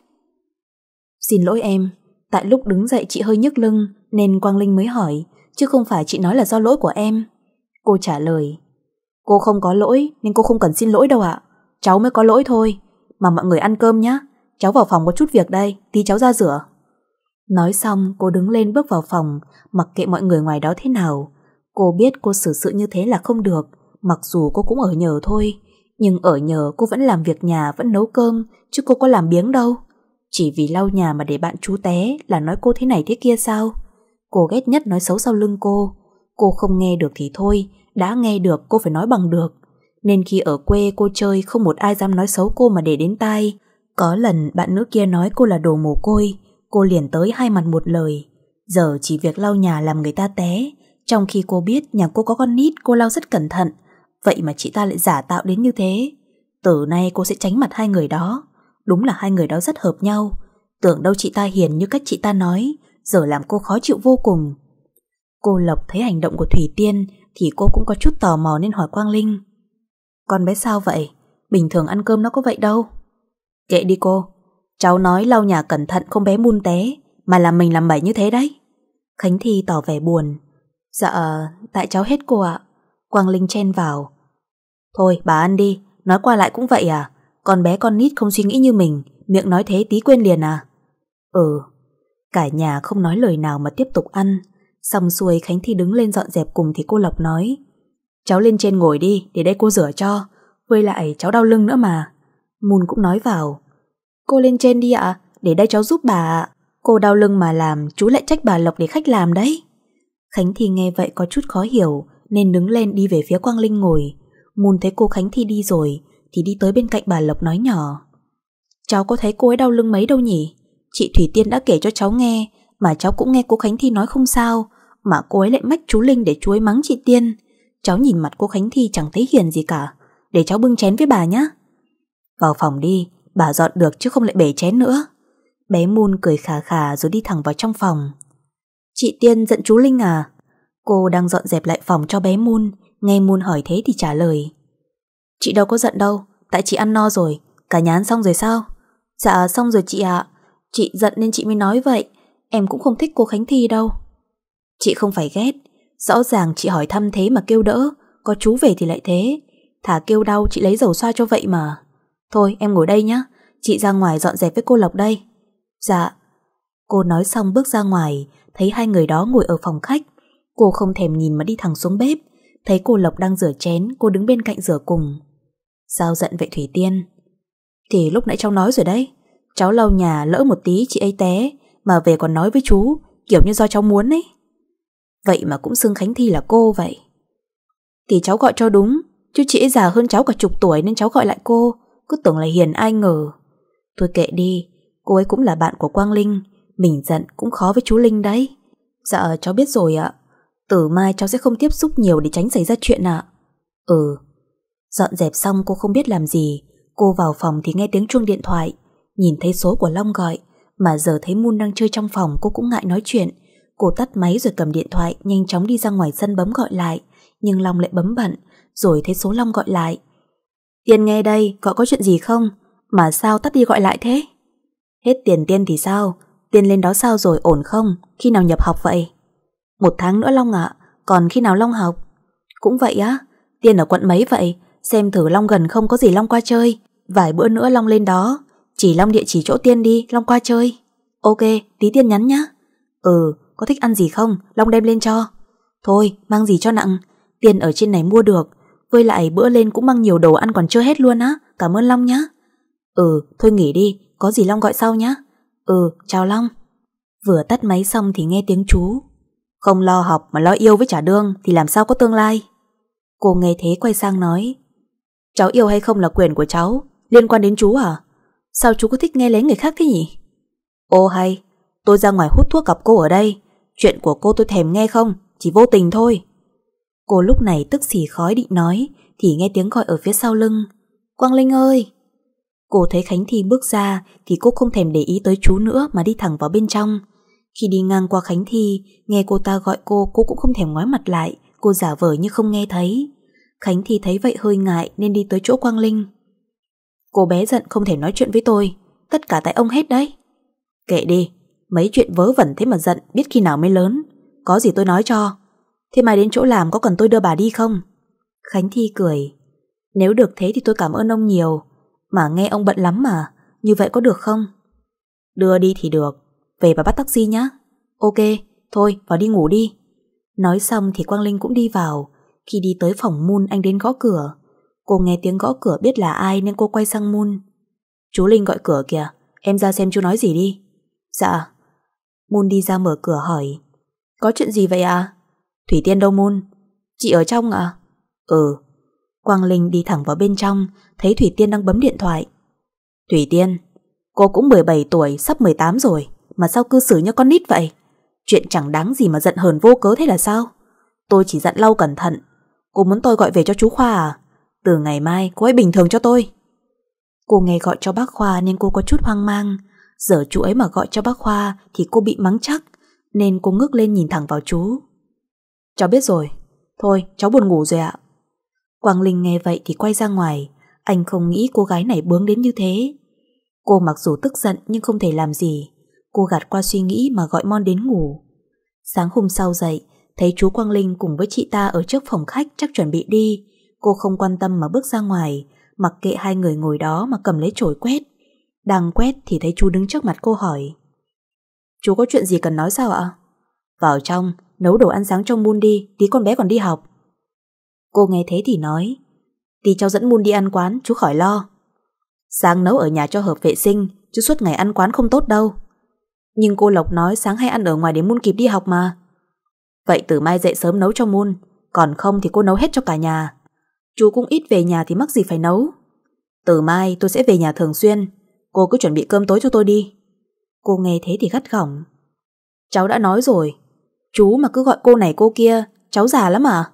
Xin lỗi em, tại lúc đứng dậy chị hơi nhức lưng nên Quang Linh mới hỏi, chứ không phải chị nói là do lỗi của em. Cô trả lời, cô không có lỗi nên cô không cần xin lỗi đâu ạ, cháu mới có lỗi thôi, mà mọi người ăn cơm nhé, cháu vào phòng có chút việc đây, tí cháu ra rửa. Nói xong cô đứng lên bước vào phòng, mặc kệ mọi người ngoài đó thế nào. Cô biết cô xử sự như thế là không được, mặc dù cô cũng ở nhờ thôi, nhưng ở nhờ cô vẫn làm việc nhà, vẫn nấu cơm, chứ cô có làm biếng đâu. Chỉ vì lau nhà mà để bạn chú té là nói cô thế này thế kia sao? Cô ghét nhất nói xấu sau lưng cô. Cô không nghe được thì thôi, đã nghe được cô phải nói bằng được. Nên khi ở quê cô chơi không một ai dám nói xấu cô mà để đến tai. Có lần bạn nữ kia nói cô là đồ mồ côi, cô liền tới hai mặt một lời. Giờ chỉ việc lau nhà làm người ta té, trong khi cô biết nhà cô có con nít cô lau rất cẩn thận, vậy mà chị ta lại giả tạo đến như thế. Từ nay cô sẽ tránh mặt hai người đó. Đúng là hai người đó rất hợp nhau Tưởng đâu chị ta hiền như cách chị ta nói Giờ làm cô khó chịu vô cùng Cô Lộc thấy hành động của Thủy Tiên Thì cô cũng có chút tò mò nên hỏi Quang Linh Con bé sao vậy? Bình thường ăn cơm nó có vậy đâu Kệ đi cô Cháu nói lau nhà cẩn thận không bé mun té Mà là mình làm bậy như thế đấy Khánh Thi tỏ vẻ buồn Dạ, tại cháu hết cô ạ Quang Linh chen vào Thôi bà ăn đi, nói qua lại cũng vậy à con bé con nít không suy nghĩ như mình Miệng nói thế tí quên liền à Ừ Cả nhà không nói lời nào mà tiếp tục ăn Xong xuôi Khánh Thi đứng lên dọn dẹp cùng Thì cô Lộc nói Cháu lên trên ngồi đi để đây cô rửa cho Với lại cháu đau lưng nữa mà Mùn cũng nói vào Cô lên trên đi ạ Để đây cháu giúp bà ạ Cô đau lưng mà làm chú lại trách bà Lộc để khách làm đấy Khánh Thi nghe vậy có chút khó hiểu Nên đứng lên đi về phía Quang Linh ngồi Mùn thấy cô Khánh Thi đi rồi thì đi tới bên cạnh bà Lộc nói nhỏ. Cháu có thấy cô ấy đau lưng mấy đâu nhỉ? Chị Thủy Tiên đã kể cho cháu nghe, mà cháu cũng nghe cô Khánh Thi nói không sao, mà cô ấy lại mách chú Linh để chú ấy mắng chị Tiên. Cháu nhìn mặt cô Khánh Thi chẳng thấy hiền gì cả, để cháu bưng chén với bà nhé. Vào phòng đi, bà dọn được chứ không lại bể chén nữa. Bé Moon cười khà khà rồi đi thẳng vào trong phòng. Chị Tiên giận chú Linh à? Cô đang dọn dẹp lại phòng cho bé Moon, nghe Moon hỏi thế thì trả lời. Chị đâu có giận đâu, tại chị ăn no rồi, cả nhán xong rồi sao? Dạ xong rồi chị ạ, chị giận nên chị mới nói vậy, em cũng không thích cô Khánh Thi đâu. Chị không phải ghét, rõ ràng chị hỏi thăm thế mà kêu đỡ, có chú về thì lại thế, thả kêu đau chị lấy dầu xoa cho vậy mà. Thôi em ngồi đây nhá, chị ra ngoài dọn dẹp với cô Lộc đây. Dạ. Cô nói xong bước ra ngoài, thấy hai người đó ngồi ở phòng khách. Cô không thèm nhìn mà đi thẳng xuống bếp. Thấy cô Lộc đang rửa chén, cô đứng bên cạnh rửa cùng. Sao giận vậy Thủy Tiên? Thì lúc nãy cháu nói rồi đấy. Cháu lau nhà lỡ một tí chị ấy té, mà về còn nói với chú, kiểu như do cháu muốn ấy. Vậy mà cũng xưng Khánh Thi là cô vậy. Thì cháu gọi cho đúng, chứ chị ấy già hơn cháu cả chục tuổi nên cháu gọi lại cô, cứ tưởng là hiền ai ngờ. Thôi kệ đi, cô ấy cũng là bạn của Quang Linh, mình giận cũng khó với chú Linh đấy. Dạ cháu biết rồi ạ, từ mai cháu sẽ không tiếp xúc nhiều để tránh xảy ra chuyện ạ. Ừ, Dọn dẹp xong cô không biết làm gì Cô vào phòng thì nghe tiếng chuông điện thoại Nhìn thấy số của Long gọi Mà giờ thấy Moon đang chơi trong phòng cô cũng ngại nói chuyện Cô tắt máy rồi cầm điện thoại Nhanh chóng đi ra ngoài sân bấm gọi lại Nhưng Long lại bấm bận Rồi thấy số Long gọi lại Tiên nghe đây, cậu có chuyện gì không? Mà sao tắt đi gọi lại thế? Hết tiền tiên thì sao? Tiên lên đó sao rồi, ổn không? Khi nào nhập học vậy? Một tháng nữa Long ạ, còn khi nào Long học? Cũng vậy á, Tiên ở quận mấy vậy? xem thử Long gần không có gì Long qua chơi. Vài bữa nữa Long lên đó, chỉ Long địa chỉ chỗ tiên đi, Long qua chơi. Ok, tí tiên nhắn nhá. Ừ, có thích ăn gì không, Long đem lên cho. Thôi, mang gì cho nặng, tiền ở trên này mua được. Với lại bữa lên cũng mang nhiều đồ ăn còn chưa hết luôn á, cảm ơn Long nhá. Ừ, thôi nghỉ đi, có gì Long gọi sau nhá. Ừ, chào Long. Vừa tắt máy xong thì nghe tiếng chú. Không lo học mà lo yêu với trả đương thì làm sao có tương lai. Cô nghe thế quay sang nói, Cháu yêu hay không là quyền của cháu Liên quan đến chú à Sao chú cứ thích nghe lén người khác thế nhỉ Ô hay Tôi ra ngoài hút thuốc gặp cô ở đây Chuyện của cô tôi thèm nghe không Chỉ vô tình thôi Cô lúc này tức xỉ khói định nói Thì nghe tiếng gọi ở phía sau lưng Quang Linh ơi Cô thấy Khánh Thi bước ra Thì cô không thèm để ý tới chú nữa Mà đi thẳng vào bên trong Khi đi ngang qua Khánh Thi Nghe cô ta gọi cô Cô cũng không thèm ngoái mặt lại Cô giả vờ như không nghe thấy Khánh thì thấy vậy hơi ngại nên đi tới chỗ Quang Linh. Cô bé giận không thể nói chuyện với tôi, tất cả tại ông hết đấy. Kệ đi, mấy chuyện vớ vẩn thế mà giận biết khi nào mới lớn, có gì tôi nói cho. Thế mai đến chỗ làm có cần tôi đưa bà đi không? Khánh Thi cười. Nếu được thế thì tôi cảm ơn ông nhiều, mà nghe ông bận lắm mà, như vậy có được không? Đưa đi thì được, về bà bắt taxi nhé. Ok, thôi vào đi ngủ đi. Nói xong thì Quang Linh cũng đi vào, khi đi tới phòng Moon anh đến gõ cửa. Cô nghe tiếng gõ cửa biết là ai nên cô quay sang Moon. Chú Linh gọi cửa kìa, em ra xem chú nói gì đi. Dạ. Moon đi ra mở cửa hỏi. Có chuyện gì vậy à? Thủy Tiên đâu Moon? Chị ở trong à? Ừ. Quang Linh đi thẳng vào bên trong, thấy Thủy Tiên đang bấm điện thoại. Thủy Tiên, cô cũng 17 tuổi, sắp 18 rồi, mà sao cư xử như con nít vậy? Chuyện chẳng đáng gì mà giận hờn vô cớ thế là sao? Tôi chỉ dặn lau cẩn thận Cô muốn tôi gọi về cho chú Khoa à? Từ ngày mai cô ấy bình thường cho tôi. Cô nghe gọi cho bác Khoa nên cô có chút hoang mang. Giờ chú ấy mà gọi cho bác Khoa thì cô bị mắng chắc, nên cô ngước lên nhìn thẳng vào chú. Cháu biết rồi, thôi cháu buồn ngủ rồi ạ. Quang Linh nghe vậy thì quay ra ngoài, anh không nghĩ cô gái này bướng đến như thế. Cô mặc dù tức giận nhưng không thể làm gì, cô gạt qua suy nghĩ mà gọi Mon đến ngủ. Sáng hôm sau dậy, Thấy chú Quang Linh cùng với chị ta ở trước phòng khách chắc chuẩn bị đi, cô không quan tâm mà bước ra ngoài, mặc kệ hai người ngồi đó mà cầm lấy chổi quét. Đang quét thì thấy chú đứng trước mặt cô hỏi. Chú có chuyện gì cần nói sao ạ? Vào trong, nấu đồ ăn sáng cho Moon đi, tí con bé còn đi học. Cô nghe thế thì nói, tí cháu dẫn Moon đi ăn quán, chú khỏi lo. Sáng nấu ở nhà cho hợp vệ sinh, chứ suốt ngày ăn quán không tốt đâu. Nhưng cô Lộc nói sáng hay ăn ở ngoài để Moon kịp đi học mà. Vậy từ mai dậy sớm nấu cho Moon Còn không thì cô nấu hết cho cả nhà Chú cũng ít về nhà thì mắc gì phải nấu Từ mai tôi sẽ về nhà thường xuyên Cô cứ chuẩn bị cơm tối cho tôi đi Cô nghe thế thì gắt gỏng Cháu đã nói rồi Chú mà cứ gọi cô này cô kia Cháu già lắm à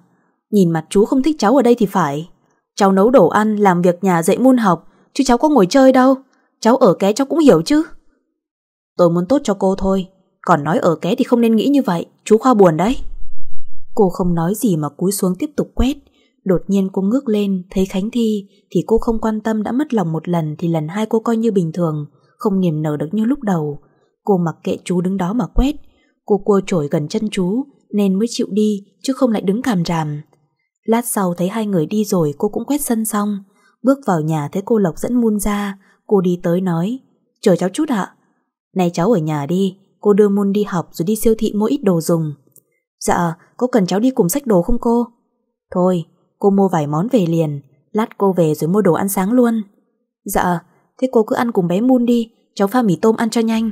Nhìn mặt chú không thích cháu ở đây thì phải Cháu nấu đồ ăn, làm việc nhà dạy môn học Chứ cháu có ngồi chơi đâu Cháu ở ké cháu cũng hiểu chứ Tôi muốn tốt cho cô thôi còn nói ở ké thì không nên nghĩ như vậy Chú Khoa buồn đấy Cô không nói gì mà cúi xuống tiếp tục quét Đột nhiên cô ngước lên Thấy Khánh Thi Thì cô không quan tâm đã mất lòng một lần Thì lần hai cô coi như bình thường Không niềm nở được như lúc đầu Cô mặc kệ chú đứng đó mà quét Cô cua trổi gần chân chú Nên mới chịu đi chứ không lại đứng càm ràm Lát sau thấy hai người đi rồi Cô cũng quét sân xong Bước vào nhà thấy cô Lộc dẫn muôn ra Cô đi tới nói Chờ cháu chút ạ à. Này cháu ở nhà đi cô đưa Mun đi học rồi đi siêu thị mua ít đồ dùng. Dạ, có cần cháu đi cùng sách đồ không cô? Thôi, cô mua vài món về liền, lát cô về rồi mua đồ ăn sáng luôn. Dạ, thế cô cứ ăn cùng bé Mun đi, cháu pha mì tôm ăn cho nhanh.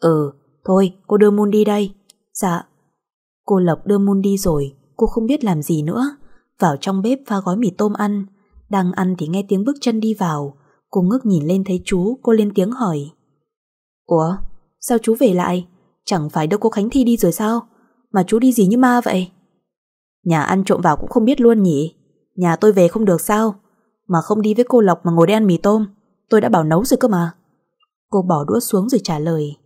Ừ, thôi, cô đưa Mun đi đây. Dạ. Cô Lộc đưa Mun đi rồi, cô không biết làm gì nữa. Vào trong bếp pha gói mì tôm ăn. Đang ăn thì nghe tiếng bước chân đi vào. Cô ngước nhìn lên thấy chú, cô lên tiếng hỏi. Ủa, Sao chú về lại? Chẳng phải đâu cô Khánh Thi đi rồi sao? Mà chú đi gì như ma vậy? Nhà ăn trộm vào cũng không biết luôn nhỉ? Nhà tôi về không được sao? Mà không đi với cô Lộc mà ngồi đây ăn mì tôm. Tôi đã bảo nấu rồi cơ mà. Cô bỏ đũa xuống rồi trả lời.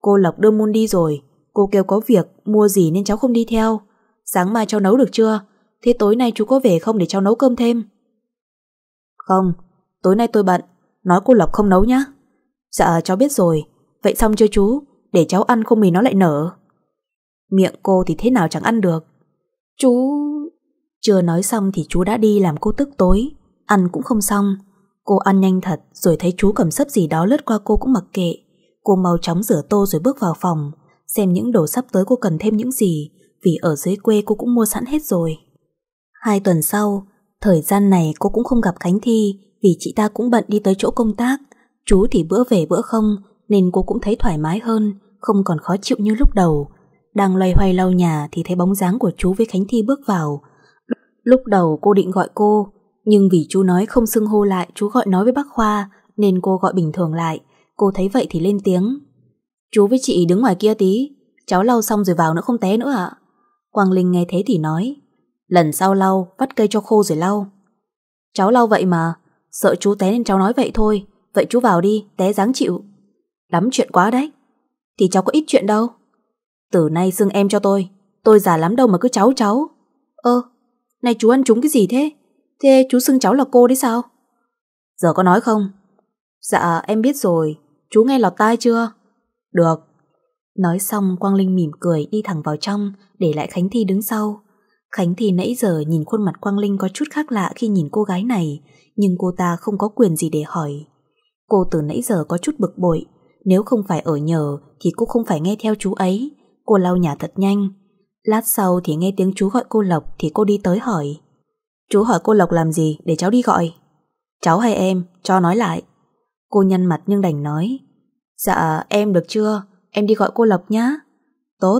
Cô Lộc đưa Moon đi rồi. Cô kêu có việc, mua gì nên cháu không đi theo. Sáng mai cháu nấu được chưa? Thế tối nay chú có về không để cháu nấu cơm thêm? Không, tối nay tôi bận. Nói cô Lộc không nấu nhá. Dạ cháu biết rồi Vậy xong chưa chú Để cháu ăn không mì nó lại nở Miệng cô thì thế nào chẳng ăn được Chú Chưa nói xong thì chú đã đi làm cô tức tối Ăn cũng không xong Cô ăn nhanh thật rồi thấy chú cầm sấp gì đó lướt qua cô cũng mặc kệ Cô mau chóng rửa tô rồi bước vào phòng Xem những đồ sắp tới cô cần thêm những gì Vì ở dưới quê cô cũng mua sẵn hết rồi Hai tuần sau Thời gian này cô cũng không gặp Khánh Thi Vì chị ta cũng bận đi tới chỗ công tác Chú thì bữa về bữa không nên cô cũng thấy thoải mái hơn, không còn khó chịu như lúc đầu. Đang loay hoay lau nhà thì thấy bóng dáng của chú với Khánh Thi bước vào. Lúc đầu cô định gọi cô, nhưng vì chú nói không xưng hô lại chú gọi nói với bác Khoa, nên cô gọi bình thường lại. Cô thấy vậy thì lên tiếng. Chú với chị đứng ngoài kia tí, cháu lau xong rồi vào nữa không té nữa ạ. Quang Linh nghe thế thì nói, lần sau lau, vắt cây cho khô rồi lau. Cháu lau vậy mà, sợ chú té nên cháu nói vậy thôi, vậy chú vào đi, té dáng chịu. Lắm chuyện quá đấy Thì cháu có ít chuyện đâu Từ nay xưng em cho tôi Tôi già lắm đâu mà cứ cháu cháu Ơ, này chú ăn trúng cái gì thế Thế chú xưng cháu là cô đấy sao Giờ có nói không Dạ em biết rồi Chú nghe lọt tai chưa Được Nói xong Quang Linh mỉm cười đi thẳng vào trong Để lại Khánh Thi đứng sau Khánh Thi nãy giờ nhìn khuôn mặt Quang Linh có chút khác lạ khi nhìn cô gái này, nhưng cô ta không có quyền gì để hỏi. Cô từ nãy giờ có chút bực bội, nếu không phải ở nhờ thì cô không phải nghe theo chú ấy. Cô lau nhà thật nhanh. Lát sau thì nghe tiếng chú gọi cô Lộc thì cô đi tới hỏi. Chú hỏi cô Lộc làm gì để cháu đi gọi? Cháu hay em, cho nói lại. Cô nhăn mặt nhưng đành nói. Dạ, em được chưa? Em đi gọi cô Lộc nhá. Tốt.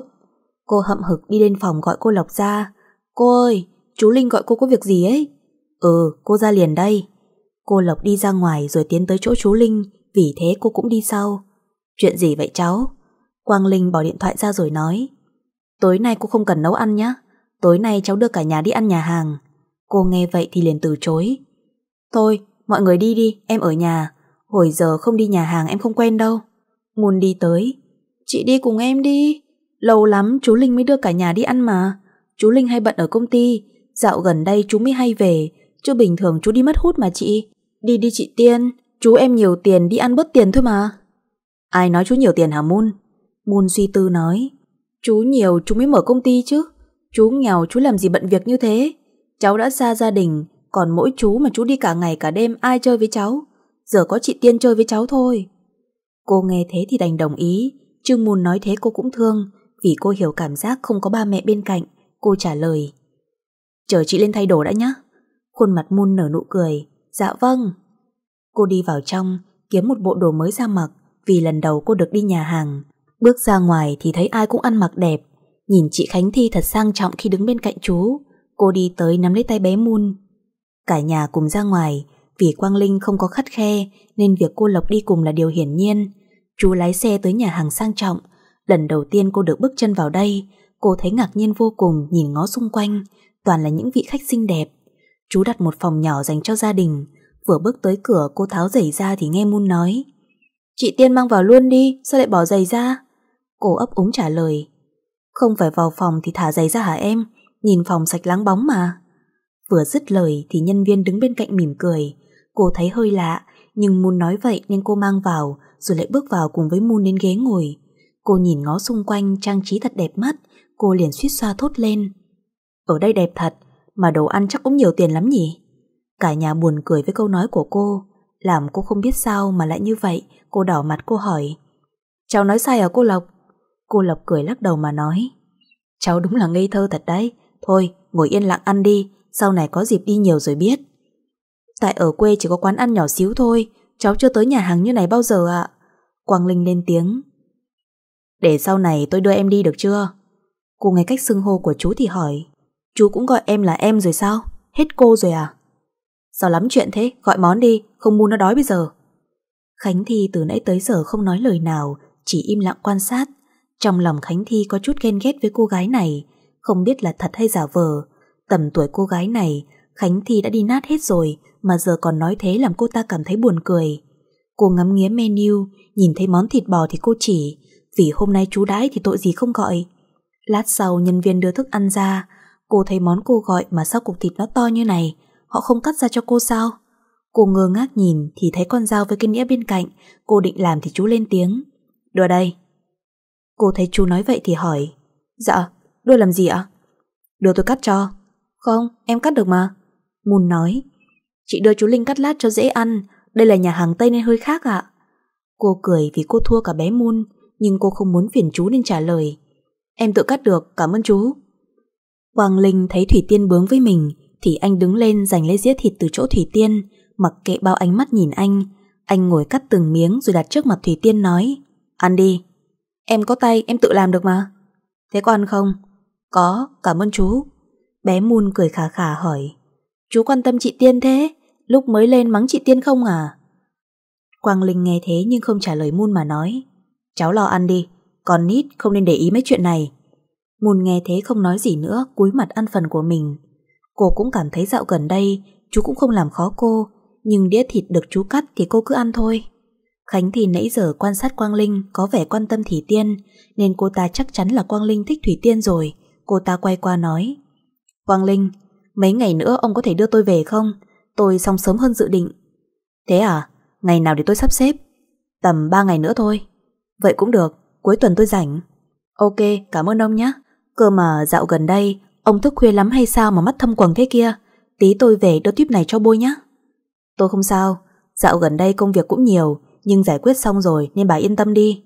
Cô hậm hực đi lên phòng gọi cô Lộc ra. Cô ơi, chú Linh gọi cô có việc gì ấy? Ừ, cô ra liền đây. Cô Lộc đi ra ngoài rồi tiến tới chỗ chú Linh, vì thế cô cũng đi sau. Chuyện gì vậy cháu? Quang Linh bỏ điện thoại ra rồi nói Tối nay cô không cần nấu ăn nhé Tối nay cháu đưa cả nhà đi ăn nhà hàng Cô nghe vậy thì liền từ chối Thôi, mọi người đi đi, em ở nhà Hồi giờ không đi nhà hàng em không quen đâu Muốn đi tới Chị đi cùng em đi Lâu lắm chú Linh mới đưa cả nhà đi ăn mà Chú Linh hay bận ở công ty Dạo gần đây chú mới hay về Chứ bình thường chú đi mất hút mà chị Đi đi chị Tiên Chú em nhiều tiền đi ăn bớt tiền thôi mà Ai nói chú nhiều tiền hả Moon? Moon suy tư nói. Chú nhiều chú mới mở công ty chứ. Chú nghèo chú làm gì bận việc như thế? Cháu đã xa gia đình, còn mỗi chú mà chú đi cả ngày cả đêm ai chơi với cháu? Giờ có chị Tiên chơi với cháu thôi. Cô nghe thế thì đành đồng ý. Trương Moon nói thế cô cũng thương, vì cô hiểu cảm giác không có ba mẹ bên cạnh. Cô trả lời. Chờ chị lên thay đồ đã nhá. Khuôn mặt Moon nở nụ cười. Dạ vâng. Cô đi vào trong, kiếm một bộ đồ mới ra mặc, vì lần đầu cô được đi nhà hàng. Bước ra ngoài thì thấy ai cũng ăn mặc đẹp. Nhìn chị Khánh Thi thật sang trọng khi đứng bên cạnh chú. Cô đi tới nắm lấy tay bé Moon. Cả nhà cùng ra ngoài, vì Quang Linh không có khắt khe nên việc cô Lộc đi cùng là điều hiển nhiên. Chú lái xe tới nhà hàng sang trọng. Lần đầu tiên cô được bước chân vào đây, cô thấy ngạc nhiên vô cùng nhìn ngó xung quanh, toàn là những vị khách xinh đẹp. Chú đặt một phòng nhỏ dành cho gia đình, vừa bước tới cửa cô tháo giày ra thì nghe Moon nói. Chị Tiên mang vào luôn đi, sao lại bỏ giày ra? Cô ấp úng trả lời. Không phải vào phòng thì thả giày ra hả em? Nhìn phòng sạch láng bóng mà. Vừa dứt lời thì nhân viên đứng bên cạnh mỉm cười. Cô thấy hơi lạ, nhưng Moon nói vậy nên cô mang vào, rồi lại bước vào cùng với Moon đến ghế ngồi. Cô nhìn ngó xung quanh trang trí thật đẹp mắt, cô liền suýt xoa thốt lên. Ở đây đẹp thật, mà đồ ăn chắc cũng nhiều tiền lắm nhỉ? Cả nhà buồn cười với câu nói của cô, làm cô không biết sao mà lại như vậy, Cô đỏ mặt cô hỏi Cháu nói sai à cô Lộc Cô Lộc cười lắc đầu mà nói Cháu đúng là ngây thơ thật đấy Thôi ngồi yên lặng ăn đi Sau này có dịp đi nhiều rồi biết Tại ở quê chỉ có quán ăn nhỏ xíu thôi Cháu chưa tới nhà hàng như này bao giờ ạ Quang Linh lên tiếng Để sau này tôi đưa em đi được chưa Cô nghe cách xưng hô của chú thì hỏi Chú cũng gọi em là em rồi sao Hết cô rồi à Sao lắm chuyện thế gọi món đi Không muốn nó đói bây giờ Khánh Thi từ nãy tới giờ không nói lời nào, chỉ im lặng quan sát. Trong lòng Khánh Thi có chút ghen ghét với cô gái này, không biết là thật hay giả vờ. Tầm tuổi cô gái này, Khánh Thi đã đi nát hết rồi, mà giờ còn nói thế làm cô ta cảm thấy buồn cười. Cô ngắm nghía menu, nhìn thấy món thịt bò thì cô chỉ, vì hôm nay chú đãi thì tội gì không gọi. Lát sau nhân viên đưa thức ăn ra, cô thấy món cô gọi mà sao cục thịt nó to như này, họ không cắt ra cho cô sao? Cô ngơ ngác nhìn thì thấy con dao với cái nĩa bên cạnh, cô định làm thì chú lên tiếng. Đưa đây. Cô thấy chú nói vậy thì hỏi. Dạ, đưa làm gì ạ? Đưa tôi cắt cho. Không, em cắt được mà. Mùn nói. Chị đưa chú Linh cắt lát cho dễ ăn, đây là nhà hàng Tây nên hơi khác ạ. Cô cười vì cô thua cả bé Moon, nhưng cô không muốn phiền chú nên trả lời. Em tự cắt được, cảm ơn chú. hoàng Linh thấy Thủy Tiên bướng với mình, thì anh đứng lên giành lấy dĩa thịt từ chỗ Thủy Tiên, mặc kệ bao ánh mắt nhìn anh. Anh ngồi cắt từng miếng rồi đặt trước mặt Thủy Tiên nói Ăn đi Em có tay em tự làm được mà Thế có ăn không? Có, cảm ơn chú Bé Moon cười khà khà hỏi Chú quan tâm chị Tiên thế Lúc mới lên mắng chị Tiên không à? Quang Linh nghe thế nhưng không trả lời Moon mà nói Cháu lo ăn đi Còn nít không nên để ý mấy chuyện này Moon nghe thế không nói gì nữa Cúi mặt ăn phần của mình Cô cũng cảm thấy dạo gần đây Chú cũng không làm khó cô nhưng đĩa thịt được chú cắt thì cô cứ ăn thôi. Khánh thì nãy giờ quan sát Quang Linh có vẻ quan tâm Thủy Tiên, nên cô ta chắc chắn là Quang Linh thích Thủy Tiên rồi. Cô ta quay qua nói, Quang Linh, mấy ngày nữa ông có thể đưa tôi về không? Tôi xong sớm hơn dự định. Thế à, ngày nào để tôi sắp xếp? Tầm 3 ngày nữa thôi. Vậy cũng được, cuối tuần tôi rảnh. Ok, cảm ơn ông nhé. Cơ mà dạo gần đây, ông thức khuya lắm hay sao mà mắt thâm quầng thế kia? Tí tôi về đưa tiếp này cho bôi nhé. Tôi không sao, dạo gần đây công việc cũng nhiều, nhưng giải quyết xong rồi nên bà yên tâm đi.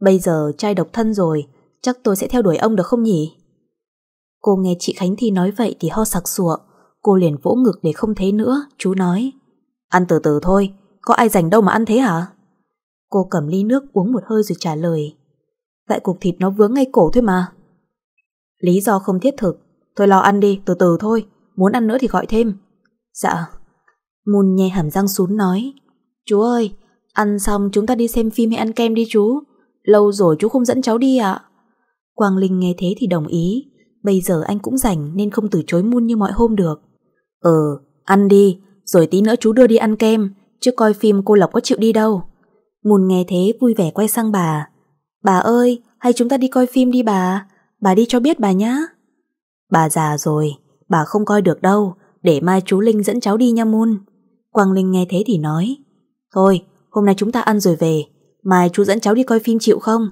Bây giờ trai độc thân rồi, chắc tôi sẽ theo đuổi ông được không nhỉ? Cô nghe chị Khánh Thi nói vậy thì ho sặc sụa, cô liền vỗ ngực để không thấy nữa, chú nói. Ăn từ từ thôi, có ai rảnh đâu mà ăn thế hả? Cô cầm ly nước uống một hơi rồi trả lời. Tại cục thịt nó vướng ngay cổ thôi mà. Lý do không thiết thực, thôi lo ăn đi, từ từ thôi, muốn ăn nữa thì gọi thêm. Dạ, Mùn nhè hàm răng xuống nói Chú ơi, ăn xong chúng ta đi xem phim hay ăn kem đi chú Lâu rồi chú không dẫn cháu đi ạ Quang Linh nghe thế thì đồng ý Bây giờ anh cũng rảnh nên không từ chối Mun như mọi hôm được Ờ, ăn đi Rồi tí nữa chú đưa đi ăn kem Chứ coi phim cô Lộc có chịu đi đâu Mùn nghe thế vui vẻ quay sang bà Bà ơi, hay chúng ta đi coi phim đi bà Bà đi cho biết bà nhá Bà già rồi, bà không coi được đâu Để mai chú Linh dẫn cháu đi nha Môn Quang Linh nghe thế thì nói Thôi, hôm nay chúng ta ăn rồi về Mai chú dẫn cháu đi coi phim chịu không?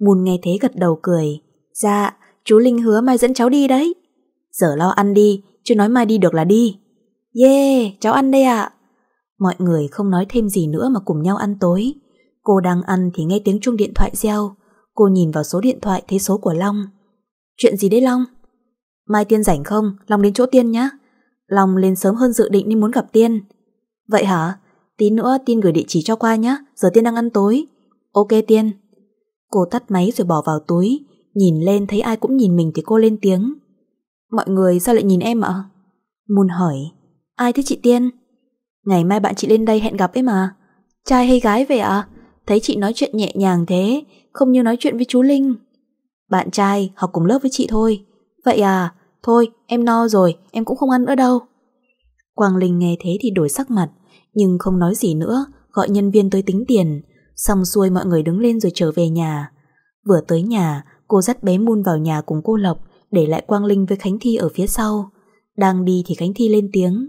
Mùn nghe thế gật đầu cười Dạ, chú Linh hứa mai dẫn cháu đi đấy Giờ lo ăn đi, chứ nói mai đi được là đi Yeah, cháu ăn đây ạ Mọi người không nói thêm gì nữa mà cùng nhau ăn tối Cô đang ăn thì nghe tiếng chuông điện thoại reo Cô nhìn vào số điện thoại thấy số của Long Chuyện gì đấy Long? Mai Tiên rảnh không? Long đến chỗ Tiên nhá Long lên sớm hơn dự định nên muốn gặp Tiên Vậy hả? Tí nữa Tiên gửi địa chỉ cho qua nhé, giờ Tiên đang ăn tối. Ok Tiên. Cô tắt máy rồi bỏ vào túi, nhìn lên thấy ai cũng nhìn mình thì cô lên tiếng. Mọi người sao lại nhìn em ạ? À? Mùn hỏi, ai thế chị Tiên? Ngày mai bạn chị lên đây hẹn gặp ấy mà. Trai hay gái vậy ạ? Thấy chị nói chuyện nhẹ nhàng thế, không như nói chuyện với chú Linh. Bạn trai học cùng lớp với chị thôi. Vậy à, thôi em no rồi, em cũng không ăn nữa đâu. Quang Linh nghe thế thì đổi sắc mặt, nhưng không nói gì nữa, gọi nhân viên tới tính tiền. Xong xuôi mọi người đứng lên rồi trở về nhà. Vừa tới nhà, cô dắt bé Moon vào nhà cùng cô Lộc, để lại Quang Linh với Khánh Thi ở phía sau. Đang đi thì Khánh Thi lên tiếng.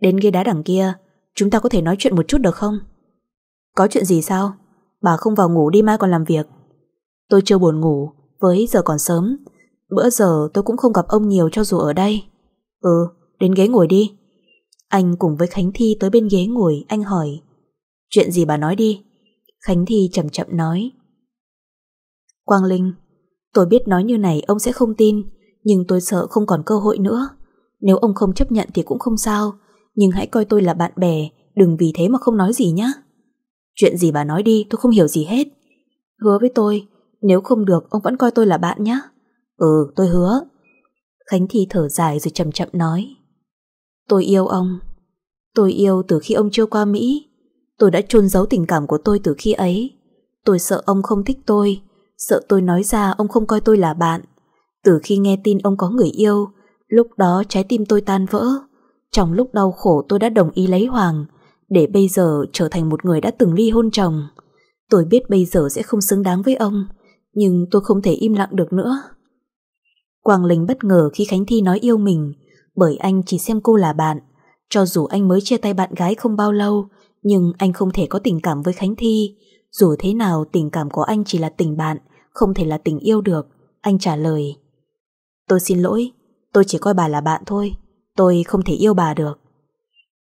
Đến ghế đá đằng kia, chúng ta có thể nói chuyện một chút được không? Có chuyện gì sao? Bà không vào ngủ đi mai còn làm việc. Tôi chưa buồn ngủ, với giờ còn sớm. Bữa giờ tôi cũng không gặp ông nhiều cho dù ở đây. Ừ, đến ghế ngồi đi. Anh cùng với Khánh Thi tới bên ghế ngồi, anh hỏi. Chuyện gì bà nói đi? Khánh Thi chậm chậm nói. Quang Linh, tôi biết nói như này ông sẽ không tin, nhưng tôi sợ không còn cơ hội nữa. Nếu ông không chấp nhận thì cũng không sao, nhưng hãy coi tôi là bạn bè, đừng vì thế mà không nói gì nhé. Chuyện gì bà nói đi, tôi không hiểu gì hết. Hứa với tôi, nếu không được ông vẫn coi tôi là bạn nhé. Ừ, tôi hứa. Khánh Thi thở dài rồi chậm chậm nói. Tôi yêu ông. Tôi yêu từ khi ông chưa qua Mỹ. Tôi đã chôn giấu tình cảm của tôi từ khi ấy. Tôi sợ ông không thích tôi, sợ tôi nói ra ông không coi tôi là bạn. Từ khi nghe tin ông có người yêu, lúc đó trái tim tôi tan vỡ. Trong lúc đau khổ tôi đã đồng ý lấy Hoàng, để bây giờ trở thành một người đã từng ly hôn chồng. Tôi biết bây giờ sẽ không xứng đáng với ông, nhưng tôi không thể im lặng được nữa. Quang Linh bất ngờ khi Khánh Thi nói yêu mình, bởi anh chỉ xem cô là bạn. Cho dù anh mới chia tay bạn gái không bao lâu, nhưng anh không thể có tình cảm với Khánh Thi. Dù thế nào tình cảm của anh chỉ là tình bạn, không thể là tình yêu được. Anh trả lời. Tôi xin lỗi, tôi chỉ coi bà là bạn thôi. Tôi không thể yêu bà được.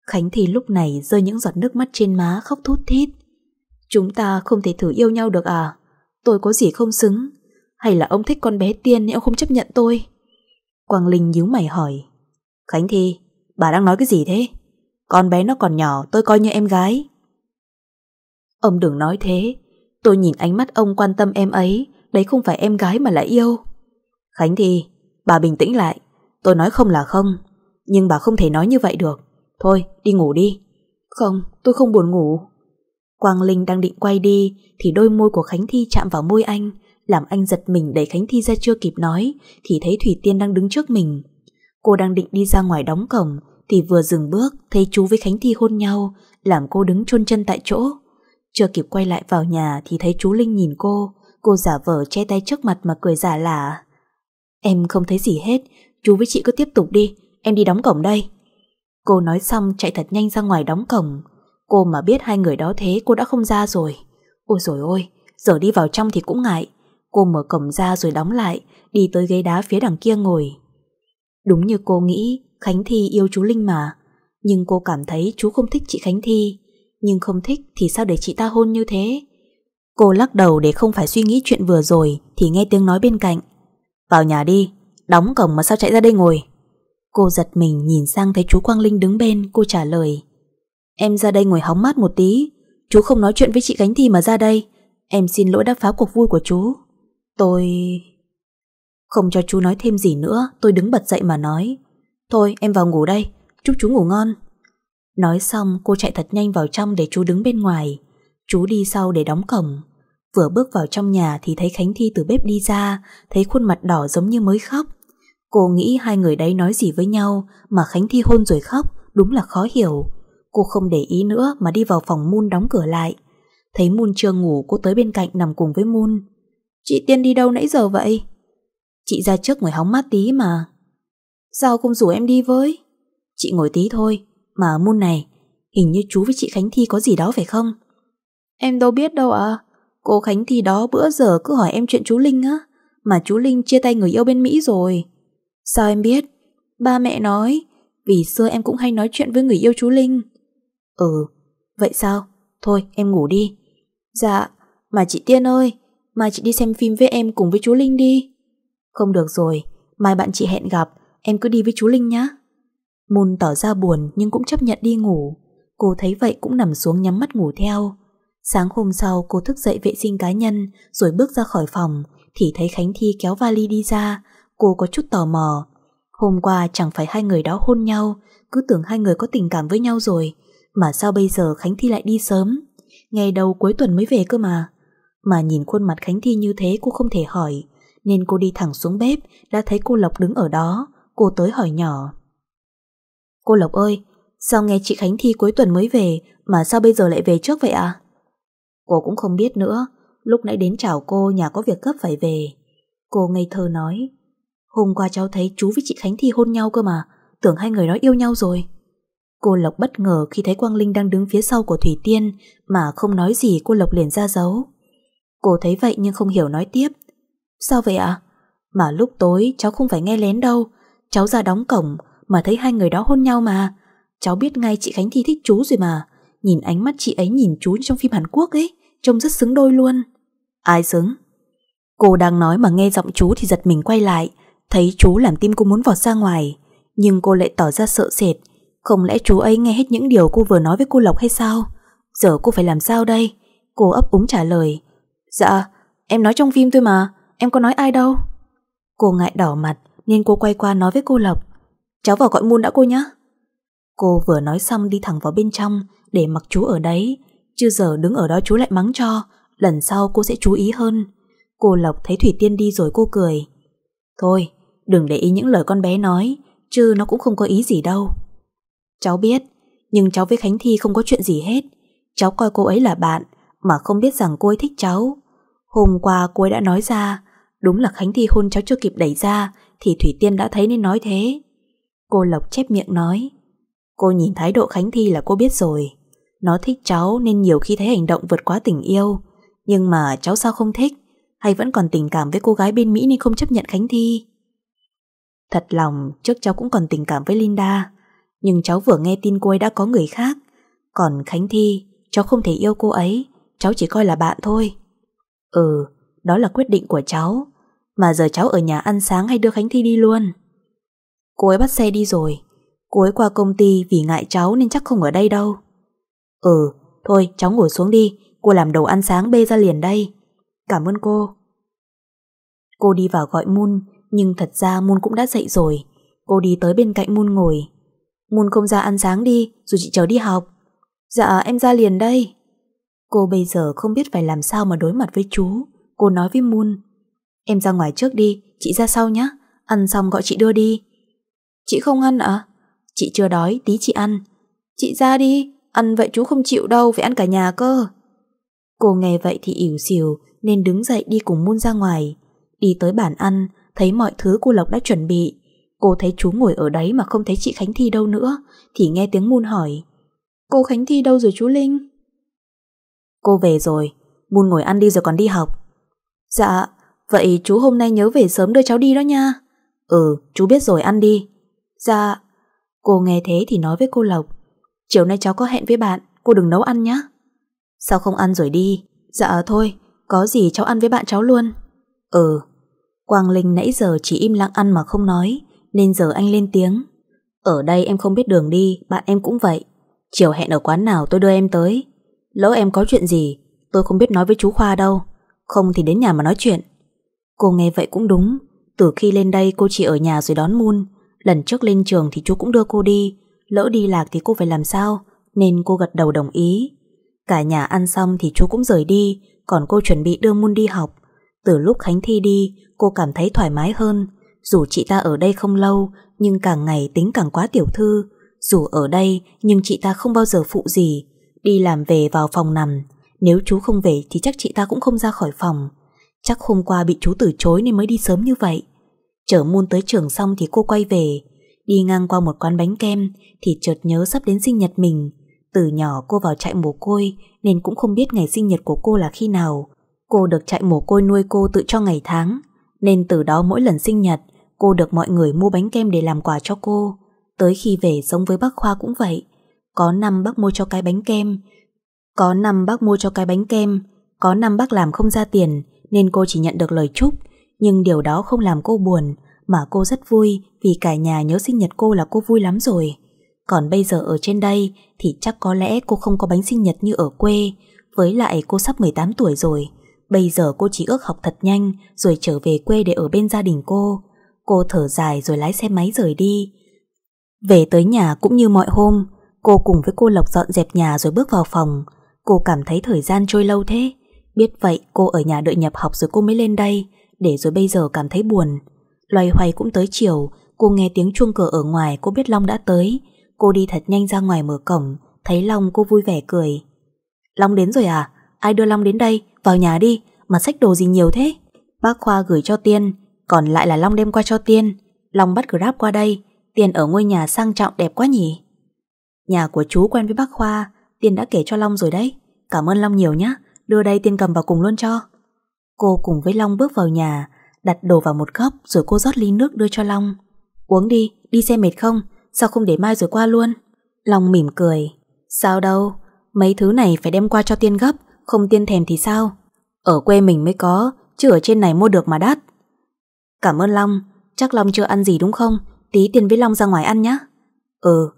Khánh Thi lúc này rơi những giọt nước mắt trên má khóc thút thít. Chúng ta không thể thử yêu nhau được à? Tôi có gì không xứng? Hay là ông thích con bé Tiên nên ông không chấp nhận tôi? Quang Linh nhíu mày hỏi. Khánh Thi, bà đang nói cái gì thế? Con bé nó còn nhỏ, tôi coi như em gái. Ông đừng nói thế. Tôi nhìn ánh mắt ông quan tâm em ấy, đấy không phải em gái mà là yêu. Khánh Thi, bà bình tĩnh lại. Tôi nói không là không, nhưng bà không thể nói như vậy được. Thôi, đi ngủ đi. Không, tôi không buồn ngủ. Quang Linh đang định quay đi thì đôi môi của Khánh Thi chạm vào môi anh, làm anh giật mình đẩy Khánh Thi ra chưa kịp nói thì thấy Thủy Tiên đang đứng trước mình. Cô đang định đi ra ngoài đóng cổng thì vừa dừng bước thấy chú với Khánh Thi hôn nhau làm cô đứng chôn chân tại chỗ. Chưa kịp quay lại vào nhà thì thấy chú Linh nhìn cô, cô giả vờ che tay trước mặt mà cười giả lả. Em không thấy gì hết, chú với chị cứ tiếp tục đi, em đi đóng cổng đây. Cô nói xong chạy thật nhanh ra ngoài đóng cổng. Cô mà biết hai người đó thế cô đã không ra rồi. Ôi rồi ôi, giờ đi vào trong thì cũng ngại. Cô mở cổng ra rồi đóng lại, đi tới ghế đá phía đằng kia ngồi. Đúng như cô nghĩ, Khánh Thi yêu chú Linh mà. Nhưng cô cảm thấy chú không thích chị Khánh Thi. Nhưng không thích thì sao để chị ta hôn như thế? Cô lắc đầu để không phải suy nghĩ chuyện vừa rồi thì nghe tiếng nói bên cạnh. Vào nhà đi, đóng cổng mà sao chạy ra đây ngồi? Cô giật mình nhìn sang thấy chú Quang Linh đứng bên, cô trả lời. Em ra đây ngồi hóng mát một tí, chú không nói chuyện với chị Khánh Thi mà ra đây. Em xin lỗi đã phá cuộc vui của chú. Tôi... Không cho chú nói thêm gì nữa, tôi đứng bật dậy mà nói. Thôi, em vào ngủ đây, chúc chú ngủ ngon. Nói xong, cô chạy thật nhanh vào trong để chú đứng bên ngoài. Chú đi sau để đóng cổng. Vừa bước vào trong nhà thì thấy Khánh Thi từ bếp đi ra, thấy khuôn mặt đỏ giống như mới khóc. Cô nghĩ hai người đấy nói gì với nhau mà Khánh Thi hôn rồi khóc, đúng là khó hiểu. Cô không để ý nữa mà đi vào phòng Moon đóng cửa lại. Thấy Moon chưa ngủ cô tới bên cạnh nằm cùng với Moon. Chị Tiên đi đâu nãy giờ vậy? Chị ra trước ngồi hóng mát tí mà Sao không rủ em đi với Chị ngồi tí thôi Mà môn này Hình như chú với chị Khánh Thi có gì đó phải không Em đâu biết đâu ạ à. Cô Khánh Thi đó bữa giờ cứ hỏi em chuyện chú Linh á Mà chú Linh chia tay người yêu bên Mỹ rồi Sao em biết Ba mẹ nói Vì xưa em cũng hay nói chuyện với người yêu chú Linh Ừ Vậy sao Thôi em ngủ đi Dạ Mà chị Tiên ơi mà chị đi xem phim với em cùng với chú Linh đi không được rồi, mai bạn chị hẹn gặp, em cứ đi với chú Linh nhá. Mùn tỏ ra buồn nhưng cũng chấp nhận đi ngủ. Cô thấy vậy cũng nằm xuống nhắm mắt ngủ theo. Sáng hôm sau cô thức dậy vệ sinh cá nhân rồi bước ra khỏi phòng thì thấy Khánh Thi kéo vali đi ra. Cô có chút tò mò. Hôm qua chẳng phải hai người đó hôn nhau cứ tưởng hai người có tình cảm với nhau rồi mà sao bây giờ Khánh Thi lại đi sớm Ngày đầu cuối tuần mới về cơ mà Mà nhìn khuôn mặt Khánh Thi như thế cô không thể hỏi nên cô đi thẳng xuống bếp, đã thấy cô Lộc đứng ở đó, cô tới hỏi nhỏ. Cô Lộc ơi, sao nghe chị Khánh Thi cuối tuần mới về mà sao bây giờ lại về trước vậy ạ? À? Cô cũng không biết nữa, lúc nãy đến chào cô nhà có việc gấp phải về. Cô ngây thơ nói, hôm qua cháu thấy chú với chị Khánh Thi hôn nhau cơ mà, tưởng hai người nói yêu nhau rồi. Cô Lộc bất ngờ khi thấy Quang Linh đang đứng phía sau của Thủy Tiên mà không nói gì cô Lộc liền ra dấu. Cô thấy vậy nhưng không hiểu nói tiếp Sao vậy ạ? À? Mà lúc tối cháu không phải nghe lén đâu Cháu ra đóng cổng Mà thấy hai người đó hôn nhau mà Cháu biết ngay chị Khánh Thi thích chú rồi mà Nhìn ánh mắt chị ấy nhìn chú trong phim Hàn Quốc ấy Trông rất xứng đôi luôn Ai xứng? Cô đang nói mà nghe giọng chú thì giật mình quay lại Thấy chú làm tim cô muốn vọt ra ngoài Nhưng cô lại tỏ ra sợ sệt Không lẽ chú ấy nghe hết những điều cô vừa nói với cô Lộc hay sao? Giờ cô phải làm sao đây? Cô ấp úng trả lời Dạ, em nói trong phim thôi mà Em có nói ai đâu Cô ngại đỏ mặt Nên cô quay qua nói với cô Lộc Cháu vào gọi Mun đã cô nhá. Cô vừa nói xong đi thẳng vào bên trong Để mặc chú ở đấy chưa giờ đứng ở đó chú lại mắng cho Lần sau cô sẽ chú ý hơn Cô Lộc thấy Thủy Tiên đi rồi cô cười Thôi đừng để ý những lời con bé nói Chứ nó cũng không có ý gì đâu Cháu biết Nhưng cháu với Khánh Thi không có chuyện gì hết Cháu coi cô ấy là bạn Mà không biết rằng cô ấy thích cháu Hôm qua cô ấy đã nói ra Đúng là Khánh thi hôn cháu chưa kịp đẩy ra Thì Thủy Tiên đã thấy nên nói thế Cô Lộc chép miệng nói Cô nhìn thái độ Khánh Thi là cô biết rồi Nó thích cháu nên nhiều khi thấy hành động vượt quá tình yêu Nhưng mà cháu sao không thích Hay vẫn còn tình cảm với cô gái bên Mỹ nên không chấp nhận Khánh Thi Thật lòng trước cháu cũng còn tình cảm với Linda Nhưng cháu vừa nghe tin cô ấy đã có người khác Còn Khánh Thi Cháu không thể yêu cô ấy Cháu chỉ coi là bạn thôi Ừ Đó là quyết định của cháu mà giờ cháu ở nhà ăn sáng hay đưa Khánh Thi đi luôn Cô ấy bắt xe đi rồi Cô ấy qua công ty vì ngại cháu nên chắc không ở đây đâu Ừ, thôi cháu ngồi xuống đi Cô làm đầu ăn sáng bê ra liền đây Cảm ơn cô Cô đi vào gọi Moon Nhưng thật ra Moon cũng đã dậy rồi Cô đi tới bên cạnh Moon ngồi Moon không ra ăn sáng đi Dù chị cháu đi học Dạ em ra liền đây Cô bây giờ không biết phải làm sao mà đối mặt với chú Cô nói với Moon Em ra ngoài trước đi, chị ra sau nhé. Ăn xong gọi chị đưa đi. Chị không ăn ạ? À? Chị chưa đói, tí chị ăn. Chị ra đi, ăn vậy chú không chịu đâu, phải ăn cả nhà cơ. Cô nghe vậy thì ỉu xìu nên đứng dậy đi cùng Mun ra ngoài. Đi tới bàn ăn, thấy mọi thứ cô Lộc đã chuẩn bị. Cô thấy chú ngồi ở đấy mà không thấy chị Khánh Thi đâu nữa, thì nghe tiếng Mun hỏi. Cô Khánh Thi đâu rồi chú Linh? Cô về rồi, Mun ngồi ăn đi rồi còn đi học. Dạ, Vậy chú hôm nay nhớ về sớm đưa cháu đi đó nha. Ừ, chú biết rồi ăn đi. Dạ. Cô nghe thế thì nói với cô Lộc. Chiều nay cháu có hẹn với bạn, cô đừng nấu ăn nhé. Sao không ăn rồi đi? Dạ thôi, có gì cháu ăn với bạn cháu luôn. Ừ. Quang Linh nãy giờ chỉ im lặng ăn mà không nói, nên giờ anh lên tiếng. Ở đây em không biết đường đi, bạn em cũng vậy. Chiều hẹn ở quán nào tôi đưa em tới. Lỡ em có chuyện gì, tôi không biết nói với chú Khoa đâu. Không thì đến nhà mà nói chuyện. Cô nghe vậy cũng đúng Từ khi lên đây cô chỉ ở nhà rồi đón Moon Lần trước lên trường thì chú cũng đưa cô đi Lỡ đi lạc thì cô phải làm sao Nên cô gật đầu đồng ý Cả nhà ăn xong thì chú cũng rời đi Còn cô chuẩn bị đưa Moon đi học Từ lúc Khánh Thi đi Cô cảm thấy thoải mái hơn Dù chị ta ở đây không lâu Nhưng càng ngày tính càng quá tiểu thư Dù ở đây nhưng chị ta không bao giờ phụ gì Đi làm về vào phòng nằm Nếu chú không về thì chắc chị ta cũng không ra khỏi phòng Chắc hôm qua bị chú từ chối nên mới đi sớm như vậy. Chở môn tới trường xong thì cô quay về. Đi ngang qua một quán bánh kem thì chợt nhớ sắp đến sinh nhật mình. Từ nhỏ cô vào trại mồ côi nên cũng không biết ngày sinh nhật của cô là khi nào. Cô được trại mồ côi nuôi cô tự cho ngày tháng. Nên từ đó mỗi lần sinh nhật cô được mọi người mua bánh kem để làm quà cho cô. Tới khi về sống với bác Khoa cũng vậy. Có năm bác mua cho cái bánh kem. Có năm bác mua cho cái bánh kem. Có năm bác làm không ra tiền nên cô chỉ nhận được lời chúc, nhưng điều đó không làm cô buồn, mà cô rất vui vì cả nhà nhớ sinh nhật cô là cô vui lắm rồi. Còn bây giờ ở trên đây thì chắc có lẽ cô không có bánh sinh nhật như ở quê, với lại cô sắp 18 tuổi rồi, bây giờ cô chỉ ước học thật nhanh rồi trở về quê để ở bên gia đình cô. Cô thở dài rồi lái xe máy rời đi. Về tới nhà cũng như mọi hôm, cô cùng với cô Lộc dọn dẹp nhà rồi bước vào phòng. Cô cảm thấy thời gian trôi lâu thế, Biết vậy cô ở nhà đợi nhập học rồi cô mới lên đây Để rồi bây giờ cảm thấy buồn Loay hoay cũng tới chiều Cô nghe tiếng chuông cửa ở ngoài Cô biết Long đã tới Cô đi thật nhanh ra ngoài mở cổng Thấy Long cô vui vẻ cười Long đến rồi à? Ai đưa Long đến đây? Vào nhà đi Mà sách đồ gì nhiều thế? Bác Khoa gửi cho Tiên Còn lại là Long đem qua cho Tiên Long bắt Grab qua đây Tiên ở ngôi nhà sang trọng đẹp quá nhỉ Nhà của chú quen với bác Khoa Tiên đã kể cho Long rồi đấy Cảm ơn Long nhiều nhé đưa đây tiên cầm vào cùng luôn cho. Cô cùng với Long bước vào nhà, đặt đồ vào một góc rồi cô rót ly nước đưa cho Long. Uống đi, đi xe mệt không? Sao không để mai rồi qua luôn? Long mỉm cười. Sao đâu, mấy thứ này phải đem qua cho tiên gấp, không tiên thèm thì sao? Ở quê mình mới có, chứ ở trên này mua được mà đắt. Cảm ơn Long, chắc Long chưa ăn gì đúng không? Tí tiền với Long ra ngoài ăn nhá Ừ.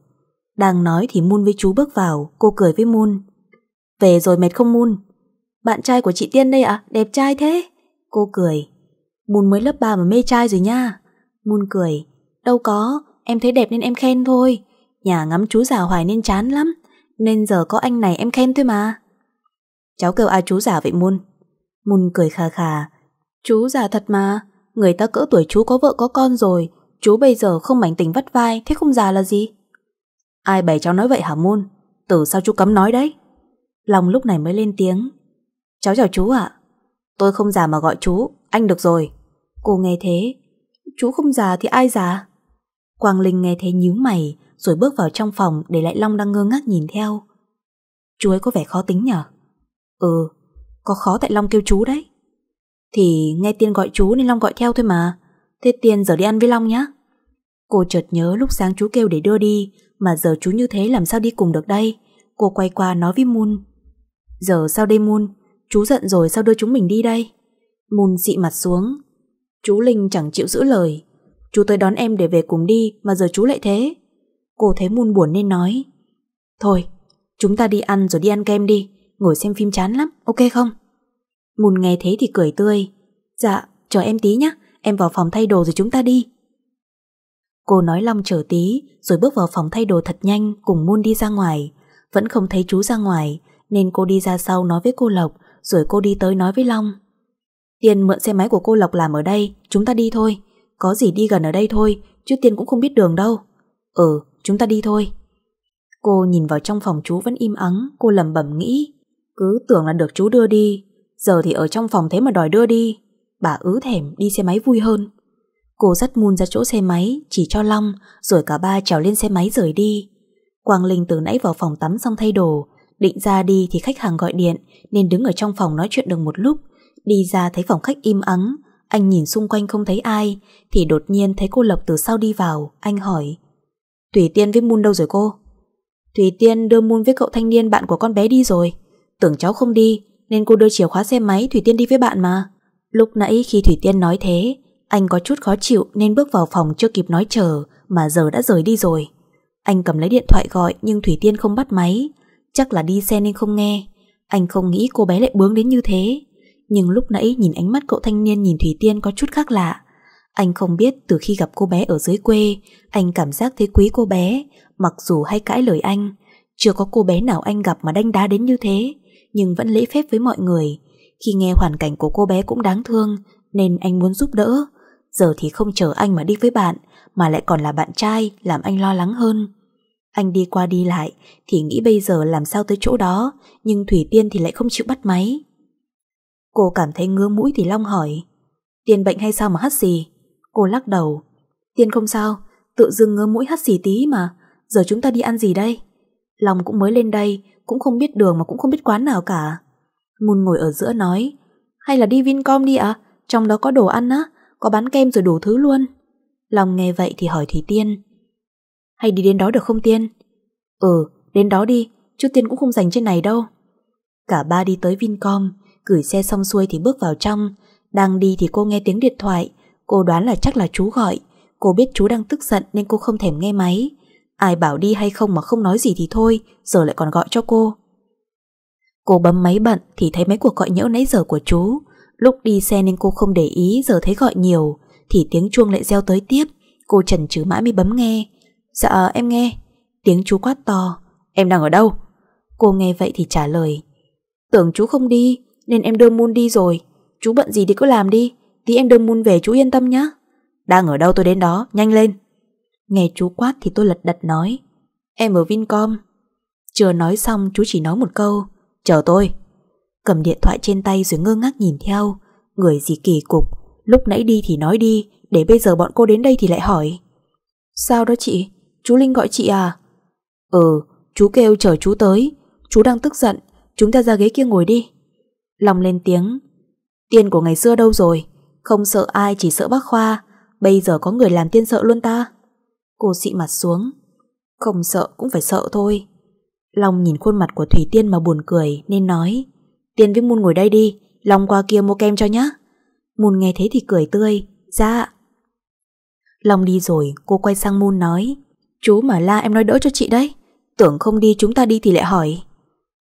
Đang nói thì Moon với chú bước vào, cô cười với Moon. Về rồi mệt không Moon? Bạn trai của chị Tiên đây ạ, à? đẹp trai thế. Cô cười. Mùn mới lớp 3 mà mê trai rồi nha. Mùn cười. Đâu có, em thấy đẹp nên em khen thôi. Nhà ngắm chú giả hoài nên chán lắm. Nên giờ có anh này em khen thôi mà. Cháu kêu ai chú giả vậy Mùn? Mùn cười khà khà. Chú già thật mà, người ta cỡ tuổi chú có vợ có con rồi, chú bây giờ không mảnh tình vắt vai, thế không già là gì? Ai bày cháu nói vậy hả Môn? Từ sao chú cấm nói đấy? Long lúc này mới lên tiếng. Cháu chào chú ạ Tôi không già mà gọi chú, anh được rồi Cô nghe thế Chú không già thì ai già Quang Linh nghe thế nhíu mày Rồi bước vào trong phòng để lại Long đang ngơ ngác nhìn theo Chú ấy có vẻ khó tính nhở Ừ Có khó tại Long kêu chú đấy Thì nghe Tiên gọi chú nên Long gọi theo thôi mà Thế Tiên giờ đi ăn với Long nhá. Cô chợt nhớ lúc sáng chú kêu để đưa đi Mà giờ chú như thế làm sao đi cùng được đây Cô quay qua nói với Moon Giờ sao đây Moon Chú giận rồi sao đưa chúng mình đi đây Mùn xị mặt xuống Chú Linh chẳng chịu giữ lời Chú tới đón em để về cùng đi Mà giờ chú lại thế Cô thấy Mùn buồn nên nói Thôi chúng ta đi ăn rồi đi ăn kem đi Ngồi xem phim chán lắm ok không Mùn nghe thế thì cười tươi Dạ chờ em tí nhé Em vào phòng thay đồ rồi chúng ta đi Cô nói Long chờ tí Rồi bước vào phòng thay đồ thật nhanh Cùng Mùn đi ra ngoài Vẫn không thấy chú ra ngoài Nên cô đi ra sau nói với cô Lộc rồi cô đi tới nói với Long. Tiên mượn xe máy của cô Lộc làm ở đây, chúng ta đi thôi. Có gì đi gần ở đây thôi, chứ Tiên cũng không biết đường đâu. Ừ, chúng ta đi thôi. Cô nhìn vào trong phòng chú vẫn im ắng, cô lầm bẩm nghĩ. Cứ tưởng là được chú đưa đi, giờ thì ở trong phòng thế mà đòi đưa đi. Bà ứ thèm đi xe máy vui hơn. Cô dắt Moon ra chỗ xe máy, chỉ cho Long, rồi cả ba trèo lên xe máy rời đi. Quang Linh từ nãy vào phòng tắm xong thay đồ, Định ra đi thì khách hàng gọi điện Nên đứng ở trong phòng nói chuyện được một lúc Đi ra thấy phòng khách im ắng Anh nhìn xung quanh không thấy ai Thì đột nhiên thấy cô Lộc từ sau đi vào Anh hỏi Thủy Tiên với Moon đâu rồi cô Thủy Tiên đưa Moon với cậu thanh niên bạn của con bé đi rồi Tưởng cháu không đi Nên cô đưa chìa khóa xe máy Thủy Tiên đi với bạn mà Lúc nãy khi Thủy Tiên nói thế Anh có chút khó chịu nên bước vào phòng chưa kịp nói chờ Mà giờ đã rời đi rồi Anh cầm lấy điện thoại gọi nhưng Thủy Tiên không bắt máy Chắc là đi xe nên không nghe Anh không nghĩ cô bé lại bướng đến như thế Nhưng lúc nãy nhìn ánh mắt cậu thanh niên nhìn Thủy Tiên có chút khác lạ Anh không biết từ khi gặp cô bé ở dưới quê Anh cảm giác thấy quý cô bé Mặc dù hay cãi lời anh Chưa có cô bé nào anh gặp mà đanh đá đến như thế Nhưng vẫn lễ phép với mọi người Khi nghe hoàn cảnh của cô bé cũng đáng thương Nên anh muốn giúp đỡ Giờ thì không chờ anh mà đi với bạn Mà lại còn là bạn trai Làm anh lo lắng hơn anh đi qua đi lại thì nghĩ bây giờ làm sao tới chỗ đó, nhưng Thủy Tiên thì lại không chịu bắt máy. Cô cảm thấy ngứa mũi thì Long hỏi, Tiên bệnh hay sao mà hắt xì? Cô lắc đầu, Tiên không sao, tự dưng ngứa mũi hắt xì tí mà, giờ chúng ta đi ăn gì đây? Long cũng mới lên đây, cũng không biết đường mà cũng không biết quán nào cả. Mùn ngồi ở giữa nói, hay là đi Vincom đi ạ, à? trong đó có đồ ăn á, có bán kem rồi đủ thứ luôn. Long nghe vậy thì hỏi Thủy Tiên, hay đi đến đó được không Tiên? Ừ, đến đó đi, chú tiền cũng không dành trên này đâu. Cả ba đi tới Vincom, gửi xe xong xuôi thì bước vào trong. Đang đi thì cô nghe tiếng điện thoại, cô đoán là chắc là chú gọi. Cô biết chú đang tức giận nên cô không thèm nghe máy. Ai bảo đi hay không mà không nói gì thì thôi, giờ lại còn gọi cho cô. Cô bấm máy bận thì thấy mấy cuộc gọi nhỡ nãy giờ của chú. Lúc đi xe nên cô không để ý giờ thấy gọi nhiều, thì tiếng chuông lại reo tới tiếp. Cô chần chừ mãi mới bấm nghe. Dạ em nghe Tiếng chú quát to Em đang ở đâu Cô nghe vậy thì trả lời Tưởng chú không đi Nên em đưa Moon đi rồi Chú bận gì thì cứ làm đi Tí em đưa Moon về chú yên tâm nhá Đang ở đâu tôi đến đó nhanh lên Nghe chú quát thì tôi lật đật nói Em ở Vincom Chưa nói xong chú chỉ nói một câu Chờ tôi Cầm điện thoại trên tay rồi ngơ ngác nhìn theo Người gì kỳ cục Lúc nãy đi thì nói đi Để bây giờ bọn cô đến đây thì lại hỏi Sao đó chị Chú Linh gọi chị à? ờ chú kêu chở chú tới. Chú đang tức giận, chúng ta ra ghế kia ngồi đi. long lên tiếng. tiền của ngày xưa đâu rồi? Không sợ ai chỉ sợ bác Khoa. Bây giờ có người làm tiên sợ luôn ta. Cô xị mặt xuống. Không sợ cũng phải sợ thôi. Long nhìn khuôn mặt của Thủy Tiên mà buồn cười nên nói Tiên với Moon ngồi đây đi, Long qua kia mua kem cho nhá. Moon nghe thế thì cười tươi, dạ. Long đi rồi, cô quay sang Moon nói Chú mà la em nói đỡ cho chị đấy Tưởng không đi chúng ta đi thì lại hỏi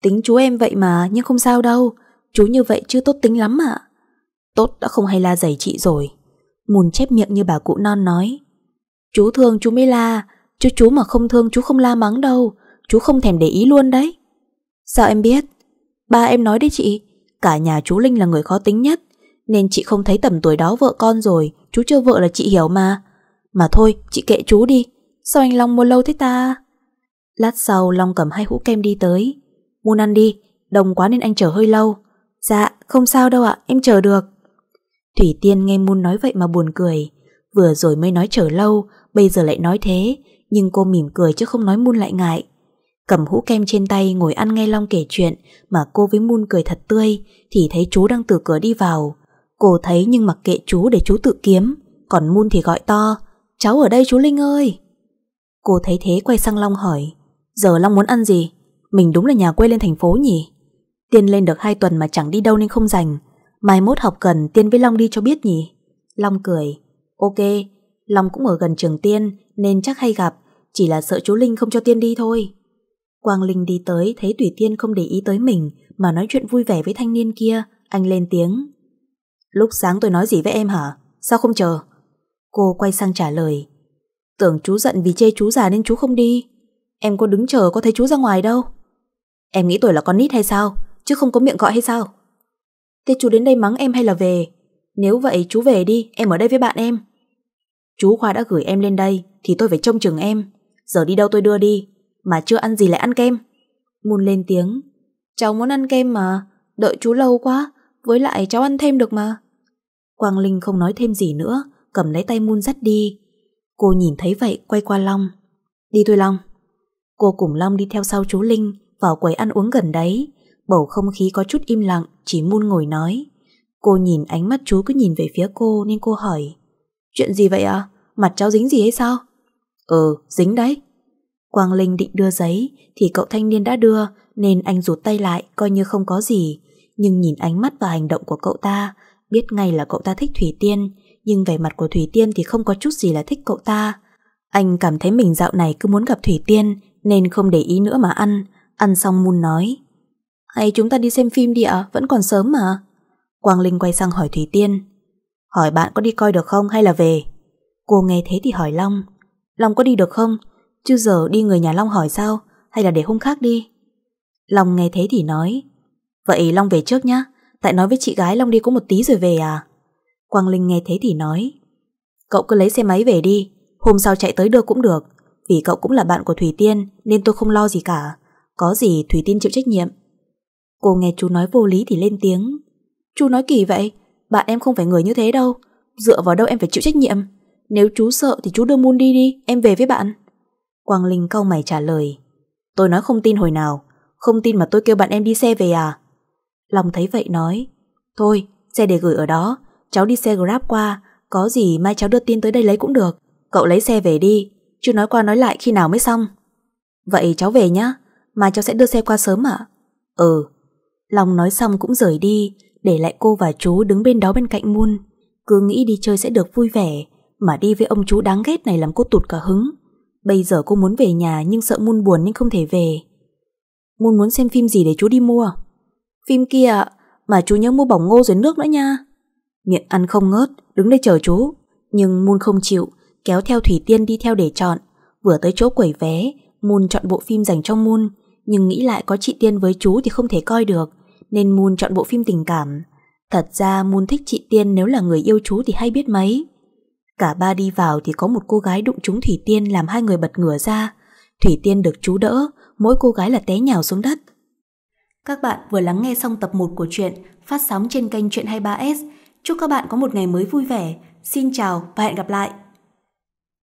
Tính chú em vậy mà Nhưng không sao đâu Chú như vậy chưa tốt tính lắm ạ Tốt đã không hay la giày chị rồi Mùn chép miệng như bà cụ non nói Chú thương chú mới la Chứ chú mà không thương chú không la mắng đâu Chú không thèm để ý luôn đấy Sao em biết Ba em nói đấy chị Cả nhà chú Linh là người khó tính nhất Nên chị không thấy tầm tuổi đó vợ con rồi Chú chưa vợ là chị hiểu mà Mà thôi chị kệ chú đi Sao anh Long mua lâu thế ta? Lát sau Long cầm hai hũ kem đi tới. Muốn ăn đi, đồng quá nên anh chờ hơi lâu. Dạ, không sao đâu ạ, em chờ được. Thủy Tiên nghe muôn nói vậy mà buồn cười. Vừa rồi mới nói chờ lâu, bây giờ lại nói thế. Nhưng cô mỉm cười chứ không nói muôn lại ngại. Cầm hũ kem trên tay ngồi ăn nghe Long kể chuyện mà cô với muôn cười thật tươi thì thấy chú đang từ cửa đi vào. Cô thấy nhưng mặc kệ chú để chú tự kiếm. Còn muôn thì gọi to, cháu ở đây chú Linh ơi. Cô thấy thế quay sang Long hỏi Giờ Long muốn ăn gì Mình đúng là nhà quê lên thành phố nhỉ Tiên lên được 2 tuần mà chẳng đi đâu nên không rảnh Mai mốt học cần Tiên với Long đi cho biết nhỉ Long cười Ok Long cũng ở gần trường Tiên Nên chắc hay gặp Chỉ là sợ chú Linh không cho Tiên đi thôi Quang Linh đi tới thấy Tùy Tiên không để ý tới mình Mà nói chuyện vui vẻ với thanh niên kia Anh lên tiếng Lúc sáng tôi nói gì với em hả Sao không chờ Cô quay sang trả lời Tưởng chú giận vì chê chú già nên chú không đi Em có đứng chờ có thấy chú ra ngoài đâu Em nghĩ tuổi là con nít hay sao Chứ không có miệng gọi hay sao Thế chú đến đây mắng em hay là về Nếu vậy chú về đi Em ở đây với bạn em Chú Khoa đã gửi em lên đây Thì tôi phải trông chừng em Giờ đi đâu tôi đưa đi Mà chưa ăn gì lại ăn kem Mun lên tiếng Cháu muốn ăn kem mà Đợi chú lâu quá Với lại cháu ăn thêm được mà Quang Linh không nói thêm gì nữa Cầm lấy tay Mun dắt đi Cô nhìn thấy vậy quay qua Long Đi thôi Long Cô cùng Long đi theo sau chú Linh Vào quầy ăn uống gần đấy Bầu không khí có chút im lặng Chỉ Mun ngồi nói Cô nhìn ánh mắt chú cứ nhìn về phía cô Nên cô hỏi Chuyện gì vậy ạ? Mặt cháu dính gì hay sao? Ừ, dính đấy Quang Linh định đưa giấy Thì cậu thanh niên đã đưa Nên anh rụt tay lại coi như không có gì Nhưng nhìn ánh mắt và hành động của cậu ta Biết ngay là cậu ta thích Thủy Tiên nhưng vẻ mặt của Thủy Tiên thì không có chút gì là thích cậu ta. Anh cảm thấy mình dạo này cứ muốn gặp Thủy Tiên nên không để ý nữa mà ăn. Ăn xong Moon nói Hay chúng ta đi xem phim đi ạ, vẫn còn sớm mà. Quang Linh quay sang hỏi Thủy Tiên Hỏi bạn có đi coi được không hay là về? Cô nghe thế thì hỏi Long Long có đi được không? Chứ giờ đi người nhà Long hỏi sao? Hay là để hôm khác đi? Long nghe thế thì nói Vậy Long về trước nhá Tại nói với chị gái Long đi có một tí rồi về à? Quang Linh nghe thế thì nói Cậu cứ lấy xe máy về đi Hôm sau chạy tới đưa cũng được Vì cậu cũng là bạn của Thủy Tiên Nên tôi không lo gì cả Có gì Thủy Tiên chịu trách nhiệm Cô nghe chú nói vô lý thì lên tiếng Chú nói kỳ vậy Bạn em không phải người như thế đâu Dựa vào đâu em phải chịu trách nhiệm Nếu chú sợ thì chú đưa Moon đi đi Em về với bạn Quang Linh cau mày trả lời Tôi nói không tin hồi nào Không tin mà tôi kêu bạn em đi xe về à Long thấy vậy nói Thôi xe để gửi ở đó Cháu đi xe Grab qua, có gì mai cháu đưa tin tới đây lấy cũng được. Cậu lấy xe về đi, chứ nói qua nói lại khi nào mới xong. Vậy cháu về nhá, mà cháu sẽ đưa xe qua sớm ạ. Ừ. Long nói xong cũng rời đi, để lại cô và chú đứng bên đó bên cạnh Moon. Cứ nghĩ đi chơi sẽ được vui vẻ, mà đi với ông chú đáng ghét này làm cô tụt cả hứng. Bây giờ cô muốn về nhà nhưng sợ Moon buồn nên không thể về. Moon muốn xem phim gì để chú đi mua? Phim kia ạ, mà chú nhớ mua bỏng ngô dưới nước nữa nha miệng ăn không ngớt, đứng đây chờ chú. Nhưng Moon không chịu, kéo theo Thủy Tiên đi theo để chọn. Vừa tới chỗ quẩy vé, Moon chọn bộ phim dành cho Moon, nhưng nghĩ lại có chị Tiên với chú thì không thể coi được, nên Moon chọn bộ phim tình cảm. Thật ra Moon thích chị Tiên nếu là người yêu chú thì hay biết mấy. Cả ba đi vào thì có một cô gái đụng trúng Thủy Tiên làm hai người bật ngửa ra. Thủy Tiên được chú đỡ, mỗi cô gái là té nhào xuống đất. Các bạn vừa lắng nghe xong tập 1 của chuyện phát sóng trên kênh Chuyện 23S. Chúc các bạn có một ngày mới vui vẻ. Xin chào và hẹn gặp lại!